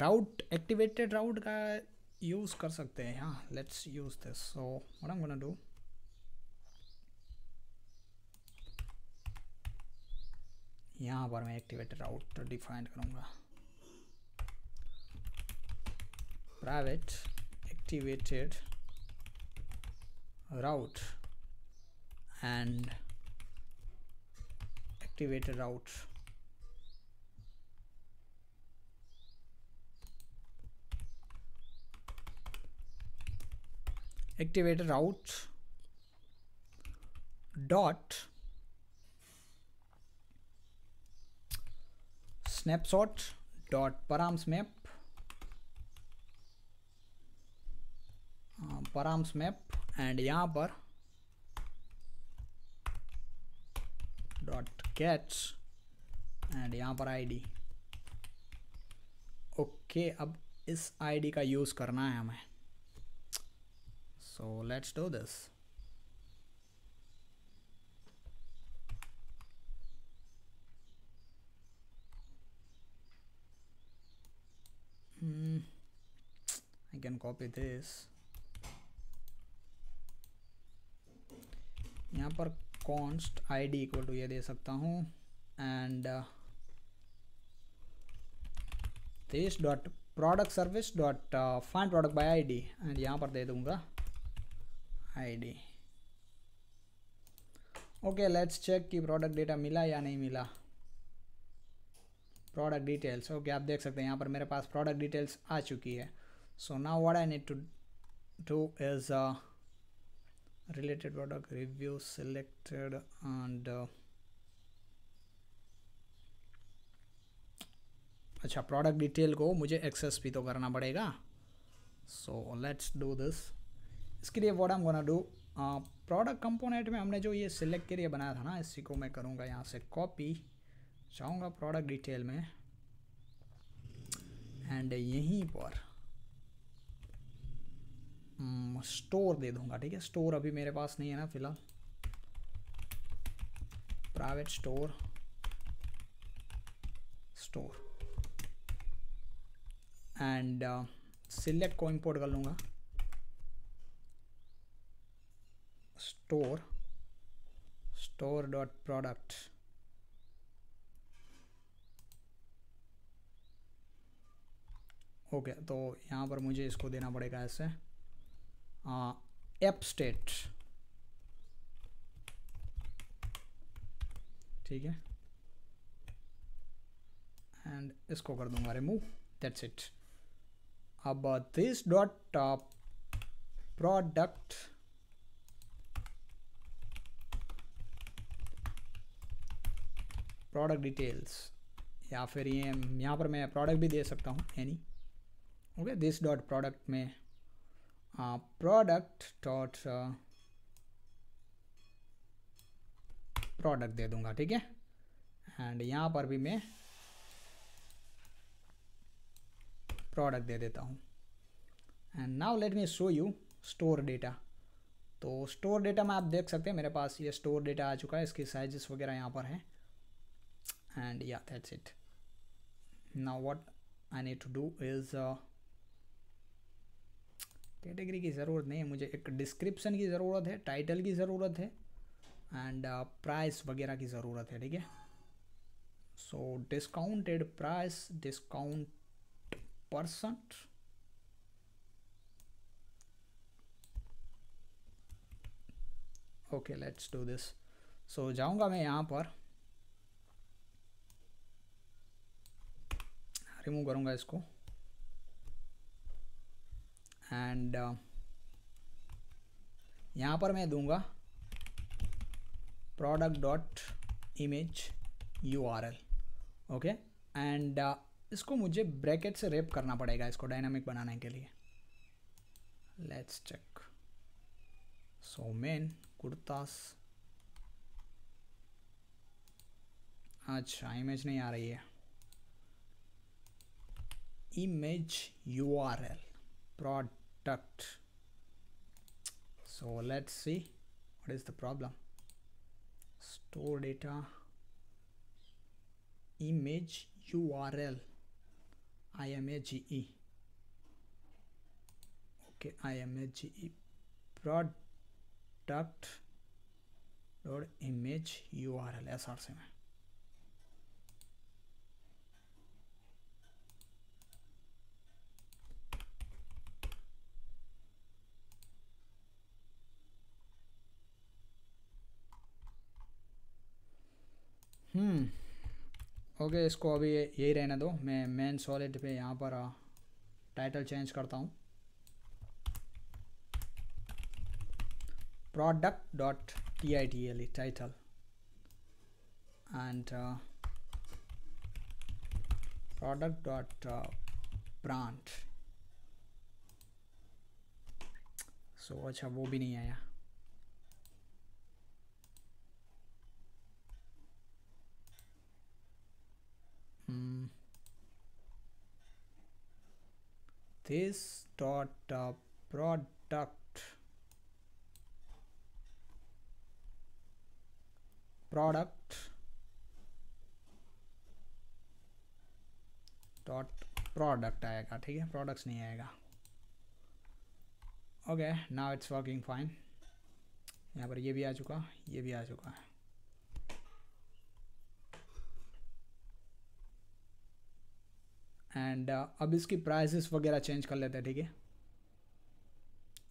राउट एक्टिवेटेड राउट का यूज़ कर सकते हैं हाँ let's use this so what I am gonna do यहाँ पर मैं एक्टिवेटर आउटर डिफाइन करूँगा private activated route and activated route activated route dot snapshot dot params map uh, params map and यहाँ पर डॉट कैच एंड यहाँ पर id okay okay, अब इस id का यूज़ करना है हमें so let's do this mm, I can copy this यहाँ पर const I D equal to ये दे सकता हूँ and uh, this dot product service dot uh, product product I D and यहाँ पर दे दूँगा I D okay let's check कि प्रोडक्ट डेटा मिला या नहीं मिला प्रोडक्ट डिटेल्स ओके आप देख सकते हैं यहाँ पर मेरे पास प्रोडक्ट डिटेल्स आ चुकी है so now what I need to do is related product review selected and अच्छा प्रोडक्ट डिटेल को मुझे एक्सेस भी तो करना पड़ेगा सो लेट्स डू दिस इसके लिए what am gonna do product component में हमने जो ये सिलेक्ट के लिए बनाया था ना इसी को मैं करूँगा यहाँ से कॉपी जाऊंगा प्रोडक्ट डिटेल में एंड यहीं पर स्टोर हम्म, दे दूंगा ठीक है स्टोर अभी मेरे पास नहीं है ना फिलहाल private store store and select को इंपोर्ट कर लूंगा store store dot product okay तो यहाँ पर मुझे इसको देना पड़ेगा ऐसे एप स्टेट ठीक है एंड इसको कर दूंगा रिमूव दैट्स इट अब this dot product product details या फिर ये यहाँ पर मैं प्रोडक्ट भी दे सकता हूँ यानी ओके दिस डॉट प्रोडक्ट में प्रोडक्ट डॉट प्रोडक्ट दे दूंगा ठीक है एंड यहाँ पर भी मैं प्रोडक्ट दे देता हूँ and now let me show you store data तो स्टोर डेटा में आप देख सकते हैं मेरे पास ये स्टोर डेटा आ चुका है इसकी साइजेस वगैरह यहाँ पर है एंड या that's it now what I need to do is category की ज़रूरत नहीं है मुझे एक डिस्क्रिप्शन की ज़रूरत है टाइटल की ज़रूरत है एंड प्राइस uh, वगैरह की ज़रूरत है ठीक है so discounted price discount percent okay let's do this so जाऊंगा मैं यहाँ पर रिमूव करूँगा इसको एंड uh, यहाँ पर मैं दूंगा product dot image U R L okay and इसको मुझे ब्रैकेट से रेप करना पड़ेगा इसको डायनामिक बनाने के लिए let's check so men kurtas अच्छा इमेज नहीं आ रही है image U R L product duct so let's see what is the problem store data image url image okay image product dot image url src में okay इसको अभी यही रहने दो मैं मेन सॉलिड पे यहाँ पर टाइटल चेंज करता हूँ product dot T I T L title and product dot brand so अच्छा वो भी नहीं आया mm, this dot uh, product product dot product आएगा ठीक है प्रोडक्ट्स नहीं आएगा okay now it's working fine यहाँ पर ये भी आ चुका ये भी आ चुका है एंड uh, अब इसकी प्राइसेस वगैरह चेंज कर लेते हैं ठीक है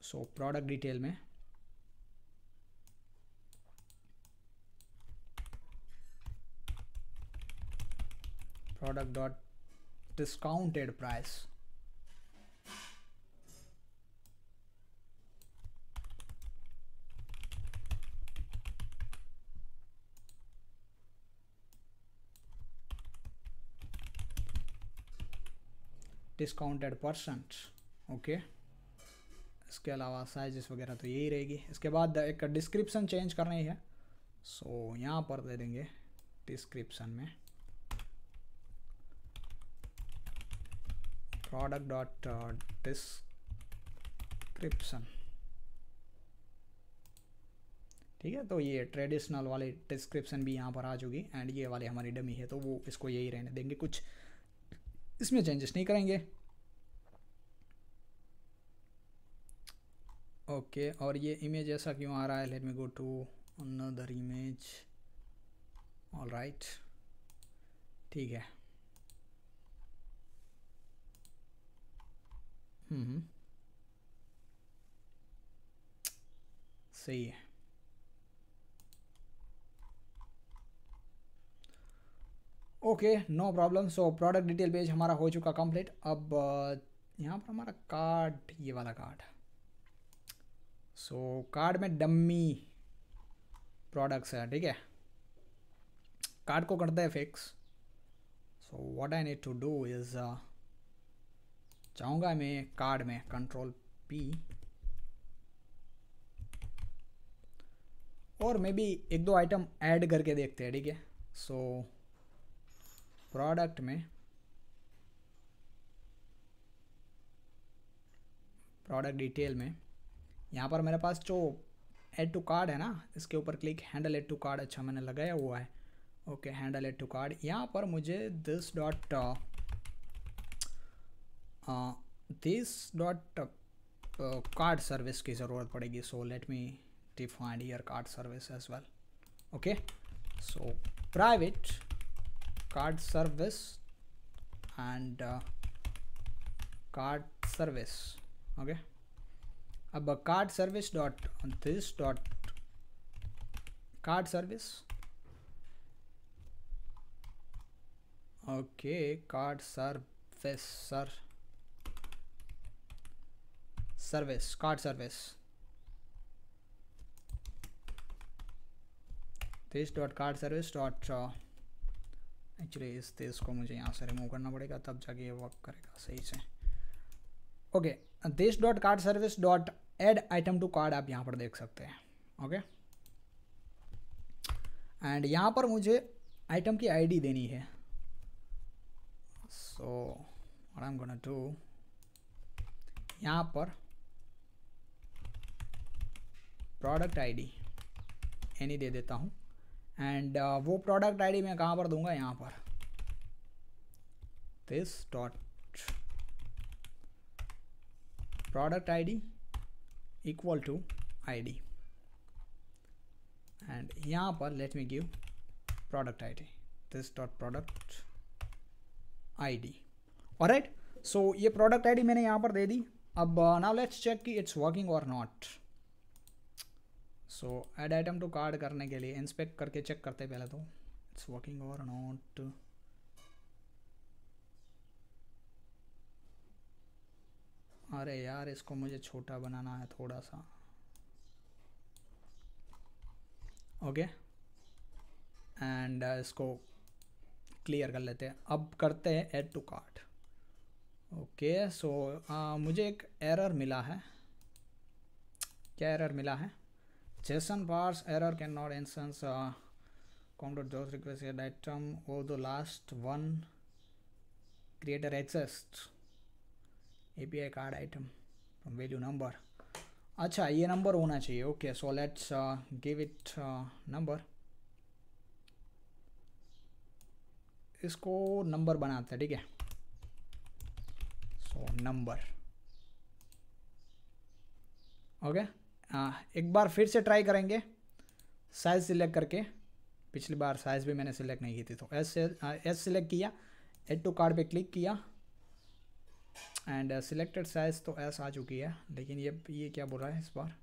सो प्रोडक्ट डिटेल में product dot discounted price discounted percent okay इसके अलावा साइजेस वगैरह तो यही रहेगी इसके बाद एक डिस्क्रिप्सन चेंज करना ही है सो so, यहाँ पर दे देंगे डिस्क्रिप्शन में प्रोडक्ट डॉट डिस्क्रिप्शन ठीक है तो ये ट्रेडिशनल वाली डिस्क्रिप्शन भी यहाँ पर आ चुकी एंड ये वाली हमारी डमी है तो वो इसको यही रहने देंगे कुछ इसमें चेंजेस नहीं करेंगे ओके okay, और ये इमेज ऐसा क्यों आ रहा है let me go to another image all right ठीक है हम्म सही है okay no problem so product detail page हमारा हो चुका कंप्लीट अब uh, यहाँ पर हमारा कार्ड ये वाला कार्ड सो so, कार्ड में डम्मी प्रोडक्ट्स है ठीक है कार्ड को करते हैं fix so what I need to do is चाहूँगा मैं कार्ड में कंट्रोल पी और मे बी एक दो आइटम ऐड करके देखते हैं ठीक है सो so, प्रोडक्ट में प्रोडक्ट डिटेल में यहाँ पर मेरे पास जो एड टू कार्ड है ना इसके ऊपर click handle add to cart अच्छा मैंने लगाया हुआ है okay handle add to cart यहाँ पर मुझे this dot this dot card service की ज़रूरत पड़ेगी so let me defined here cart service as well okay so private card service and uh, card service okay अब card service dot this dot card service okay card service sir service card service this dot card service dot uh, actually इस तेज को मुझे यहाँ से remove करना पड़ेगा तब जाके ये वर्क करेगा सही से okay this dot card service dot add item to cart आप यहाँ पर देख सकते हैं ओके एंड यहाँ पर मुझे आइटम की आईडी देनी है so I am gonna to यहाँ पर प्रोडक्ट आईडी एनी दे देता हूँ एंड uh, वो प्रोडक्ट आई मैं कहाँ पर दूंगा यहाँ पर this dot product I equal to I and यहाँ पर let me give product D this dot product I और राइट सो ये प्रोडक्ट आई मैंने यहाँ पर दे दी अब नाउ लेट्स चेक कि इट्स वर्किंग और not so add item to card करने के लिए इंस्पेक्ट करके चेक करते पहले तो इट्स वर्किंग और नॉट अरे यार इसको मुझे छोटा बनाना है थोड़ा सा ओके okay. एंड uh, इसको क्लियर कर लेते हैं अब करते हैं add to card okay so मुझे एक एरर मिला है क्या एरर मिला है JSON parse error cannot instance uh, jobs request requested item of the last one creator adjust API card item from value number अच्छा ये नंबर होना चाहिए okay so let's give it number इसको नंबर बनाते हैं ठीक है सो नंबर ओके हाँ एक बार फिर से ट्राई करेंगे साइज़ सिलेक्ट करके पिछली बार साइज़ भी मैंने सिलेक्ट नहीं की थी तो एस एस सिलेक्ट किया एड टू कार्ड पे क्लिक किया एंड सिलेक्टेड साइज़ तो एस आ चुकी है लेकिन ये ये क्या बोल रहा है इस बार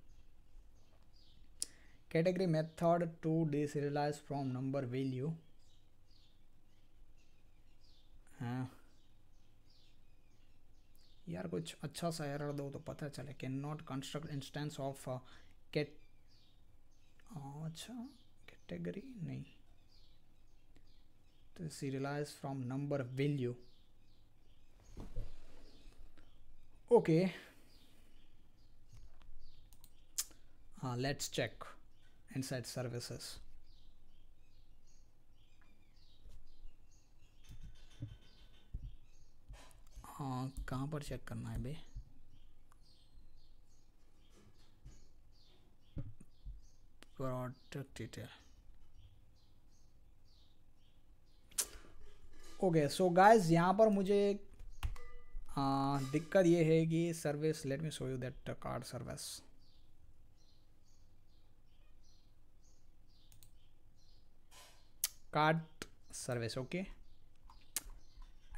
category method to deserialize from number value हाँ यार कुछ अच्छा सा एरर दो तो पता चले can not construct instance of cat अच्छा कैटेगरी नहीं तो serialize from number value okay हाँ लेट्स चेक इनसाइड सर्विसेज हाँ कहाँ पर चेक करना है भाई product detail okay so guys यहाँ पर मुझे आ, दिक्कत ये है कि service let me show you that card service card service okay okay.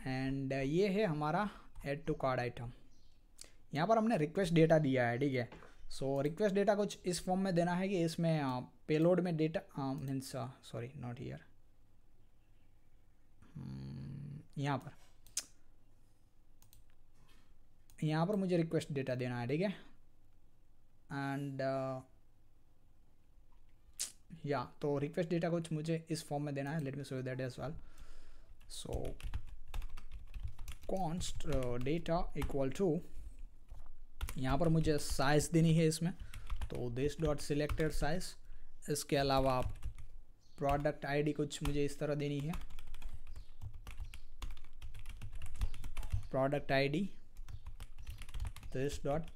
And uh, ये है हमारा एड टू कार्ड आइटम यहाँ पर हमने रिक्वेस्ट डेटा दिया है ठीक है सो रिक्वेस्ट डेटा कुछ इस फॉर्म में देना है कि इसमें पेलोड uh, में data means sorry not here यहाँ पर यहाँ पर मुझे रिक्वेस्ट डेटा देना है ठीक है एंड या uh, तो रिक्वेस्ट डेटा कुछ मुझे इस फॉर्म में देना है let me so that as well so const data equal to यहाँ पर मुझे साइज़ देनी है इसमें तो दिस डॉट सिलेक्टेड साइज़ इसके अलावा प्रोडक्ट डी कुछ मुझे इस तरह देनी है product D this dot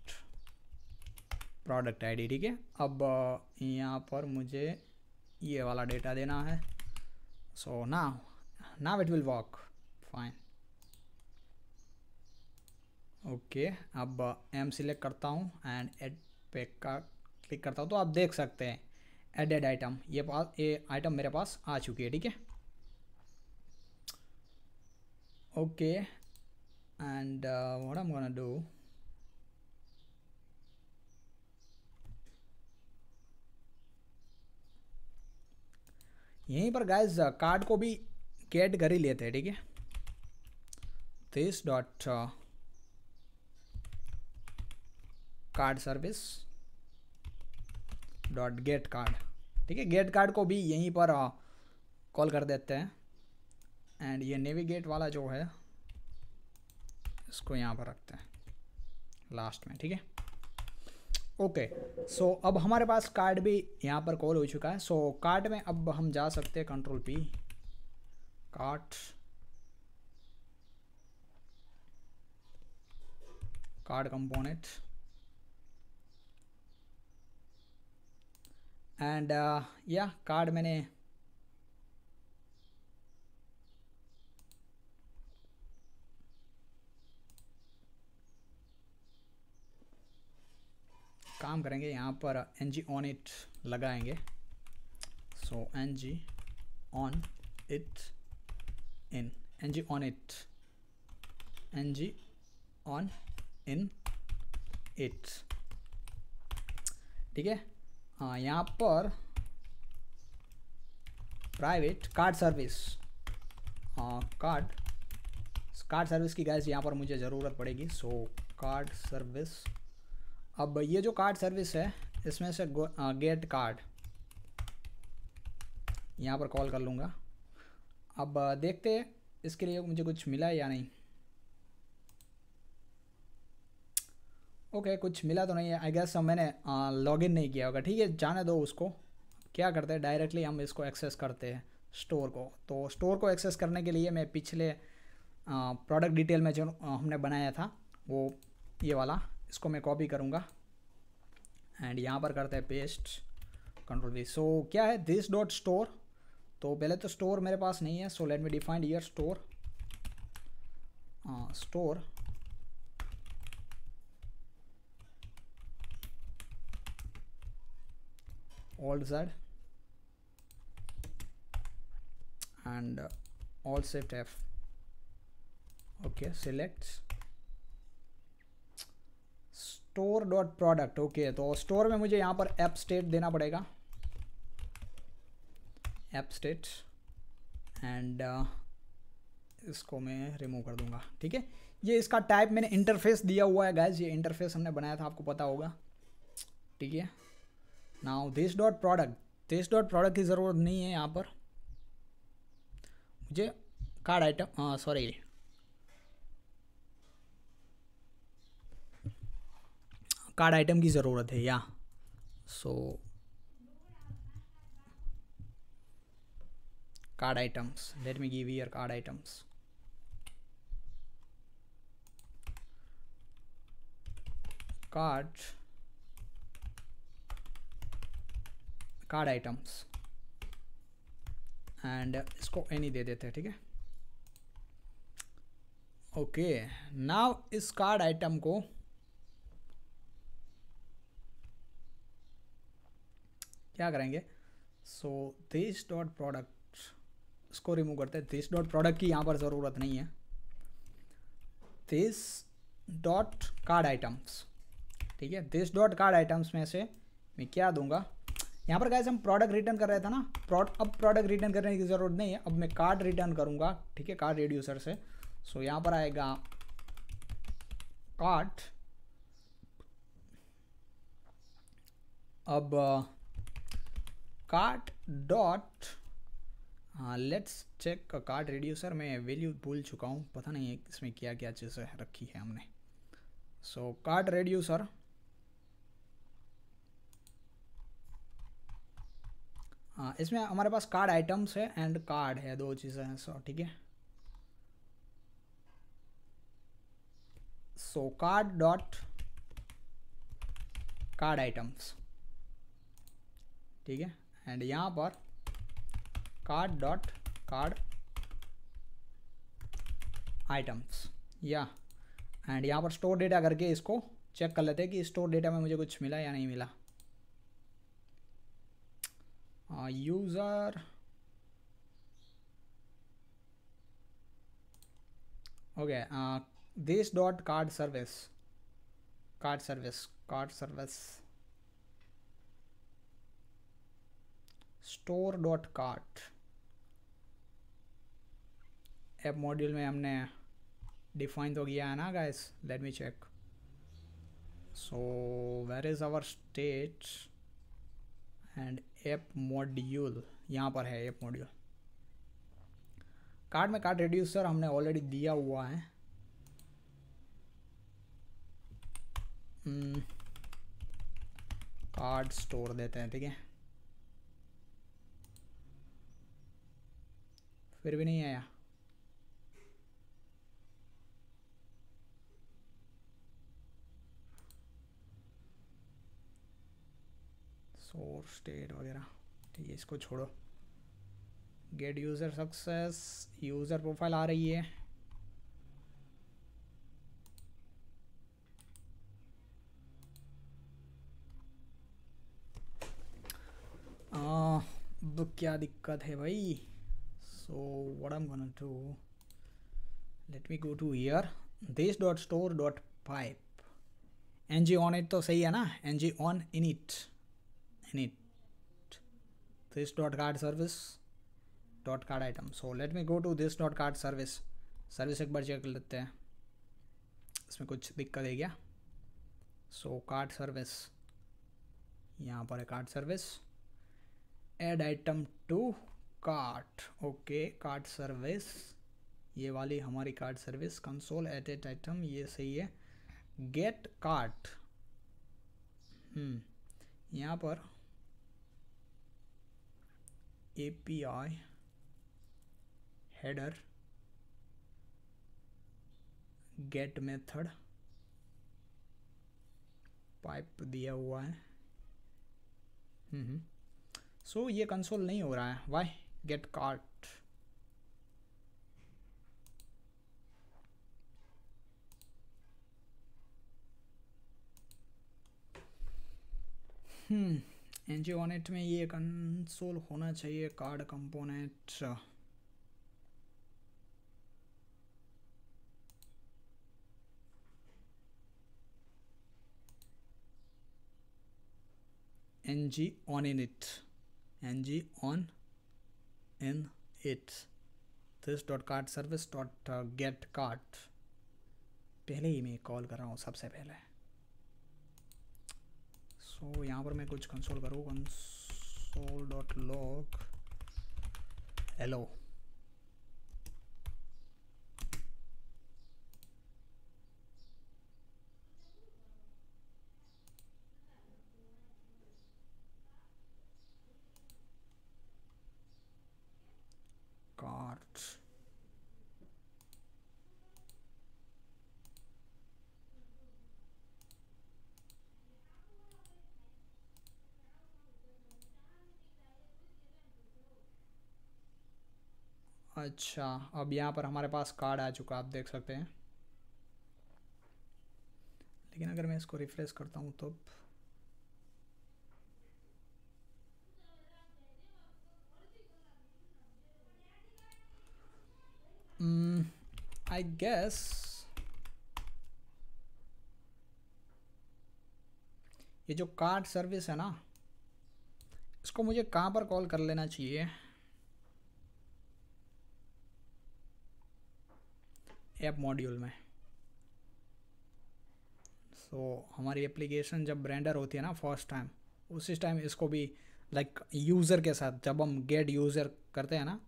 product D ठीक है अब uh, यहाँ पर मुझे ये वाला डेटा देना है so now now it will work fine okay अब एम uh, सिलेक्ट करता हूँ एंड एड पे का क्लिक करता हूँ तो आप देख सकते हैं एडेड आइटम ये पास ये आइटम मेरे पास आ चुकी है ठीक है okay and what I am do यहीं पर गाइस कार्ड uh, को भी कैड कर ही लेते हैं ठीक है this dot card service dot get card ठीक है गेट कार्ड को भी यहीं पर कॉल कर देते हैं एंड ये नेविगेट वाला जो है इसको यहाँ पर रखते हैं लास्ट में ठीक है ओके सो अब हमारे पास कार्ड भी यहाँ पर कॉल हो चुका है सो so, कार्ड में अब हम जा सकते हैं control P cart card component and या कार्ड मैंने काम करेंगे यहाँ पर एन जी ऑन इट लगाएंगे so N G on it in N G on it N G on in it ठीक है हाँ यहाँ पर प्राइवेट कार्ड सर्विस हाँ कार्ड कार्ड सर्विस की गैस यहाँ पर मुझे ज़रूरत पड़ेगी सो कार्ड सर्विस अब ये जो कार्ड सर्विस है इसमें से गेट कार्ड हाँ, यहाँ पर कॉल कर लूँगा अब देखते इसके लिए मुझे कुछ मिला या नहीं ओके okay, कुछ मिला तो नहीं है आई गेस मैंने लॉग इन नहीं किया होगा ठीक है जाने दो उसको क्या करते हैं डायरेक्टली हम इसको एक्सेस करते हैं स्टोर को तो स्टोर को एक्सेस करने के लिए मैं पिछले प्रोडक्ट डिटेल में जो हमने बनाया था वो ये वाला इसको मैं कॉपी करूँगा एंड यहाँ पर करते हैं पेस्ट कंट्रोल वी सो क्या है दिस डॉट स्टोर तो पहले तो स्टोर मेरे पास नहीं है so let me defined your store store alt z and uh, alt shift f okay selects store dot product okay तो स्टोर में मुझे यहाँ पर ऐप स्टेट देना पड़ेगा state स्टेट एंड uh, इसको मैं रिमूव कर दूंगा ठीक है ये इसका टाइप मैंने इंटरफेस दिया हुआ है गैस ये इंटरफेस हमने बनाया था आपको पता होगा ठीक है now this dot product this dot product की ज़रूरत नहीं है यहाँ पर मुझे card item sorry card item की ज़रूरत है या so card items let me give your card items card card items and इसको एनी दे देते हैं ठीक है ओके नाव इस कार्ड आइटम को क्या करेंगे सो दिस डॉट प्रोडक्ट इसको रिमूव करते हैं दिस डॉट प्रोडक्ट की यहाँ पर ज़रूरत नहीं है दिस डॉट कार्ड आइटम्स ठीक है दिस डॉट कार्ड आइटम्स में से मैं क्या दूंगा यहाँ पर गैस हम प्रोडक्ट रिटर्न कर रहे थे ना प्रोड अब प्रोडक्ट रिटर्न करने की ज़रूरत नहीं है अब मैं कार्ड रिटर्न करूँगा ठीक है कार्ड रिड्यूसर से सो यहाँ पर आएगा कार्ड अब cart dot let's check card reducer में वैल्यू भूल चुका हूँ पता नहीं इसमें क्या क्या चीज़ें रखी है हमने सो कार्ड रेड्यूसर हाँ इसमें हमारे पास कार्ड आइटम्स है एंड कार्ड है दो चीज़ें हैं सो ठीक है so card dot card items ठीक है एंड यहाँ पर कार्ड डॉट कार्ड आइटम्स या एंड यहाँ पर स्टोर डेटा करके इसको चेक कर लेते हैं कि स्टोर डेटा में मुझे कुछ मिला या नहीं मिला user okay uh, this dot card service card service card service store dot cart app module में हमने define तो किया है ना guys let me check so where is our state and app module यहाँ पर है एप मॉड्यूल कार्ड में कार्ड रिड्यूसर हमने ऑलरेडी दिया हुआ है कार्ड hmm. स्टोर देते हैं ठीक है फिर भी नहीं आया और स्टेट वगैरह ठीक तो है इसको छोड़ो get user success user profile आ रही है आ, क्या दिक्कत है भाई so what am gone to let me go to here this dot store dot five N G on it तो सही है ना N on in it in it this dot card service dot card item so let me go to this dot card service service एक बार check कर लेते हैं इसमें कुछ दिक्कत है क्या सो कार्ड सर्विस यहाँ पर है card service add item to cart okay cart service ये वाली हमारी card service console at at item ये सही है गेट कार्ट hmm. यहाँ पर API header get method pipe दिया हुआ है सो so, ये कंसोल नहीं हो रहा है why get cart hmm N G at में ये कंसोल होना चाहिए card component N G on in it N G on in it this dot card service dot get card पहले ही मैं कॉल कर रहा हूँ सबसे पहले सो so, यहाँ पर मैं कुछ कंसोल करूँ कंसोल डॉट लॉक हेलो अच्छा अब यहाँ पर हमारे पास कार्ड आ चुका आप देख सकते हैं लेकिन अगर मैं इसको रिफ्रेश करता हूँ तो आई hmm, गेस ये जो कार्ड सर्विस है ना इसको मुझे कहाँ पर कॉल कर लेना चाहिए ऐप मॉड्यूल में सो so, हमारी एप्लीकेशन जब ब्रेंडर होती है ना फर्स्ट टाइम उसी टाइम इसको भी लाइक like, यूज़र के साथ जब हम गेट यूज़र करते हैं ना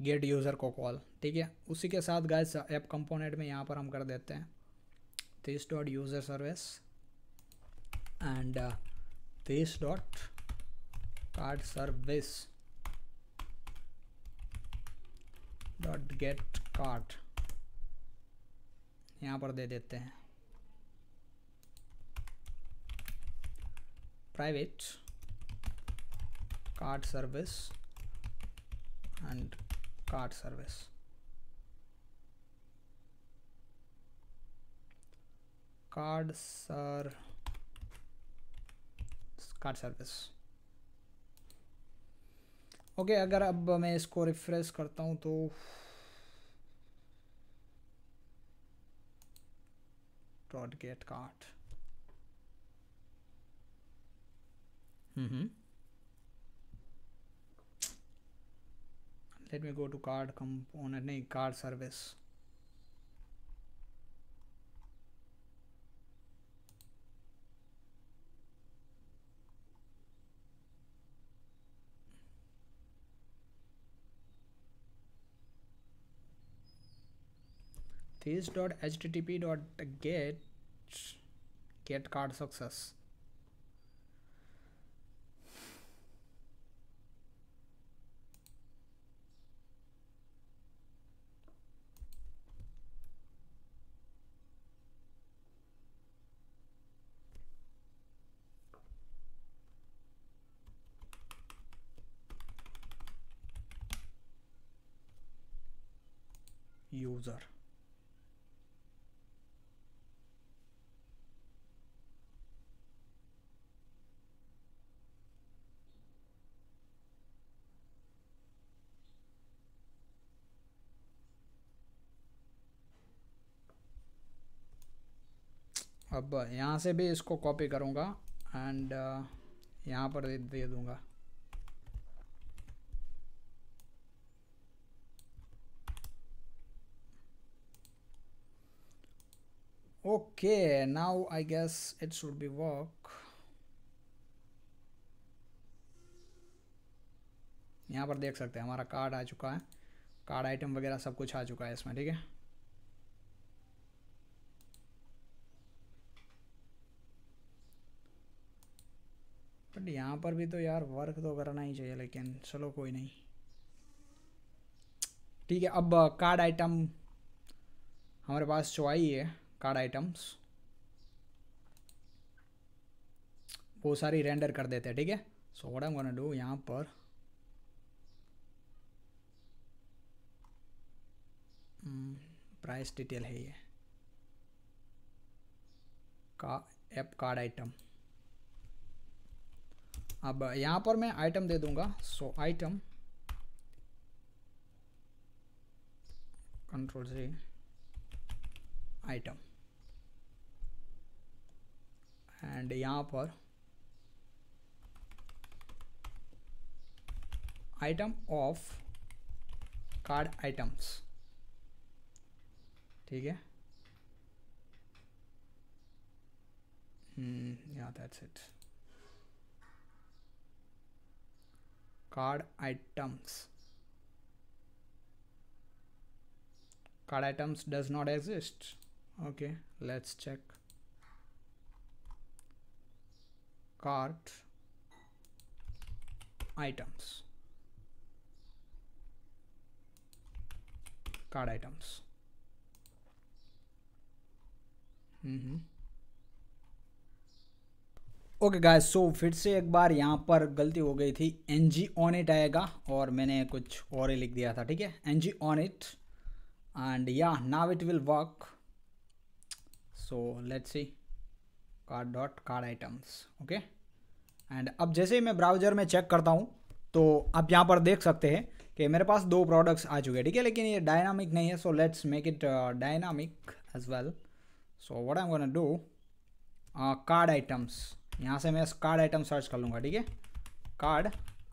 गेट यूज़र को कॉल ठीक है उसी के साथ गाइस ऐप कंपोनेंट में यहाँ पर हम कर देते हैं this dot user service and this dot card service dot get card यहाँ पर दे देते हैं private card service and card service card sir card service okay अगर अब मैं इसको रिफ्रेश करता हूँ तो dot get cart mm-hmm let me go to card component card service this dot http dot get get card success user अब यहाँ से भी इसको कॉपी करूँगा एंड uh, यहाँ पर दे, दूँगा okay now I guess it should be work यहाँ पर देख सकते हैं हमारा कार्ड आ चुका है कार्ड आइटम वगैरह सब कुछ आ चुका है इसमें ठीक है बट यहाँ पर भी तो यार वर्क तो करना ही चाहिए लेकिन चलो कोई नहीं ठीक है अब कार्ड uh, आइटम हमारे पास जो आई है कार्ड आइटम्स वो सारी रेंडर कर देते हैं ठीक है so what am gonna do यहाँ पर प्राइस hmm, डिटेल है ये का एप कार्ड आइटम अब यहाँ पर मैं आइटम दे दूंगा सो आइटम कंट्रोल से आइटम एंड यहाँ पर आइटम ऑफ कार्ड आइटम्स ठीक है या that's it card items card items does not exist okay let's check cart items card items mm-hmm okay guy so फिर से एक बार यहाँ पर गलती हो गई थी एन जी ऑन इट आएगा और मैंने कुछ और ही लिख दिया था ठीक है N G on it and या now it will work so let's see card dot card items okay and अब जैसे ही मैं ब्राउजर में चेक करता हूँ तो आप यहाँ पर देख सकते हैं कि मेरे पास दो प्रोडक्ट्स आ चुके हैं ठीक है लेकिन ये डायनामिक नहीं है so let's make it dynamic as well so what I am go do card items यहाँ से मैं कार्ड आइटम सर्च कर लूँगा ठीक है कार्ड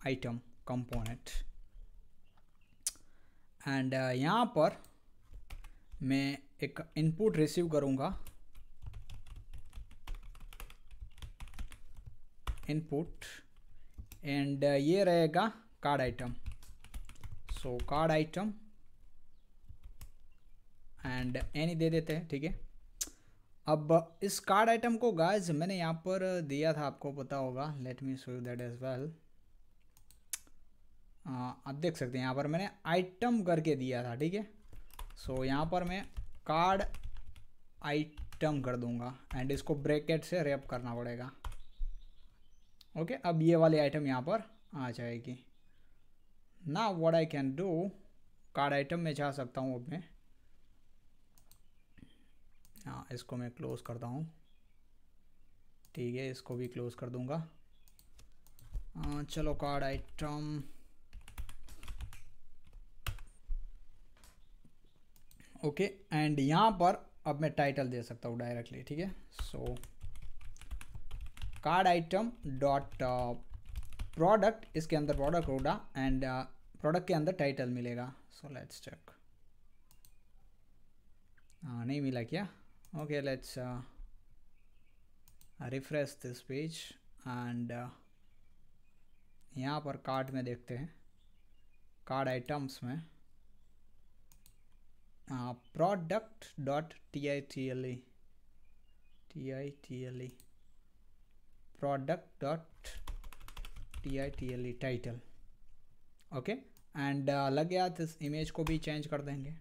आइटम कंपोनेंट एंड यहाँ पर मैं एक इनपुट रिसीव करूँगा इनपुट एंड uh, ये रहेगा card item so card item and any दे देते हैं ठीक है अब इस कार्ड आइटम को गाइज मैंने यहाँ पर दिया था आपको पता होगा let me show you that as well आप देख सकते हैं यहाँ पर मैंने आइटम करके दिया था ठीक है सो यहाँ पर मैं कार्ड आइटम कर दूंगा एंड इसको ब्रैकेट से रेप करना पड़ेगा ओके okay, अब ये वाली आइटम यहाँ पर आ जाएगी ना what I can do card item में जा सकता हूँ अब मैं हाँ इसको मैं क्लोज़ करता हूँ ठीक है इसको भी क्लोज़ कर दूँगा आ, हाँ, चलो कार्ड आइटम ओके एंड यहाँ पर अब मैं टाइटल दे सकता हूँ डायरेक्टली ठीक है so card item dot product इसके अंदर प्रोडक्ट होगा एंड प्रोडक्ट uh, के अंदर टाइटल मिलेगा सो लेट्स चेक हाँ नहीं मिला क्या okay let's uh, refresh this page and uh, यहाँ पर कार्ड में देखते हैं कार्ड आइटम्स में product dot T I T L E T I T L E product dot T I T L E title okay and लग गया तो इस इमेज को भी चेंज कर देंगे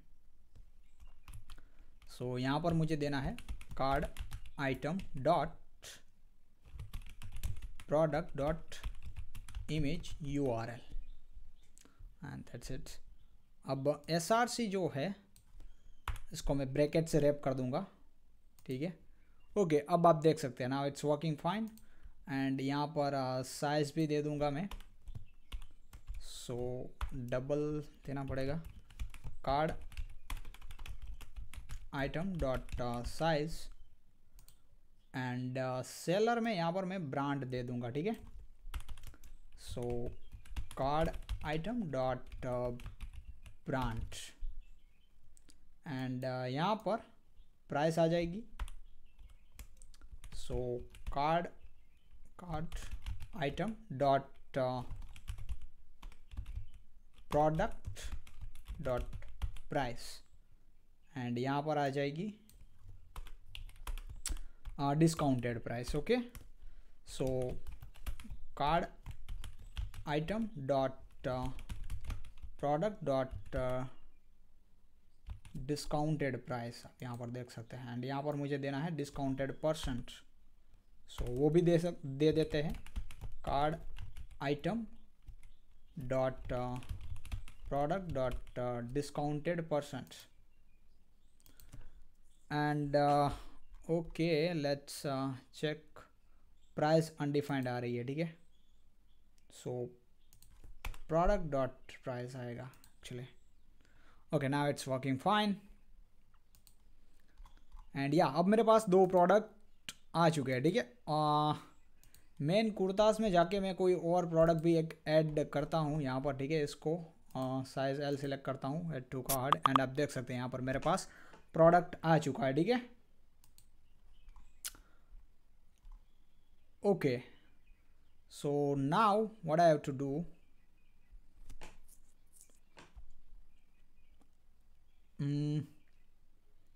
सो यहाँ पर मुझे देना है card item dot product image U R L and that's it अब एस आर सी जो है इसको मैं ब्रैकेट से रैप कर दूंगा ठीक है ओके अब आप देख सकते हैं ना इट्स वर्किंग फाइन एंड यहाँ पर साइज़ uh, भी दे दूंगा मैं सो so, डबल देना पड़ेगा card item dot size and seller में यहाँ पर मैं ब्रांड दे दूंगा ठीक है so card item dot brand and यहाँ पर प्राइस आ जाएगी so card card item dot product dot price and यहाँ पर आ जाएगी discounted price okay so card item dot product dot discounted price आप यहाँ पर देख सकते हैं एंड यहाँ पर मुझे देना है डिस्काउंटेड परसेंट सो वो भी दे सक दे देते हैं card item dot product dot discounted percent and uh, okay let's uh, check price undefined आ रही है ठीक है so product dot price आएगा actually okay now it's working fine and yeah अब मेरे पास दो प्रोडक्ट आ चुके हैं ठीक है मेन uh, कुर्तास में जाके मैं कोई और प्रोडक्ट भी एक ऐड करता हूँ यहाँ पर ठीक है इसको साइज़ एल सेलेक्ट करता हूँ एड टू कार्ड एंड आप देख सकते हैं यहाँ पर मेरे पास प्रोडक्ट आ चुका है ठीक है okay so now what I have to do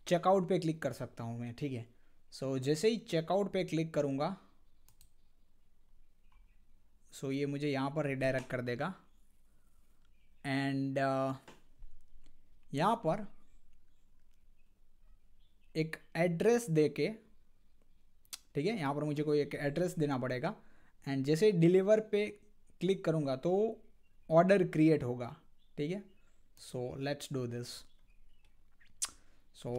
checkout पे क्लिक कर सकता हूँ मैं ठीक है सो so, जैसे ही चेकआउट पे क्लिक करूँगा सो so, ये मुझे यहाँ पर रिडायरेक्ट कर देगा एंड uh, यहाँ पर एक एड्रेस दे के ठीक है यहाँ पर मुझे कोई एक एड्रेस देना पड़ेगा एंड जैसे डिलीवर पे क्लिक करूँगा तो ऑर्डर क्रिएट होगा ठीक है so let's do this so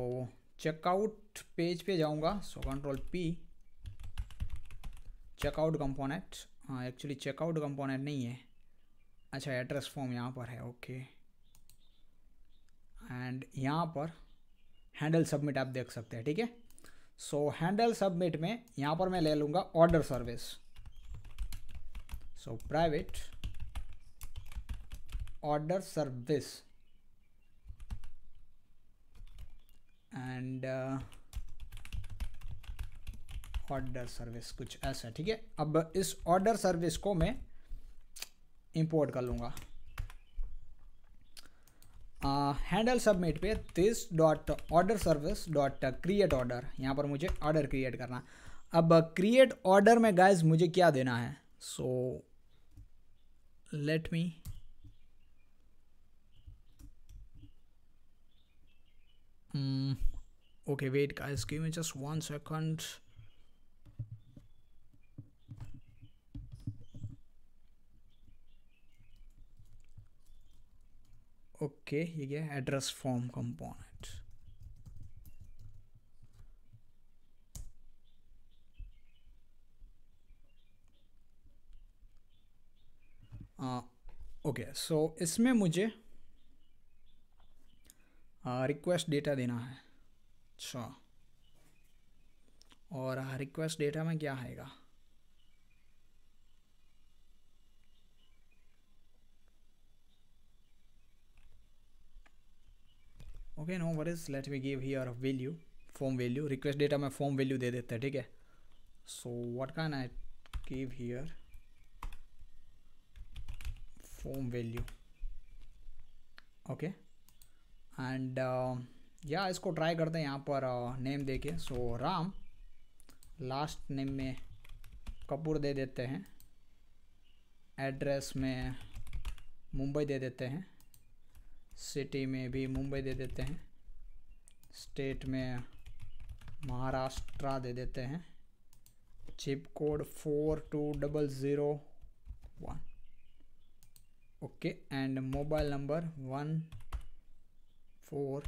checkout page पे जाऊँगा so control P checkout component हाँ एक्चुअली चेकआउट कंपोनेंट नहीं है अच्छा एड्रेस फॉर्म यहाँ पर है ओके एंड यहाँ पर हैंडल सबमिट आप देख सकते हैं ठीक है सो हैंडल सबमिट में यहाँ पर मैं ले लूँगा order service so private order service and order service कुछ ऐसा ठीक है अब इस ऑर्डर सर्विस को मैं इंपोर्ट कर लूँगा हैंडल सबमिट पे this dot order service dot create order यहाँ पर मुझे ऑर्डर क्रिएट करना अब क्रिएट ऑर्डर में गाइज मुझे क्या देना है so let me okay wait guys give me just one seconds okay ये क्या है address form component okay so इसमें मुझे रिक्वेस्ट डेटा देना है अच्छा और रिक्वेस्ट डेटा में क्या आएगा okay no where is let we give here value form value request data में फॉर्म वैल्यू दे देते हैं ठीक है so what can I give here form value okay and या इसको ट्राई करते हैं यहाँ पर नेम uh, दे के so so, Ram last name में कपूर दे देते हैं एड्रेस में मुंबई दे देते हैं सिटी में भी मुंबई दे देते हैं स्टेट में महाराष्ट्र दे देते हैं zip code four two double zero one okay and mobile number one four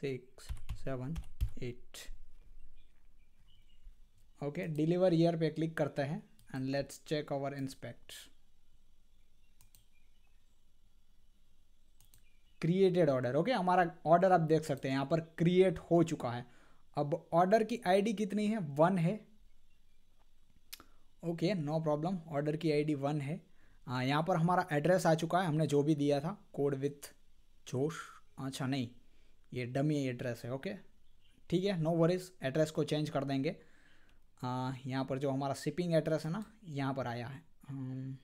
six seven eight okay deliver here पे क्लिक करते हैं and let's check our inspect created order okay हमारा ऑर्डर आप देख सकते हैं यहाँ पर क्रिएट हो चुका है अब ऑर्डर की आईडी कितनी है वन है ओके नो प्रॉब्लम ऑर्डर की आईडी वन है हाँ, यहाँ पर हमारा एड्रेस आ चुका है हमने जो भी दिया था कोड विथ जोश अच्छा नहीं ये डमी एड्रेस है ओके ठीक है नो वरीज एड्रेस को चेंज कर देंगे यहाँ पर जो हमारा शिपिंग एड्रेस है ना यहाँ पर आया है हम्म,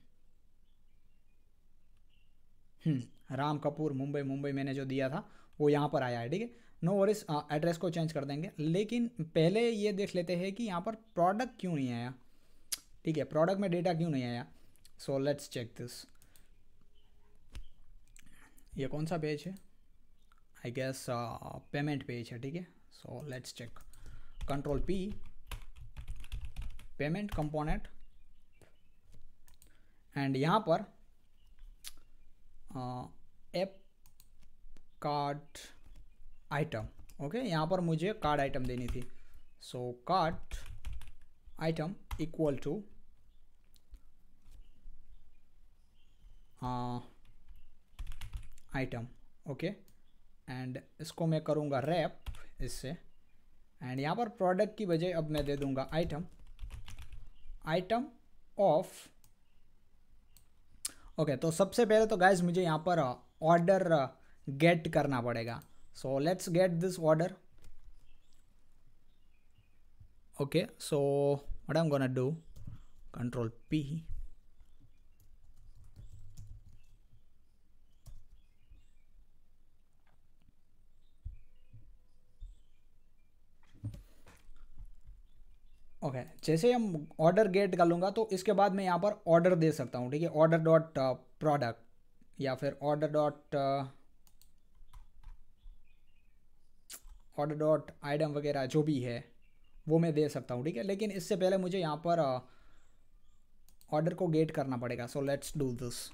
हम्म, राम कपूर मुंबई मुंबई मैंने जो दिया था वो यहाँ पर आया है ठीक है नो इस एड्रेस को चेंज कर देंगे लेकिन पहले ये देख लेते हैं कि यहाँ पर प्रोडक्ट क्यों नहीं आया ठीक है प्रोडक्ट में डेटा क्यों नहीं आया सो लेट्स चेक दिस ये कौन सा पेज है आई गेस पेमेंट पेज है ठीक है so let's check control P payment component and यहाँ पर uh, कार्ट आइटम ओके यहाँ पर मुझे कार्ड आइटम देनी थी so cart item equal to item okay and इसको मैं करूँगा रैप इससे एंड यहाँ पर प्रोडक्ट की बजाय अब मैं दे दूँगा आइटम आइटम ऑफ ओके तो सबसे पहले तो गाइज मुझे यहाँ पर ऑर्डर uh, uh गेट करना पड़ेगा so let's get this order okay so madam go new control P p okay okay, जैसे हम ऑर्डर गेट कर लूँगा तो इसके बाद मैं यहाँ पर ऑर्डर दे सकता हूँ ठीक है ऑर्डर डॉट प्रोडक्ट या फिर order dot order dot item वगैरह जो भी है वो मैं दे सकता हूँ ठीक है लेकिन इससे पहले मुझे यहाँ पर ऑर्डर uh, को गेट करना पड़ेगा so let's do this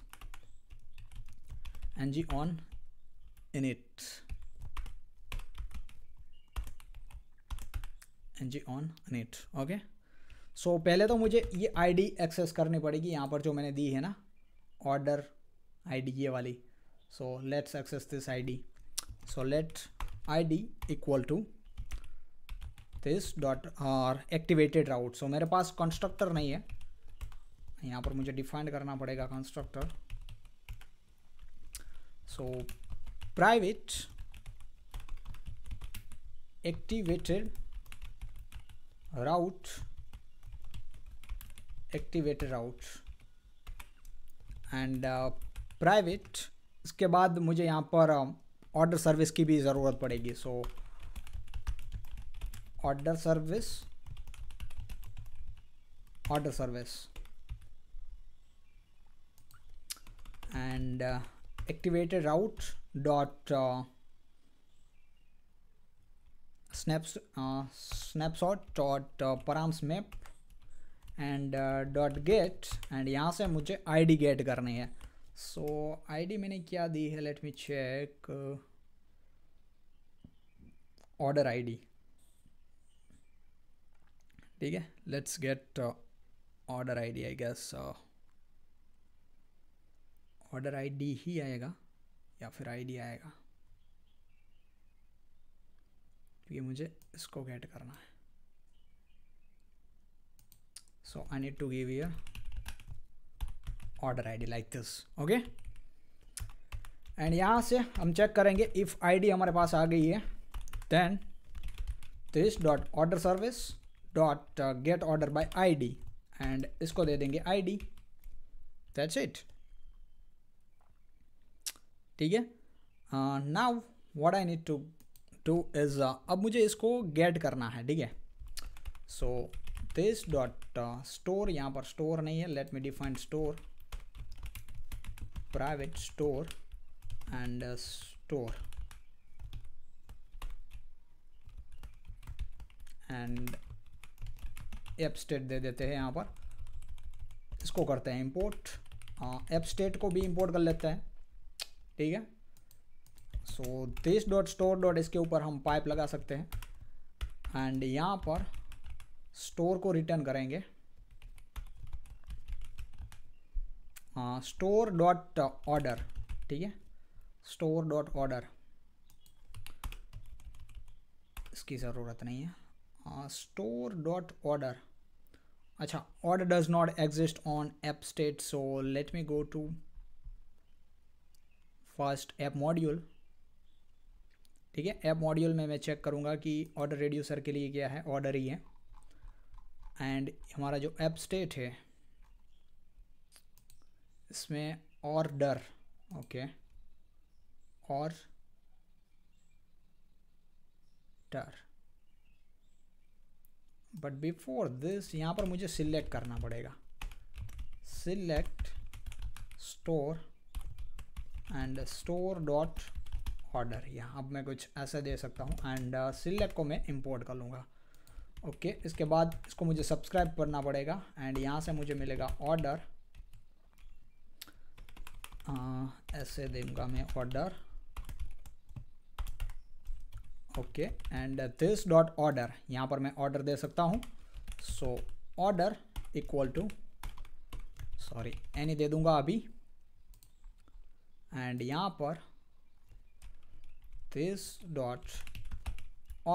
N G on in it N G on in init okay so पहले तो मुझे ये आईडी एक्सेस करनी पड़ेगी यहाँ पर जो मैंने दी है ना ऑर्डर आईडी ये वाली so let's access this ID so let's id equal to this dot और activated route so मेरे पास constructor नहीं है यहाँ पर मुझे define करना पड़ेगा constructor so private activated route activated route and uh, private इसके बाद मुझे यहाँ पर uh, ऑर्डर सर्विस की भी ज़रूरत पड़ेगी so order service order service and activated route dot snaps snapshot dot param map and dot get and यहाँ से मुझे आई डी गेट करनी है सो आई आईडी मैंने क्या दी है let me check order ID ठीक है let's get order ID I guess order ID ही आएगा या फिर आईडी आएगा क्योंकि मुझे इसको गेट करना है so I need to give your order I like this okay and यहाँ से हम चेक करेंगे इफ़ आई हमारे पास आ गई है then this dot order service dot get order by I and इसको दे देंगे आई डी दैट्स इट ठीक है now what I need to to is अब मुझे इसको गेट करना है ठीक है सो दिस डॉट स्टोर यहाँ पर स्टोर नहीं है let me define store private store and uh, store and app state दे देते हैं यहाँ पर इसको करते हैं इंपोर्ट एप हाँ, state को भी import कर लेते हैं ठीक है so this dot store dot इसके ऊपर हम पाइप लगा सकते हैं एंड यहाँ पर स्टोर को रिटर्न करेंगे स्टोर डॉट ऑर्डर ठीक है स्टोर डॉट ऑर्डर इसकी ज़रूरत नहीं है स्टोर डॉट ऑर्डर अच्छा order does not exist on app state so let me go to first app module ठीक है एप मॉड्यूल में मैं चेक करूँगा कि ऑर्डर रेड्यूसर के लिए क्या है ऑर्डर ही है एंड हमारा जो एप स्टेट है इसमें ऑर्डर ओके और डर बट बिफोर दिस यहाँ पर मुझे सिलेक्ट करना पड़ेगा select store and store dot order यहाँ अब मैं कुछ ऐसा दे सकता हूँ एंड सिलेक्ट uh, को मैं इंपोर्ट कर लूँगा ओके okay, इसके बाद इसको मुझे सब्सक्राइब करना पड़ेगा एंड यहाँ से मुझे मिलेगा ऑर्डर Uh, ऐसे देगा मैं order okay and this dot order यहाँ पर मैं ऑर्डर दे सकता हूँ so order equal to sorry any दे दूंगा अभी एंड यहाँ पर this dot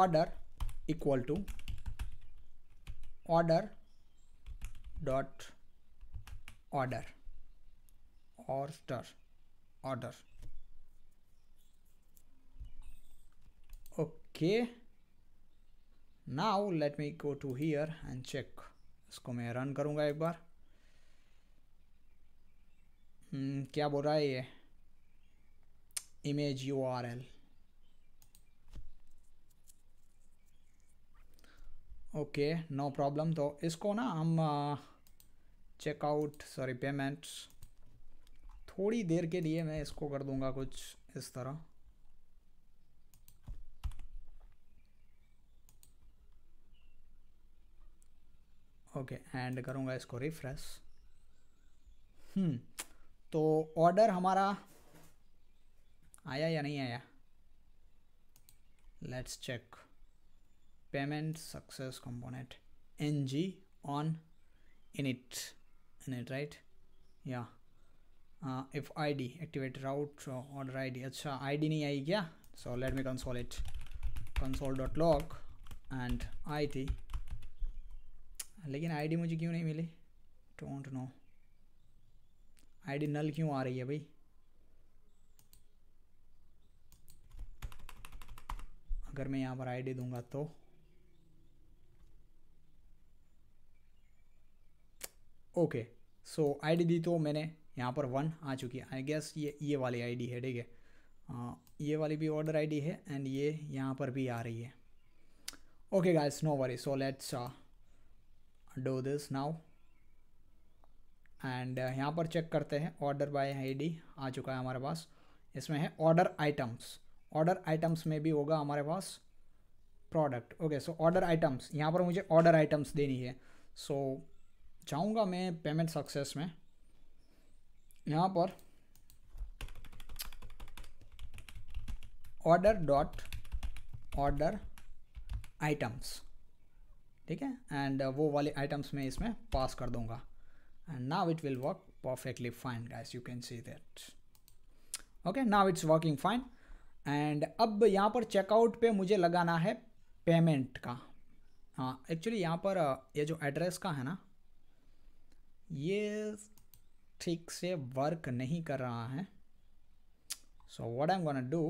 order equal to order dot order स्टर order okay now let me go to here and check इसको मैं रन करूँगा एक बार hmm, क्या बोल रहा है ये image U R L okay no problem तो इसको ना हम चेकआउट सॉरी पेमेंट्स थोड़ी देर के लिए मैं इसको कर दूंगा कुछ इस तरह ओके okay, एंड करूँगा इसको रिफ्रेश हम्म, तो ऑर्डर हमारा आया या नहीं आया let's check payment success component N G on init init right या if I D activate route order I D अच्छा आई डी नहीं आई क्या so let me console it console dot log and आई थी लेकिन आई डी मुझे क्यों नहीं मिली don't know I D null क्यों आ रही है भाई अगर मैं यहाँ पर आई डी दूंगा तो ओके सो आई डी दी तो मैंने यहाँ पर वन आ चुकी है आई गेस ये ये वाली आईडी है ठीक है ये वाली भी ऑर्डर आईडी है एंड ये यहाँ पर भी आ रही है okay guys no worry so let's do this now and यहाँ पर चेक करते हैं ऑर्डर बाय आईडी आ चुका है हमारे पास इसमें है ऑर्डर आइटम्स ऑर्डर आइटम्स में भी होगा हमारे पास product okay so order items यहाँ पर मुझे ऑर्डर आइटम्स देनी है सो so, चाहूँगा मैं पेमेंट सक्सेस में यहाँ पर ऑर्डर डॉट ऑर्डर आइटम्स ठीक है एंड uh, वो वाले आइटम्स में इसमें पास कर दूंगा and now it will work perfectly fine guys you can see that okay now it's working fine and अब यहाँ पर चेकआउट पे मुझे लगाना है पेमेंट का हाँ एक्चुअली यहाँ पर uh, ये यह जो एड्रेस का है ना ये ठीक से वर्क नहीं कर रहा है so what M gonna do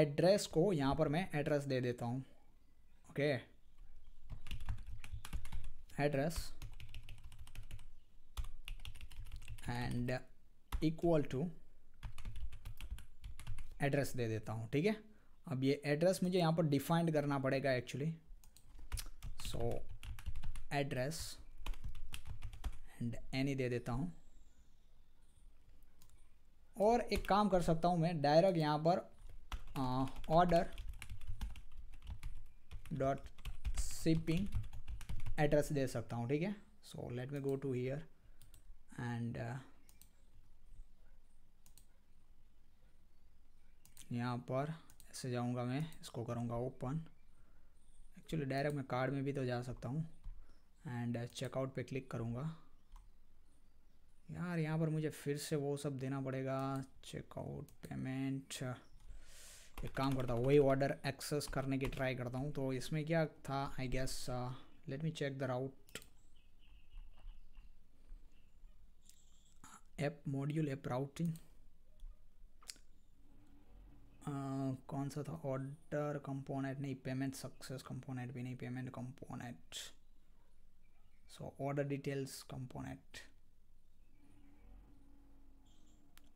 address को यहाँ पर मैं एड्रेस दे देता हूँ okay address and equal to address दे देता हूँ ठीक है अब ये एड्रेस मुझे यहाँ पर डिफाइंड करना पड़ेगा actually so address and any दे देता हूँ और एक काम कर सकता हूँ मैं डायरेक्ट यहाँ पर ऑर्डर डॉट शिपिंग एड्रेस दे सकता हूँ ठीक है so let me go to here and यहाँ पर ऐसे जाऊँगा मैं इसको करूँगा ओपन एक्चुअली डायरेक्ट मैं कार्ड में भी तो जा सकता हूँ एंड चेकआउट uh, पे क्लिक करूँगा यार यहाँ पर मुझे फिर से वो सब देना पड़ेगा चेकआउट पेमेंट एक काम करता हूँ वही ऑर्डर एक्सेस करने की ट्राई करता हूँ तो इसमें क्या था I guess let me check the route app module app routing कौन सा था ऑर्डर कंपोनेंट नहीं पेमेंट सक्सेस कंपोनेंट भी नहीं payment component so order details component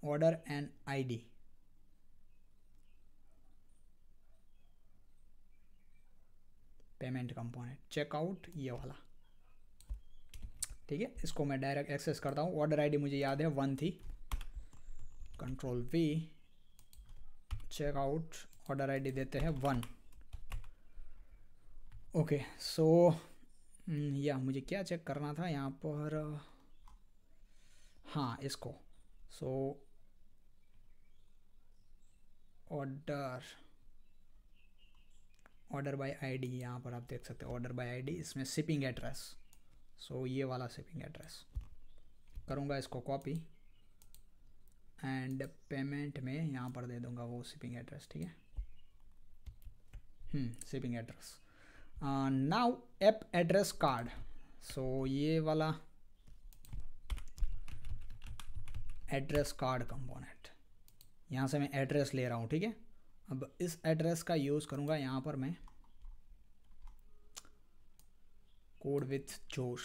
order and id payment component checkout ये वाला ठीक है इसको मैं डायरेक्ट एक्सेस करता हूँ ऑर्डर आईडी मुझे याद है वन थी control V checkout order ID देते हैं वन ओके सो या मुझे क्या चेक करना था यहाँ पर हाँ इसको so so, order order by ID यहाँ पर आप देख सकते हैं ऑर्डर बाय आईडी इसमें शिपिंग एड्रेस सो ये वाला शिपिंग एड्रेस करूँगा इसको कॉपी एंड पेमेंट में यहाँ पर दे दूँगा वो शिपिंग एड्रेस ठीक है shipping address now app address card so ये वाला एड्रेस कार्ड कंपोनेंट यहाँ से मैं एड्रेस ले रहा हूँ ठीक है अब इस एड्रेस का यूज़ करूँगा यहाँ पर मैं code with Josh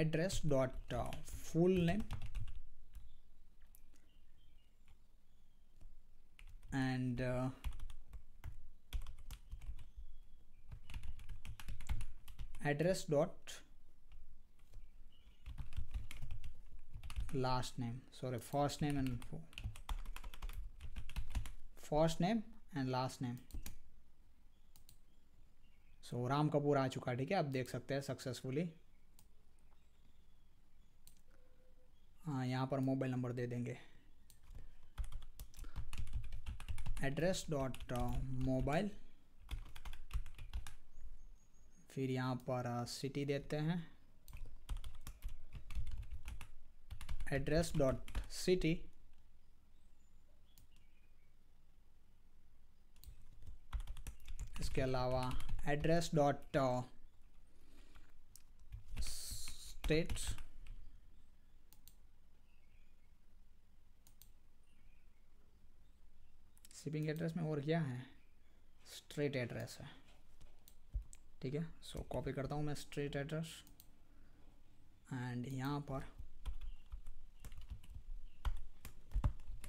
address dot full name and address dot last name sorry first name and first name and last name so Ram Kapoor आ चुका ठीक है आप देख सकते हैं सक्सेसफुली हाँ यहाँ पर मोबाइल नंबर दे देंगे एड्रेस डॉट मोबाइल फिर यहाँ पर सिटी uh, देते हैं address dot city इसके अलावा address dot state shipping address में और क्या है स्ट्रेट एड्रेस है ठीक है सो so, कॉपी करता हूँ मैं स्ट्रेट एड्रेस एंड यहाँ पर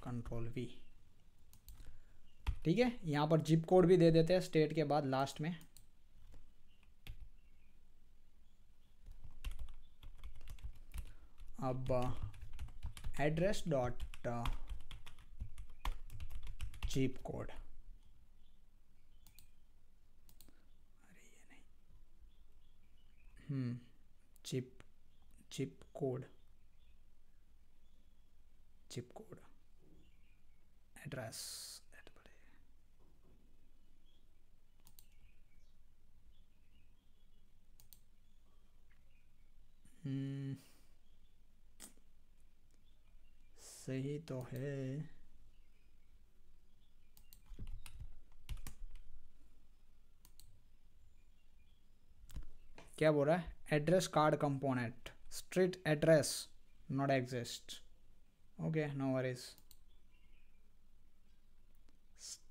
कंट्रोल वी ठीक है यहाँ पर जिप कोड भी दे देते हैं स्टेट के बाद लास्ट में अब एड्रेस डॉट जीप कोड अरे ये नहीं hmm zip code zip code address hmm. सही तो है क्या बोल रहा है address card component street address not exist okay no worries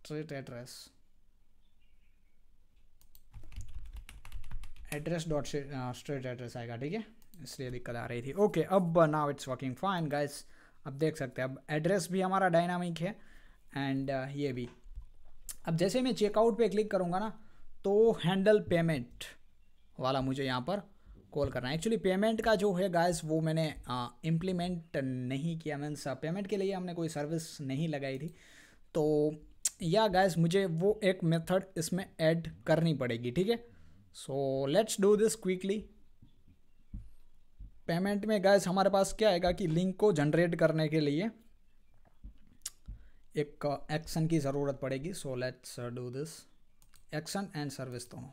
street address address dot street address आएगा ठीक है इसलिए दिक्कत आ रही थी ओके अब now it's working fine guys अब देख सकते हैं अब एड्रेस भी हमारा डायनामिक है एंड uh, ये भी अब जैसे मैं चेकआउट पे क्लिक करूँगा ना तो हैंडल पेमेंट वाला मुझे यहाँ पर कॉल करना है एक्चुअली पेमेंट का जो है गाइस वो मैंने इम्प्लीमेंट uh, नहीं किया मीन्स पेमेंट uh, के लिए हमने कोई सर्विस नहीं लगाई थी तो या गैस मुझे वो एक मेथड इसमें ऐड करनी पड़ेगी ठीक है so let's do this quickly payment में गैस हमारे पास क्या आएगा कि लिंक को जनरेट करने के लिए एक एक्शन की ज़रूरत पड़ेगी so let's do this action and service दोनों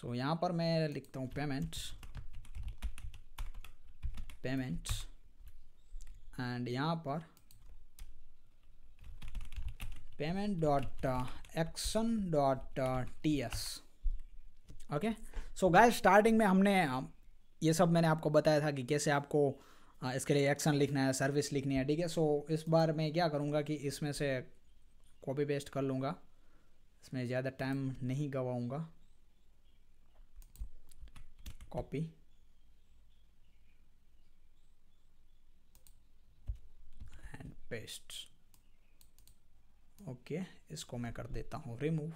सो यहाँ पर मैं लिखता हूँ पेमेंट पेमेंट एंड यहाँ पर payment dot action uh, action dot S ts okay so guy starting में हमने um, ये सब मैंने आपको बताया था कि कैसे आपको uh, इसके लिए एक्शन लिखना है सर्विस लिखनी है ठीक है सो इस बार मैं क्या करूँगा कि इसमें से कॉपी पेस्ट कर लूँगा इसमें ज़्यादा टाइम नहीं गवाऊँगा कॉपी एंड पेस्ट ओके इसको मैं कर देता हूँ रिमूव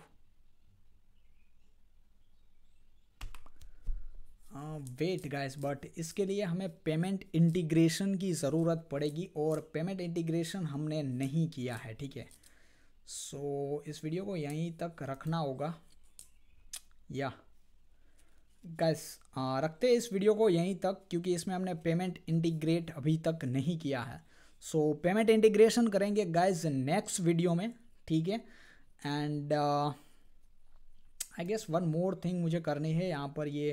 वेट गाइस बट इसके लिए हमें पेमेंट इंटीग्रेशन की ज़रूरत पड़ेगी और पेमेंट इंटीग्रेशन हमने नहीं किया है ठीक है सो so, इस वीडियो को यहीं तक रखना होगा या गाइस हाँ, रखते इस वीडियो को यहीं तक क्योंकि इसमें हमने पेमेंट इंटीग्रेट अभी तक नहीं किया है सो पेमेंट इंटीग्रेशन करेंगे गाइज नेक्स्ट वीडियो में ठीक है and I guess one more thing मुझे करनी है यहाँ पर ये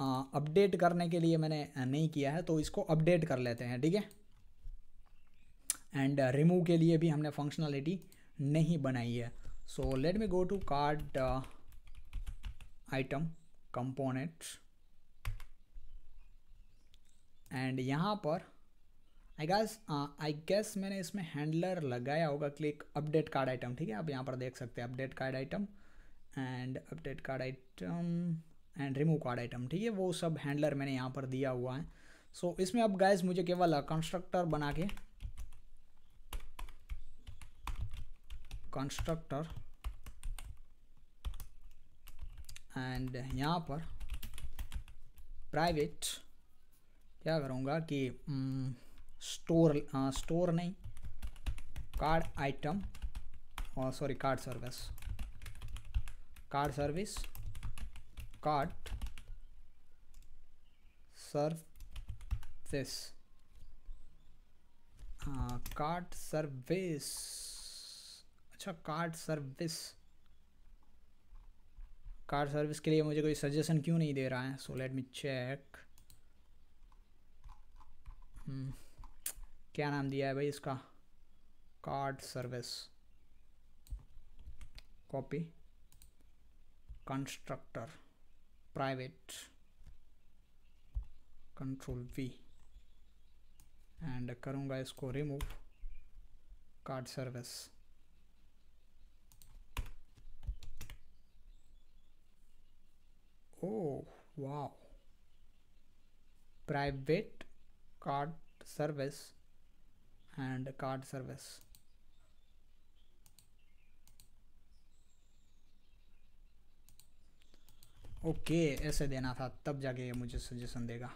अपडेट uh, करने के लिए मैंने uh, नहीं किया है तो इसको अपडेट कर लेते हैं ठीक है एंड रिमूव uh, के लिए भी हमने फंक्शनलिटी नहीं बनाई है so let me go to card item components and यहाँ पर आई गैस आई गैस मैंने इसमें हैंडलर लगाया होगा क्लिक अपडेट कार्ड आइटम ठीक है आप यहाँ पर देख सकते हैं update card item and update card item and remove card item ठीक है वो सब हैंडलर मैंने यहाँ पर दिया हुआ है सो so, इसमें अब गैस मुझे केवल कंस्ट्रक्टर बना के कंस्ट्रक्टर एंड यहाँ पर प्राइवेट क्या करूँगा कि hmm, स्टोर स्टोर नहीं card item sorry card service card service card service card service अच्छा कार्ड सर्विस कार्ड सर्विस के लिए मुझे कोई सजेशन क्यों नहीं दे रहा है सो लेट मी चेक हम्म क्या नाम दिया है भाई इसका card service copy constructor private control V and करूँगा इसको रिमूव कार्ड सर्विस ओ वाह private card service and card service okay okay, ऐसे देना था तब जाके ये मुझे सजेशन देगा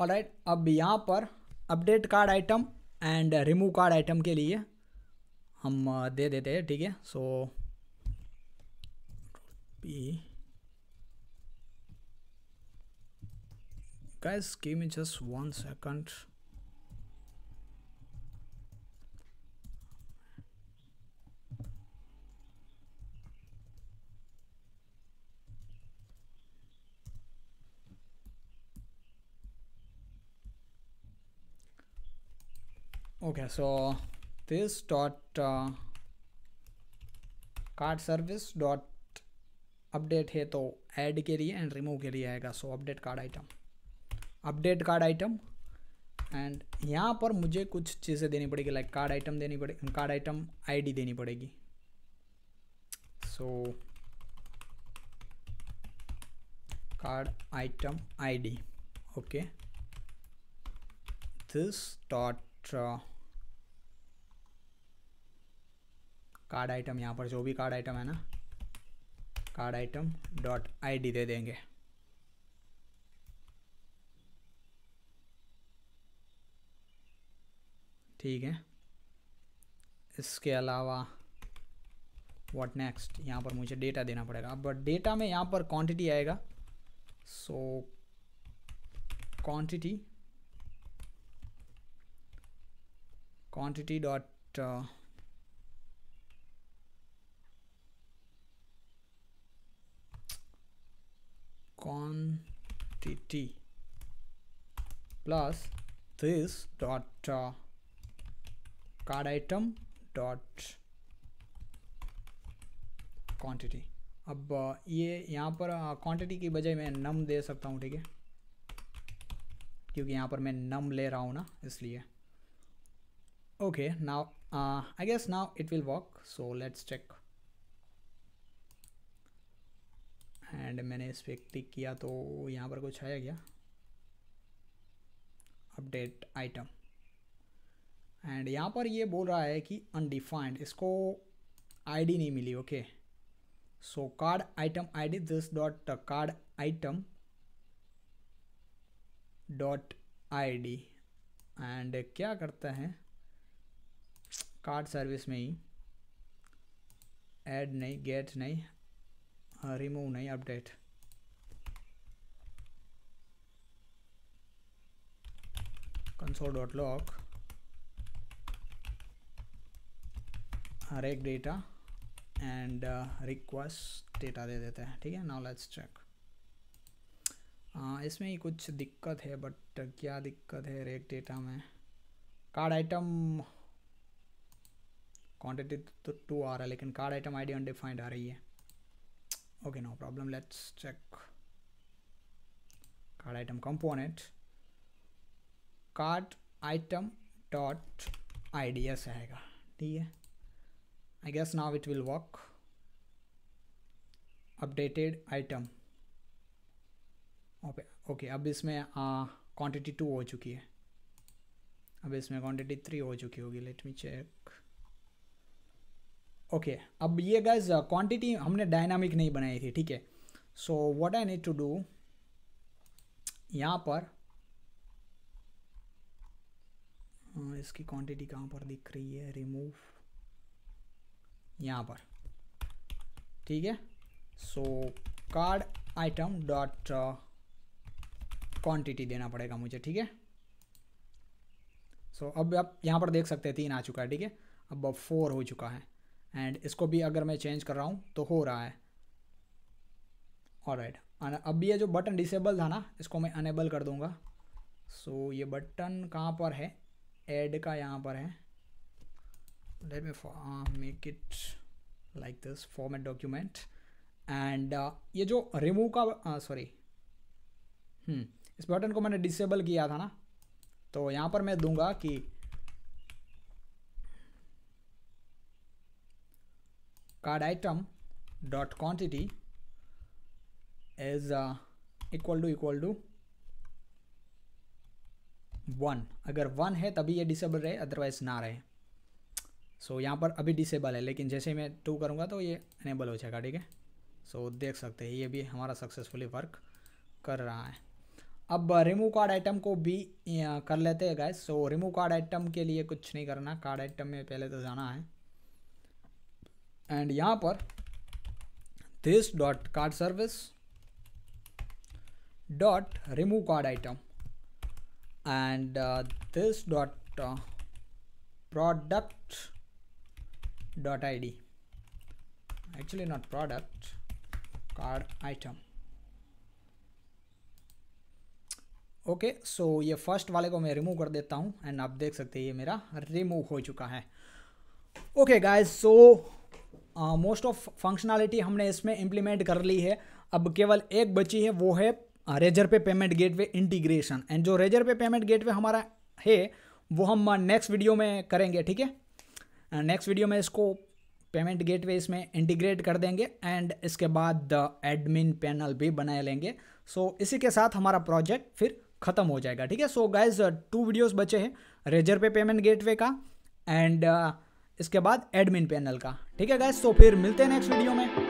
और राइट अब यहाँ पर update card item and remove card item के लिए हम uh, दे देते हैं ठीक है so P guys give me just one second okay so this dot uh, card service dot update है तो ऐड के लिए एंड रिमूव के लिए आएगा so update card item update card item and यहाँ पर मुझे कुछ चीज़ें देनी पड़ेगी लाइक कार्ड आइटम देनी पड़ेगी कार्ड आइटम आईडी देनी पड़ेगी so card item ID okay this dot card item यहाँ पर जो भी कार्ड आइटम है ना कार्ड आइटम डॉट आईडी दे देंगे ठीक है इसके अलावा व्हाट नेक्स्ट यहाँ पर मुझे डेटा देना पड़ेगा अब डेटा में यहाँ पर क्वांटिटी आएगा so quantity quantity dot uh, quantity plus this dot uh, card item dot quantity अब ये यहाँ पर क्वांटिटी की बजाय मैं नम दे सकता हूँ ठीक है क्योंकि यहाँ पर मैं नम ले रहा हूँ ना इसलिए okay now uh, I guess now it will work so let's check and मैंने इस पर क्लिक किया तो यहाँ पर कुछ आया गया अपडेट आइटम एंड यहाँ पर ये बोल रहा है कि अनडिफाइंड इसको आईडी नहीं मिली okay so card item ID this dot card item dot ID and क्या करता है कार्ड सर्विस में ही ऐड नहीं गेट नहीं रिमूव हाँ, नहीं अपडेट कंसोल डॉट लॉक हरेक डेटा एंड रिक्वेस्ट डेटा दे देते हैं ठीक है नाउ लेट्स चेक इसमें ही कुछ दिक्कत है बट क्या दिक्कत है रेक डेटा में कार्ड आइटम क्वांटिटी तो टू आ रहा है लेकिन कार्ड आइटम आईडी अनडिफाइंड आ रही है okay no problem let's check card item component card item dot I S आएगा ठीक है I guess now it will work updated item okay okay अब इसमें क्वांटिटी टू हो चुकी है अब इसमें क्वांटिटी थ्री हो चुकी होगी लेट मी चेक ओके अब ये गैस क्वांटिटी uh, हमने डायनामिक नहीं बनाई थी ठीक है so what I need to do यहाँ पर हाँ, इसकी क्वांटिटी कहाँ पर दिख रही है रिमूव यहाँ पर ठीक है so card item dot quantity देना पड़ेगा मुझे ठीक है सो so, अब आप यहाँ पर देख सकते हैं तीन आ चुका है ठीक है अब फोर हो चुका है एंड इसको भी अगर मैं चेंज कर रहा हूँ तो हो रहा है और राइट अब ये जो बटन डिसेबल था ना इसको मैं अनेबल कर दूँगा सो so, ये बटन कहाँ पर है एड का यहाँ पर है let me make it like this format document and ये जो रिमूव का सॉरी uh, hmm. इस बटन को मैंने डिसेबल किया था ना तो यहाँ पर मैं दूंगा कि card item dot quantity is uh, equal to equal to one अगर वन है तभी ये डिसेबल रहे अदरवाइज ना रहे सो so, यहाँ पर अभी डिसेबल है लेकिन जैसे मैं टू करूँगा तो ये इनेबल हो जाएगा ठीक है सो देख सकते हैं ये भी हमारा सक्सेसफुली वर्क कर रहा है अब रिमूव कार्ड आइटम को भी uh, कर लेते हैं guy so remove card item के लिए कुछ नहीं करना कार्ड आइटम में पहले तो जाना है एंड यहां पर this dot card service dot remove card item and this dot product I D actually not product card item okay so ये फर्स्ट वाले को मैं रिमूव कर देता हूं एंड आप देख सकते हैं ये मेरा रिमूव हो चुका है okay guys so most of functionality हमने इसमें इम्प्लीमेंट कर ली है अब केवल एक बची है वो है Razorpay payment gateway integration and जो रेजर पे पेमेंट गेटवे हमारा है वो हम नेक्स्ट वीडियो में करेंगे ठीक है नेक्स्ट वीडियो में इसको पेमेंट गेटवे इसमें इंटीग्रेट कर देंगे एंड इसके बाद एडमिन पैनल भी बना लेंगे सो so, इसी के साथ हमारा प्रोजेक्ट फिर ख़त्म हो जाएगा ठीक है सो गाइज टू वीडियोज बचे हैं रेजर पे पेमेंट गेटवे का एंड uh, इसके बाद एडमिन पैनल का ठीक है गाइस तो फिर मिलते हैं नेक्स्ट वीडियो में